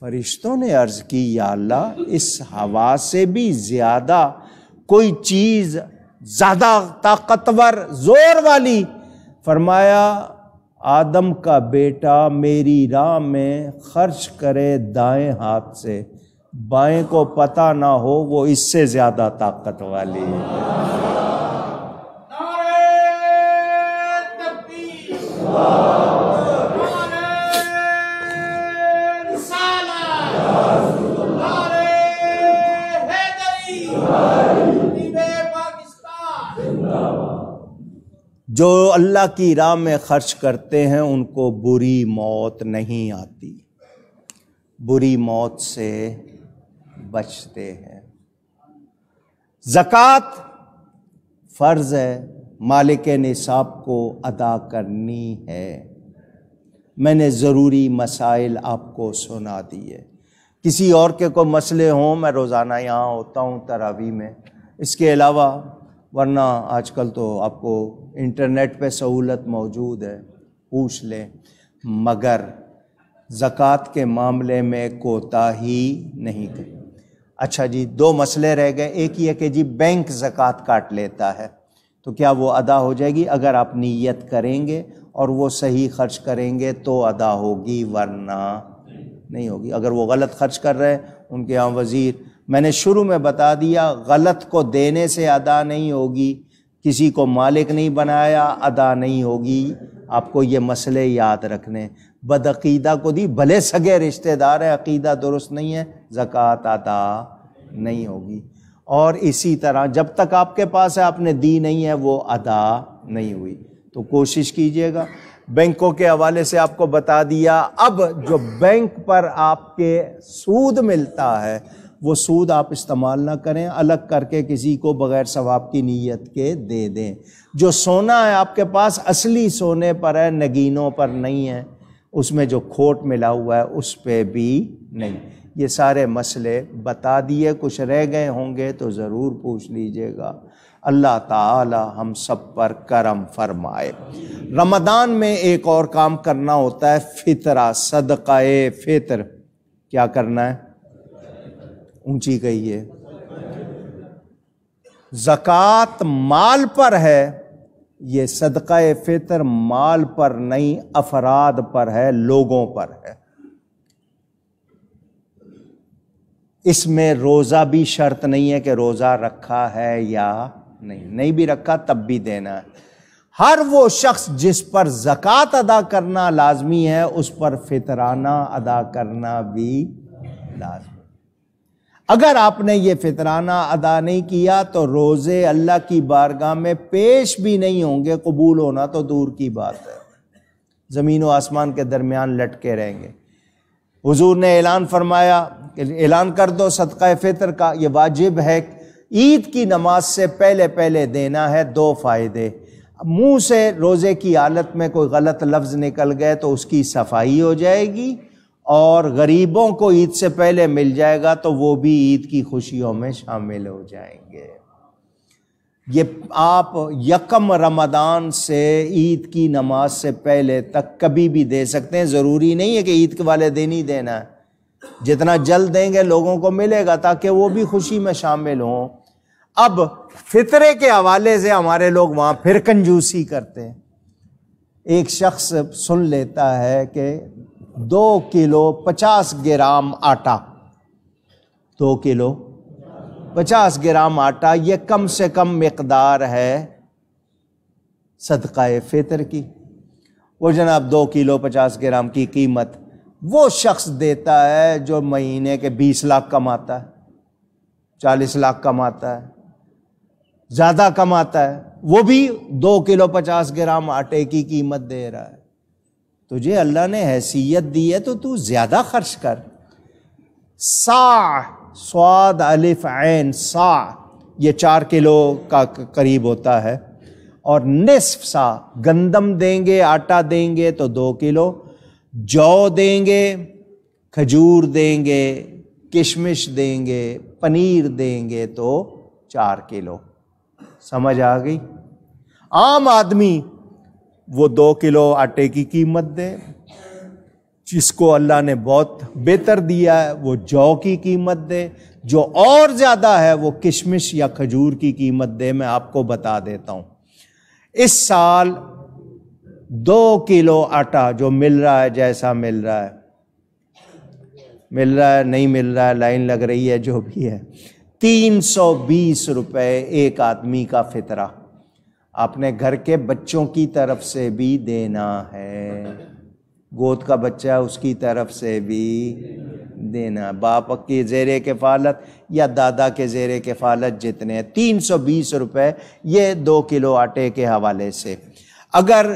Speaker 1: फरिश्तों ने अर्ज़ की या अल्लाह इस हवा से भी ज़्यादा कोई चीज़ ज़्यादा ताकतवर ज़ोर वाली फरमाया आदम का बेटा मेरी राह में खर्च करे दाएं हाथ से बाएं को पता ना हो वो इससे ज़्यादा ताकत वाली है जो अल्लाह की राह में खर्च करते हैं उनको बुरी मौत नहीं आती बुरी मौत से बचते हैं ज़क़़त फ़र्ज़ है मालिक निसाब को अदा करनी है मैंने ज़रूरी मसाइल आपको सुना दिए किसी और के को मसले हों मैं रोज़ाना यहाँ होता हूँ तरावी में इसके अलावा वरना आजकल तो आपको इंटरनेट पे सहूलत मौजूद है पूछ लें मगर ज़क़़त के मामले में कोताही नहीं करी अच्छा जी दो मसले रह गए एक ये कि जी बैंक ज़क़़त काट लेता है तो क्या वो अदा हो जाएगी अगर आप नीयत करेंगे और वो सही खर्च करेंगे तो अदा होगी वरना नहीं होगी अगर वो गलत खर्च कर रहे हैं उनके यहाँ वज़ीर मैंने शुरू में बता दिया गलत को देने से अदा नहीं होगी किसी को मालिक नहीं बनाया अदा नहीं होगी आपको ये मसले याद रखने बदअीदा को दी भले सगे रिश्तेदार है अकीदा दुरुस्त नहीं है ज़क़़त अदा नहीं होगी और इसी तरह जब तक आपके पास है आपने दी नहीं है वो अदा नहीं हुई तो कोशिश कीजिएगा बैंकों के हवाले से आपको बता दिया अब जो बैंक पर आपके सूद मिलता है वो सूद आप इस्तेमाल ना करें अलग करके किसी को बग़ैर सवाब की नीयत के दे दें जो सोना है आपके पास असली सोने पर है नगीनों पर नहीं है उसमें जो खोट मिला हुआ है उस पर भी नहीं ये सारे मसले बता दिए कुछ रह गए होंगे तो ज़रूर पूछ लीजिएगा अल्लाह ताला हम सब पर करम फरमाए रमदान में एक और काम करना होता है फितरा सदक़ाए फितर क्या करना है ऊंची गई है जक़ात माल पर है ये सदका फितर माल पर नहीं अफराद पर है लोगों पर है इसमें रोज़ा भी शर्त नहीं है कि रोज़ा रखा है या नहीं नहीं भी रखा तब भी देना है हर वो शख्स जिस पर ज़क़़त अदा करना लाजमी है उस पर फितराना अदा करना भी लाजमी अगर आपने ये फितराना अदा नहीं किया तो रोज़े अल्लाह की बारगाह में पेश भी नहीं होंगे कबूल होना तो दूर की बात है ज़मीन व आसमान के दरमियान लटके रहेंगे हुजूर ने ऐलान फरमाया ऐलान कर दो सदका फितर का ये वाजिब है ईद की नमाज से पहले पहले देना है दो फ़ायदे मुंह से रोज़े की हालत में कोई गलत लफ्ज़ निकल गए तो उसकी सफाई हो जाएगी और गरीबों को ईद से पहले मिल जाएगा तो वो भी ईद की खुशियों में शामिल हो जाएंगे ये आप यकम रमदान से ईद की नमाज से पहले तक कभी भी दे सकते हैं ज़रूरी नहीं है कि ईद के वाले दिन ही देना है जितना जल्द देंगे लोगों को मिलेगा ताकि वो भी खुशी में शामिल हों अब फितरे के हवाले से हमारे लोग वहाँ फिर कंजूसी करते हैं एक शख्स सुन लेता है कि दो किलो पचास ग्राम आटा दो किलो पचास ग्राम आटा ये कम से कम मकदार है सदक़ा फ़ितर की वो जनाब दो किलो पचास ग्राम की कीमत वो शख्स देता है जो महीने के बीस लाख कमाता है चालीस लाख कमाता है ज़्यादा कमाता है वो भी दो किलो पचास ग्राम आटे की कीमत दे रहा है तुझे तो अल्लाह ने हैसियत दी है तो तू ज़्यादा खर्च कर सा स्वाद अलिफ आन सा ये चार किलो का करीब होता है और निसफ सा गंदम देंगे आटा देंगे तो दो किलो जौ देंगे खजूर देंगे किशमिश देंगे पनीर देंगे तो चार किलो समझ आ गई आम आदमी वो दो किलो आटे की कीमत दे जिसको अल्लाह ने बहुत बेहतर दिया है वो जौ की कीमत दे जो और ज़्यादा है वो किशमिश या खजूर की कीमत दे मैं आपको बता देता हूँ इस साल दो किलो आटा जो मिल रहा है जैसा मिल रहा है मिल रहा है नहीं मिल रहा है लाइन लग रही है जो भी है तीन सौ बीस रुपये एक आदमी का फितरा अपने घर के बच्चों की तरफ से भी देना है गोद का बच्चा उसकी तरफ से भी देना बाप की जेर कफ़ालत या दादा के जेर कफ़ालत जितने तीन सौ बीस रुपये ये दो किलो आटे के हवाले से अगर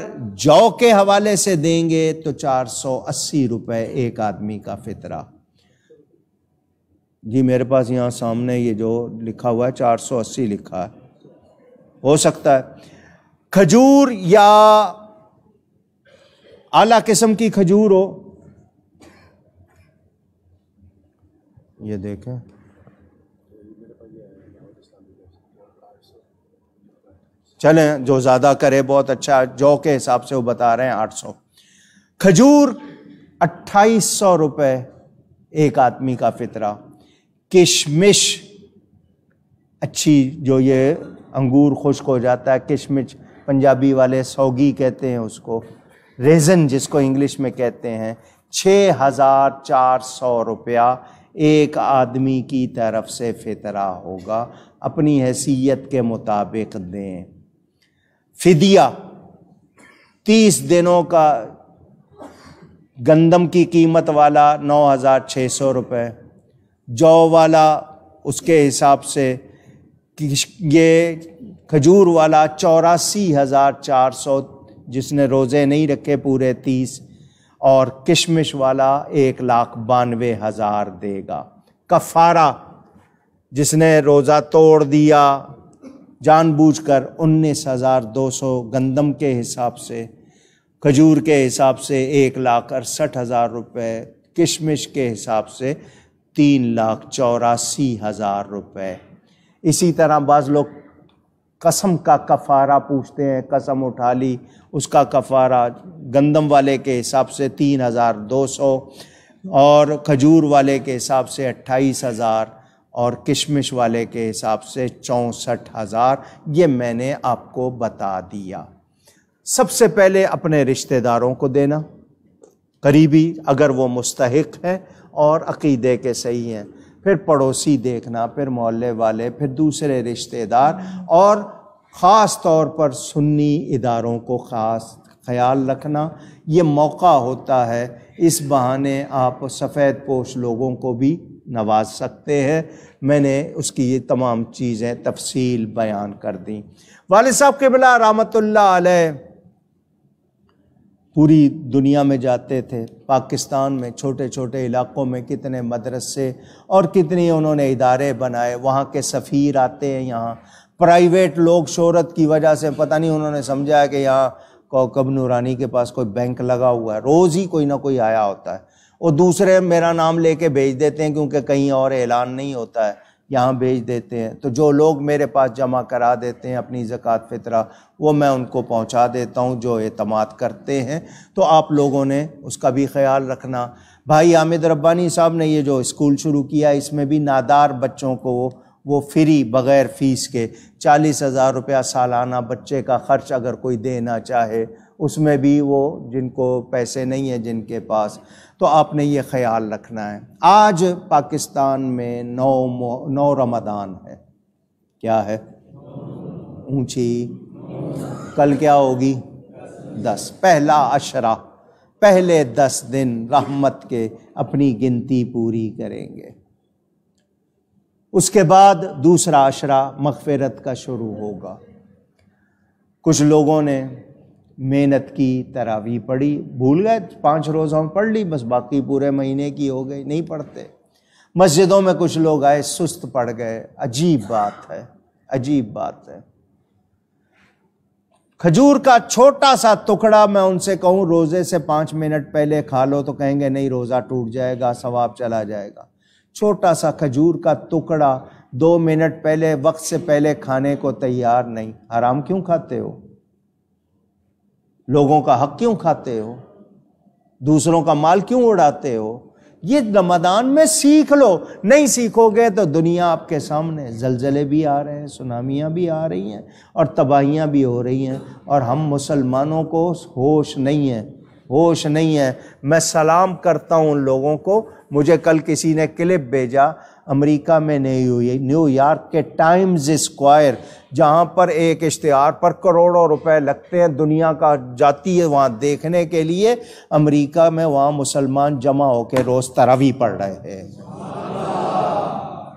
Speaker 1: जौ के हवाले से देंगे तो चार सौ अस्सी रुपये एक आदमी का फितरा जी मेरे पास यहाँ सामने ये जो लिखा हुआ है चार सौ अस्सी लिखा है हो सकता है खजूर या आला किस्म की खजूर हो ये देखें चलें जो ज़्यादा करे बहुत अच्छा जौ के हिसाब से वो बता रहे हैं आठ सौ खजूर अट्ठाईस सौ रुपये एक आदमी का फितरा किशमिश अच्छी जो ये अंगूर खुश्क हो जाता है किशमिश पंजाबी वाले सौगी कहते हैं उसको रेजन जिसको इंग्लिश में कहते हैं छः हज़ार चार सौ रुपया एक आदमी की तरफ से फितरा होगा अपनी हैसियत के मुताबिक दें फिदिया तीस दिनों का गंदम की कीमत वाला नौ हज़ार छः सौ रुपये जौ वाला उसके हिसाब से ये खजूर वाला चौरासी हज़ार चार सौ जिसने रोज़े नहीं रखे पूरे तीस और किशमिश वाला एक लाख बानवे हज़ार देगा कफारा जिसने रोज़ा तोड़ दिया जानबूझकर उन्नीस हज़ार दो सौ गंदम के हिसाब से खजूर के हिसाब से एक लाख अड़सठ हज़ार रुपये किशमिश के हिसाब से तीन लाख चौरासी हज़ार रुपये इसी तरह बाज़ लोग कसम का कफ़ारा पूछते हैं कसम उठा ली उसका कफ़ारा गंदम वाले के हिसाब से तीन हज़ार दो सौ और खजूर वाले के हिसाब से अट्ठाईस हज़ार और किशमिश वाले के हिसाब से चौंसठ हज़ार ये मैंने आपको बता दिया सबसे पहले अपने रिश्तेदारों को देना करीबी अगर वो मुस्तक हैं और अकीदे के सही हैं फिर पड़ोसी देखना फिर मोहल्ले वाले फिर दूसरे रिश्तेदार और ख़ास तौर पर सुन्नी इदारों को ख़ास ख्याल रखना ये मौका होता है इस बहाने आप सफ़ेद पोश लोगों को भी नवाज सकते हैं मैंने उसकी ये तमाम चीज़ें तफसील बयान कर दी वाल साहब के बिला अलैह पूरी दुनिया में जाते थे पाकिस्तान में छोटे छोटे इलाकों में कितने मदरसे और कितने उन्होंने इदारे बनाए वहाँ के सफ़ीर आते हैं यहाँ प्राइवेट लोग शहरत की वजह से पता नहीं उन्होंने समझा है कि यहाँ कौकब नूरानी के पास कोई बैंक लगा हुआ है रोज़ ही कोई ना कोई आया होता है और दूसरे मेरा नाम लेके भेज देते हैं क्योंकि कहीं और ऐलान नहीं होता है यहाँ भेज देते हैं तो जो लोग मेरे पास जमा करा देते हैं अपनी ज़क़़त फितरा वो मैं उनको पहुँचा देता हूँ जो अतमाद करते हैं तो आप लोगों ने उसका भी ख्याल रखना भाई आमिद रब्बानी साहब ने ये जो स्कूल शुरू किया इसमें भी नादार बच्चों को वो फ्री बग़ैर फ़ीस के चालीस हज़ार रुपया सालाना बच्चे का ख़र्च अगर कोई देना चाहे उसमें भी वो जिनको पैसे नहीं है जिनके पास तो आपने ये ख्याल रखना है आज पाकिस्तान में नौ नौ रमदान है क्या है ऊंची कल क्या होगी दस पहला अशरा पहले दस दिन रहमत के अपनी गिनती पूरी करेंगे उसके बाद दूसरा अशरा मगफरत का शुरू होगा कुछ लोगों ने मेहनत की तरावी पढ़ी भूल गए पाँच रोज़ हम पढ़ ली बस बाकी पूरे महीने की हो गई नहीं पढ़ते मस्जिदों में कुछ लोग आए सुस्त पड़ गए अजीब बात है अजीब बात है खजूर का छोटा सा टुकड़ा मैं उनसे कहूँ रोज़े से पाँच मिनट पहले खा लो तो कहेंगे नहीं रोज़ा टूट जाएगा सवाब चला जाएगा छोटा सा खजूर का टुकड़ा दो मिनट पहले वक्त से पहले खाने को तैयार नहीं हराम क्यों खाते हो लोगों का हक क्यों खाते हो दूसरों का माल क्यों उड़ाते हो ये रमदान में सीख लो नहीं सीखोगे तो दुनिया आपके सामने जलजले भी आ रहे हैं सुनामियाँ भी आ रही हैं और तबाहियाँ भी हो रही हैं और हम मुसलमानों को होश नहीं है होश नहीं है मैं सलाम करता हूँ उन लोगों को मुझे कल किसी ने क्लिप भेजा अमेरिका में नहीं हुई न्यूयॉर्क के टाइम्स स्क्वायर जहाँ पर एक इश्तहार पर करोड़ों रुपए लगते हैं दुनिया का जाती है वहाँ देखने के लिए अमेरिका में वहाँ मुसलमान जमा होकर रोज़ तरावी पढ़ रहे हैं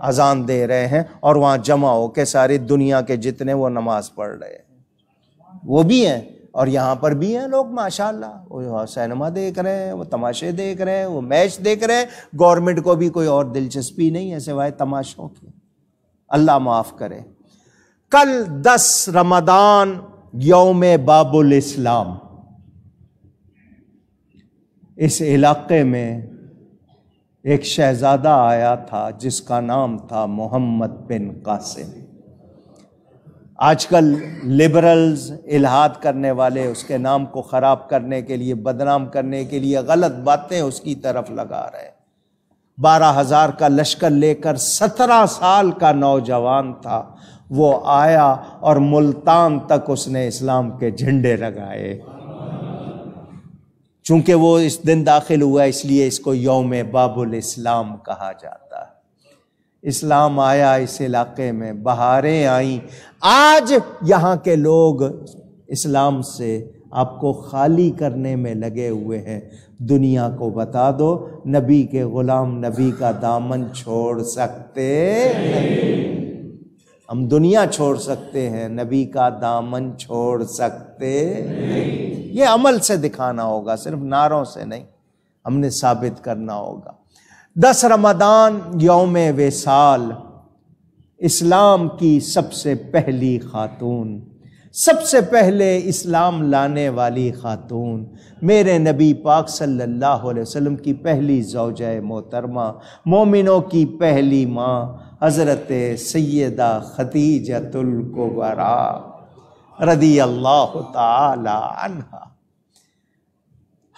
Speaker 1: अजान दे रहे हैं और वहाँ जमा होकर सारी दुनिया के जितने वो नमाज़ पढ़ रहे हैं वो भी हैं और यहाँ पर भी हैं लोग माशाल्लाह वो सिनेमा देख रहे हैं वो तमाशे देख रहे हैं वो मैच देख रहे हैं गवर्नमेंट को भी कोई और दिलचस्पी नहीं है सिवाय तमाशों की अल्लाह माफ़ करे कल दस रमदान योम बाबुल इस्लाम इस इलाके में एक शहज़ादा आया था जिसका नाम था मोहम्मद बिन कासिम आजकल लिबरल्स इलाहाद करने वाले उसके नाम को ख़राब करने के लिए बदनाम करने के लिए गलत बातें उसकी तरफ लगा रहे हैं बारह हज़ार का लश्कर लेकर सत्रह साल का नौजवान था वो आया और मुल्तान तक उसने इस्लाम के झंडे लगाए चूँकि वो इस दिन दाखिल हुआ इसलिए इसको योम बाबुल इस्लाम कहा जाता है इस्लाम आया इस इलाके में बहारें आईं आज यहाँ के लोग इस्लाम से आपको खाली करने में लगे हुए हैं दुनिया को बता दो नबी के ग़ुलाम नबी का दामन छोड़ सकते नहीं हम दुनिया छोड़ सकते हैं नबी का दामन छोड़ सकते नहीं ये अमल से दिखाना होगा सिर्फ नारों से नहीं हमने साबित करना होगा दस रमदान योम वेसाल इस्लाम की सबसे पहली खातून सबसे पहले इस्लाम लाने वाली खातून मेरे नबी पाक सल्लल्लाहु अलैहि वसल्लम की पहली जौज मोहतरमा मोमिनों की पहली माँ हज़रत सैदा खतीजतुल रदी अल्लाह तआला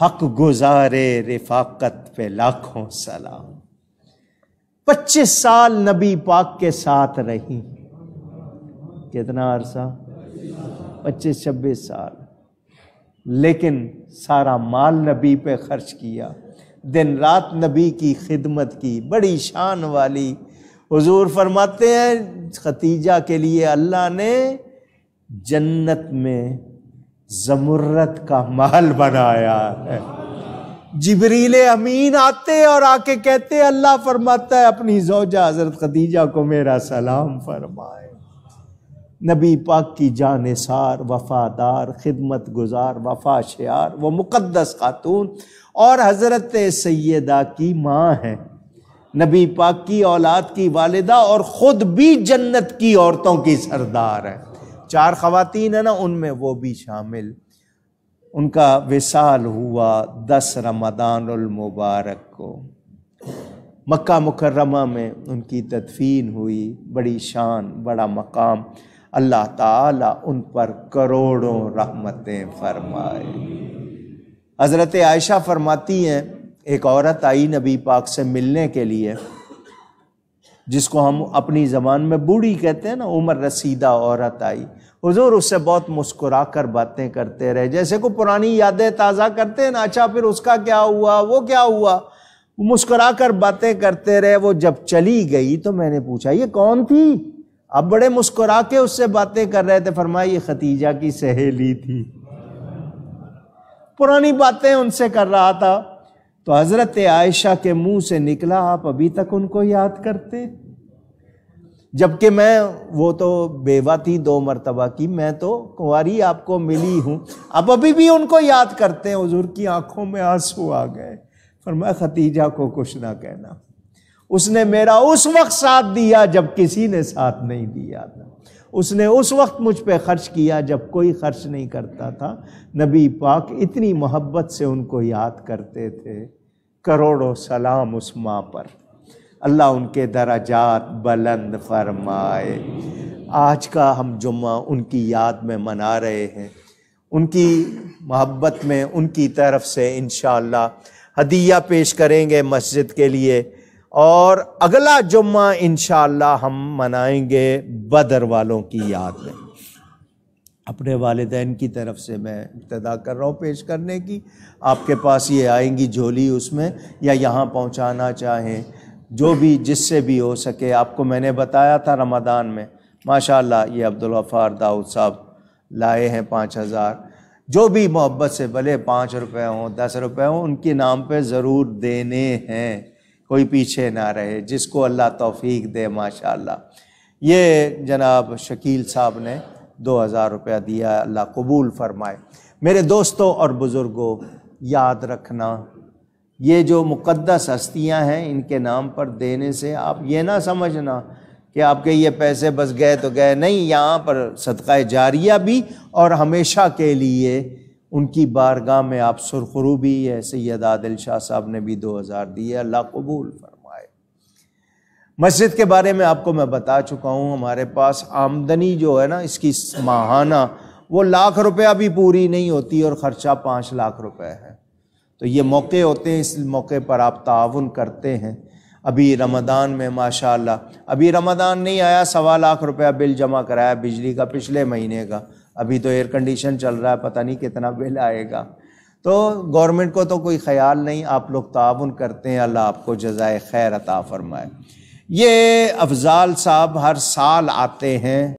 Speaker 1: हक गुजारे रिफाकत पे लाखों सलाम पच्चीस साल नबी पाक के साथ रही कितना अरसा पच्चीस छब्बीस साल लेकिन सारा माल नबी पे खर्च किया दिन रात नबी की खिदमत की बड़ी शान वाली हुजूर फरमाते हैं खतीजा के लिए अल्लाह ने जन्नत में जमुरत का महल बनाया है जिबरील अमीन आते और आके कहते अल्लाह फरमाता है अपनी जोजा हजरत खदीजा को मेरा सलाम फरमाए नबी पाक की जानसार वफादार खिदमत गुजार वफा शार वो मुक़दस खातून और हज़रत सैदा की माँ है नबी पाक की औलाद की वालदा और ख़ुद भी जन्नत की औरतों की सरदार है चार खवतिन है ना उनमें वो भी शामिल उनका विसाल हुआ दस रमदान मुबारक को मक्का मुकर्रमा में उनकी तदफीन हुई बड़ी शान बड़ा मकाम अल्लाह ताला उन पर करोड़ों रहमतें फरमाए हज़रत आयशा फरमाती हैं एक औरत आई नबी पाक से मिलने के लिए जिसको हम अपनी ज़बान में बूढ़ी कहते हैं ना उम्र रसीदा औरत आई हुजूर उससे बहुत मुस्कुरा कर बातें करते रहे जैसे को पुरानी यादें ताज़ा करते हैं ना अच्छा फिर उसका क्या हुआ वो क्या हुआ मुस्कुरा कर बातें करते रहे वो जब चली गई तो मैंने पूछा ये कौन थी अब बड़े मुस्कुरा के उससे बातें कर रहे थे फरमाए ये खतीजा की सहेली थी पुरानी बातें उनसे कर रहा था तो हज़रत आयशा के मुंह से निकला आप अभी तक उनको याद करते जबकि मैं वो तो बेवा थी दो मरतबा की मैं तो कुंवारी आपको मिली हूँ आप अभी भी उनको याद करते हैं हजूर की आंखों में आंसू आ गए पर मैं खतीजा को कुछ ना कहना उसने मेरा उस वक्त साथ दिया जब किसी ने साथ नहीं दिया था उसने उस वक्त मुझ पर ख़र्च किया जब कोई ख़र्च नहीं करता था नबी पाक इतनी मोहब्बत से उनको याद करते थे करोड़ों सलाम उस माँ पर अल्लाह उनके दराजात बुलंद फरमाए आज का हम जुम्मा उनकी याद में मना रहे हैं उनकी मोहब्बत में उनकी तरफ से इन हदिया पेश करेंगे मस्जिद के लिए और अगला जुम्मा इन हम मनाएंगे बदर वालों की याद में अपने वालदेन की तरफ से मैं इब्तदा कर रहा हूँ पेश करने की आपके पास ये आएंगी झोली उसमें या यहाँ पहुँचाना चाहें जो भी जिससे भी हो सके आपको मैंने बताया था रमदान में माशाल्लाह ये अब्दुल दाऊद साहब लाए हैं पाँच हज़ार जो भी मोहब्बत से भले पाँच रुपए हों दस रुपए हों उनके नाम पे ज़रूर देने हैं कोई पीछे ना रहे जिसको अल्लाह तौफीक दे माशाल्लाह ये जनाब शकील साहब ने दो हज़ार रुपया दिया अल्लाह कबूल फरमाए मेरे दोस्तों और बुज़ुर्गों याद रखना ये जो मुक़दस हस्तियाँ हैं इनके नाम पर देने से आप ये ना समझना कि आपके ये पैसे बस गए तो गए नहीं यहाँ पर सदका जारिया भी और हमेशा के लिए उनकी बारगाह में आप सुरखरू भी है सैद आदिल शाह साहब ने भी दो हज़ार दी है अल्लाह कबूल फरमाए मस्जिद के बारे में आपको मैं बता चुका हूँ हमारे पास आमदनी जो है ना इसकी माहाना वो लाख रुपया भी पूरी नहीं होती और ख़र्चा पाँच लाख रुपए है तो ये मौके होते हैं इस मौके पर आप ताउन करते हैं अभी रमदान में माशाल्लाह अभी रमदान नहीं आया सवा लाख रुपया बिल जमा कराया बिजली का पिछले महीने का अभी तो एयर कंडीशन चल रहा है पता नहीं कितना बिल आएगा तो गवर्नमेंट को तो कोई ख्याल नहीं आप लोग ताउन करते हैं अल्लाह आपको जजाय खैर अता फरमाए ये अफजाल साहब हर साल आते हैं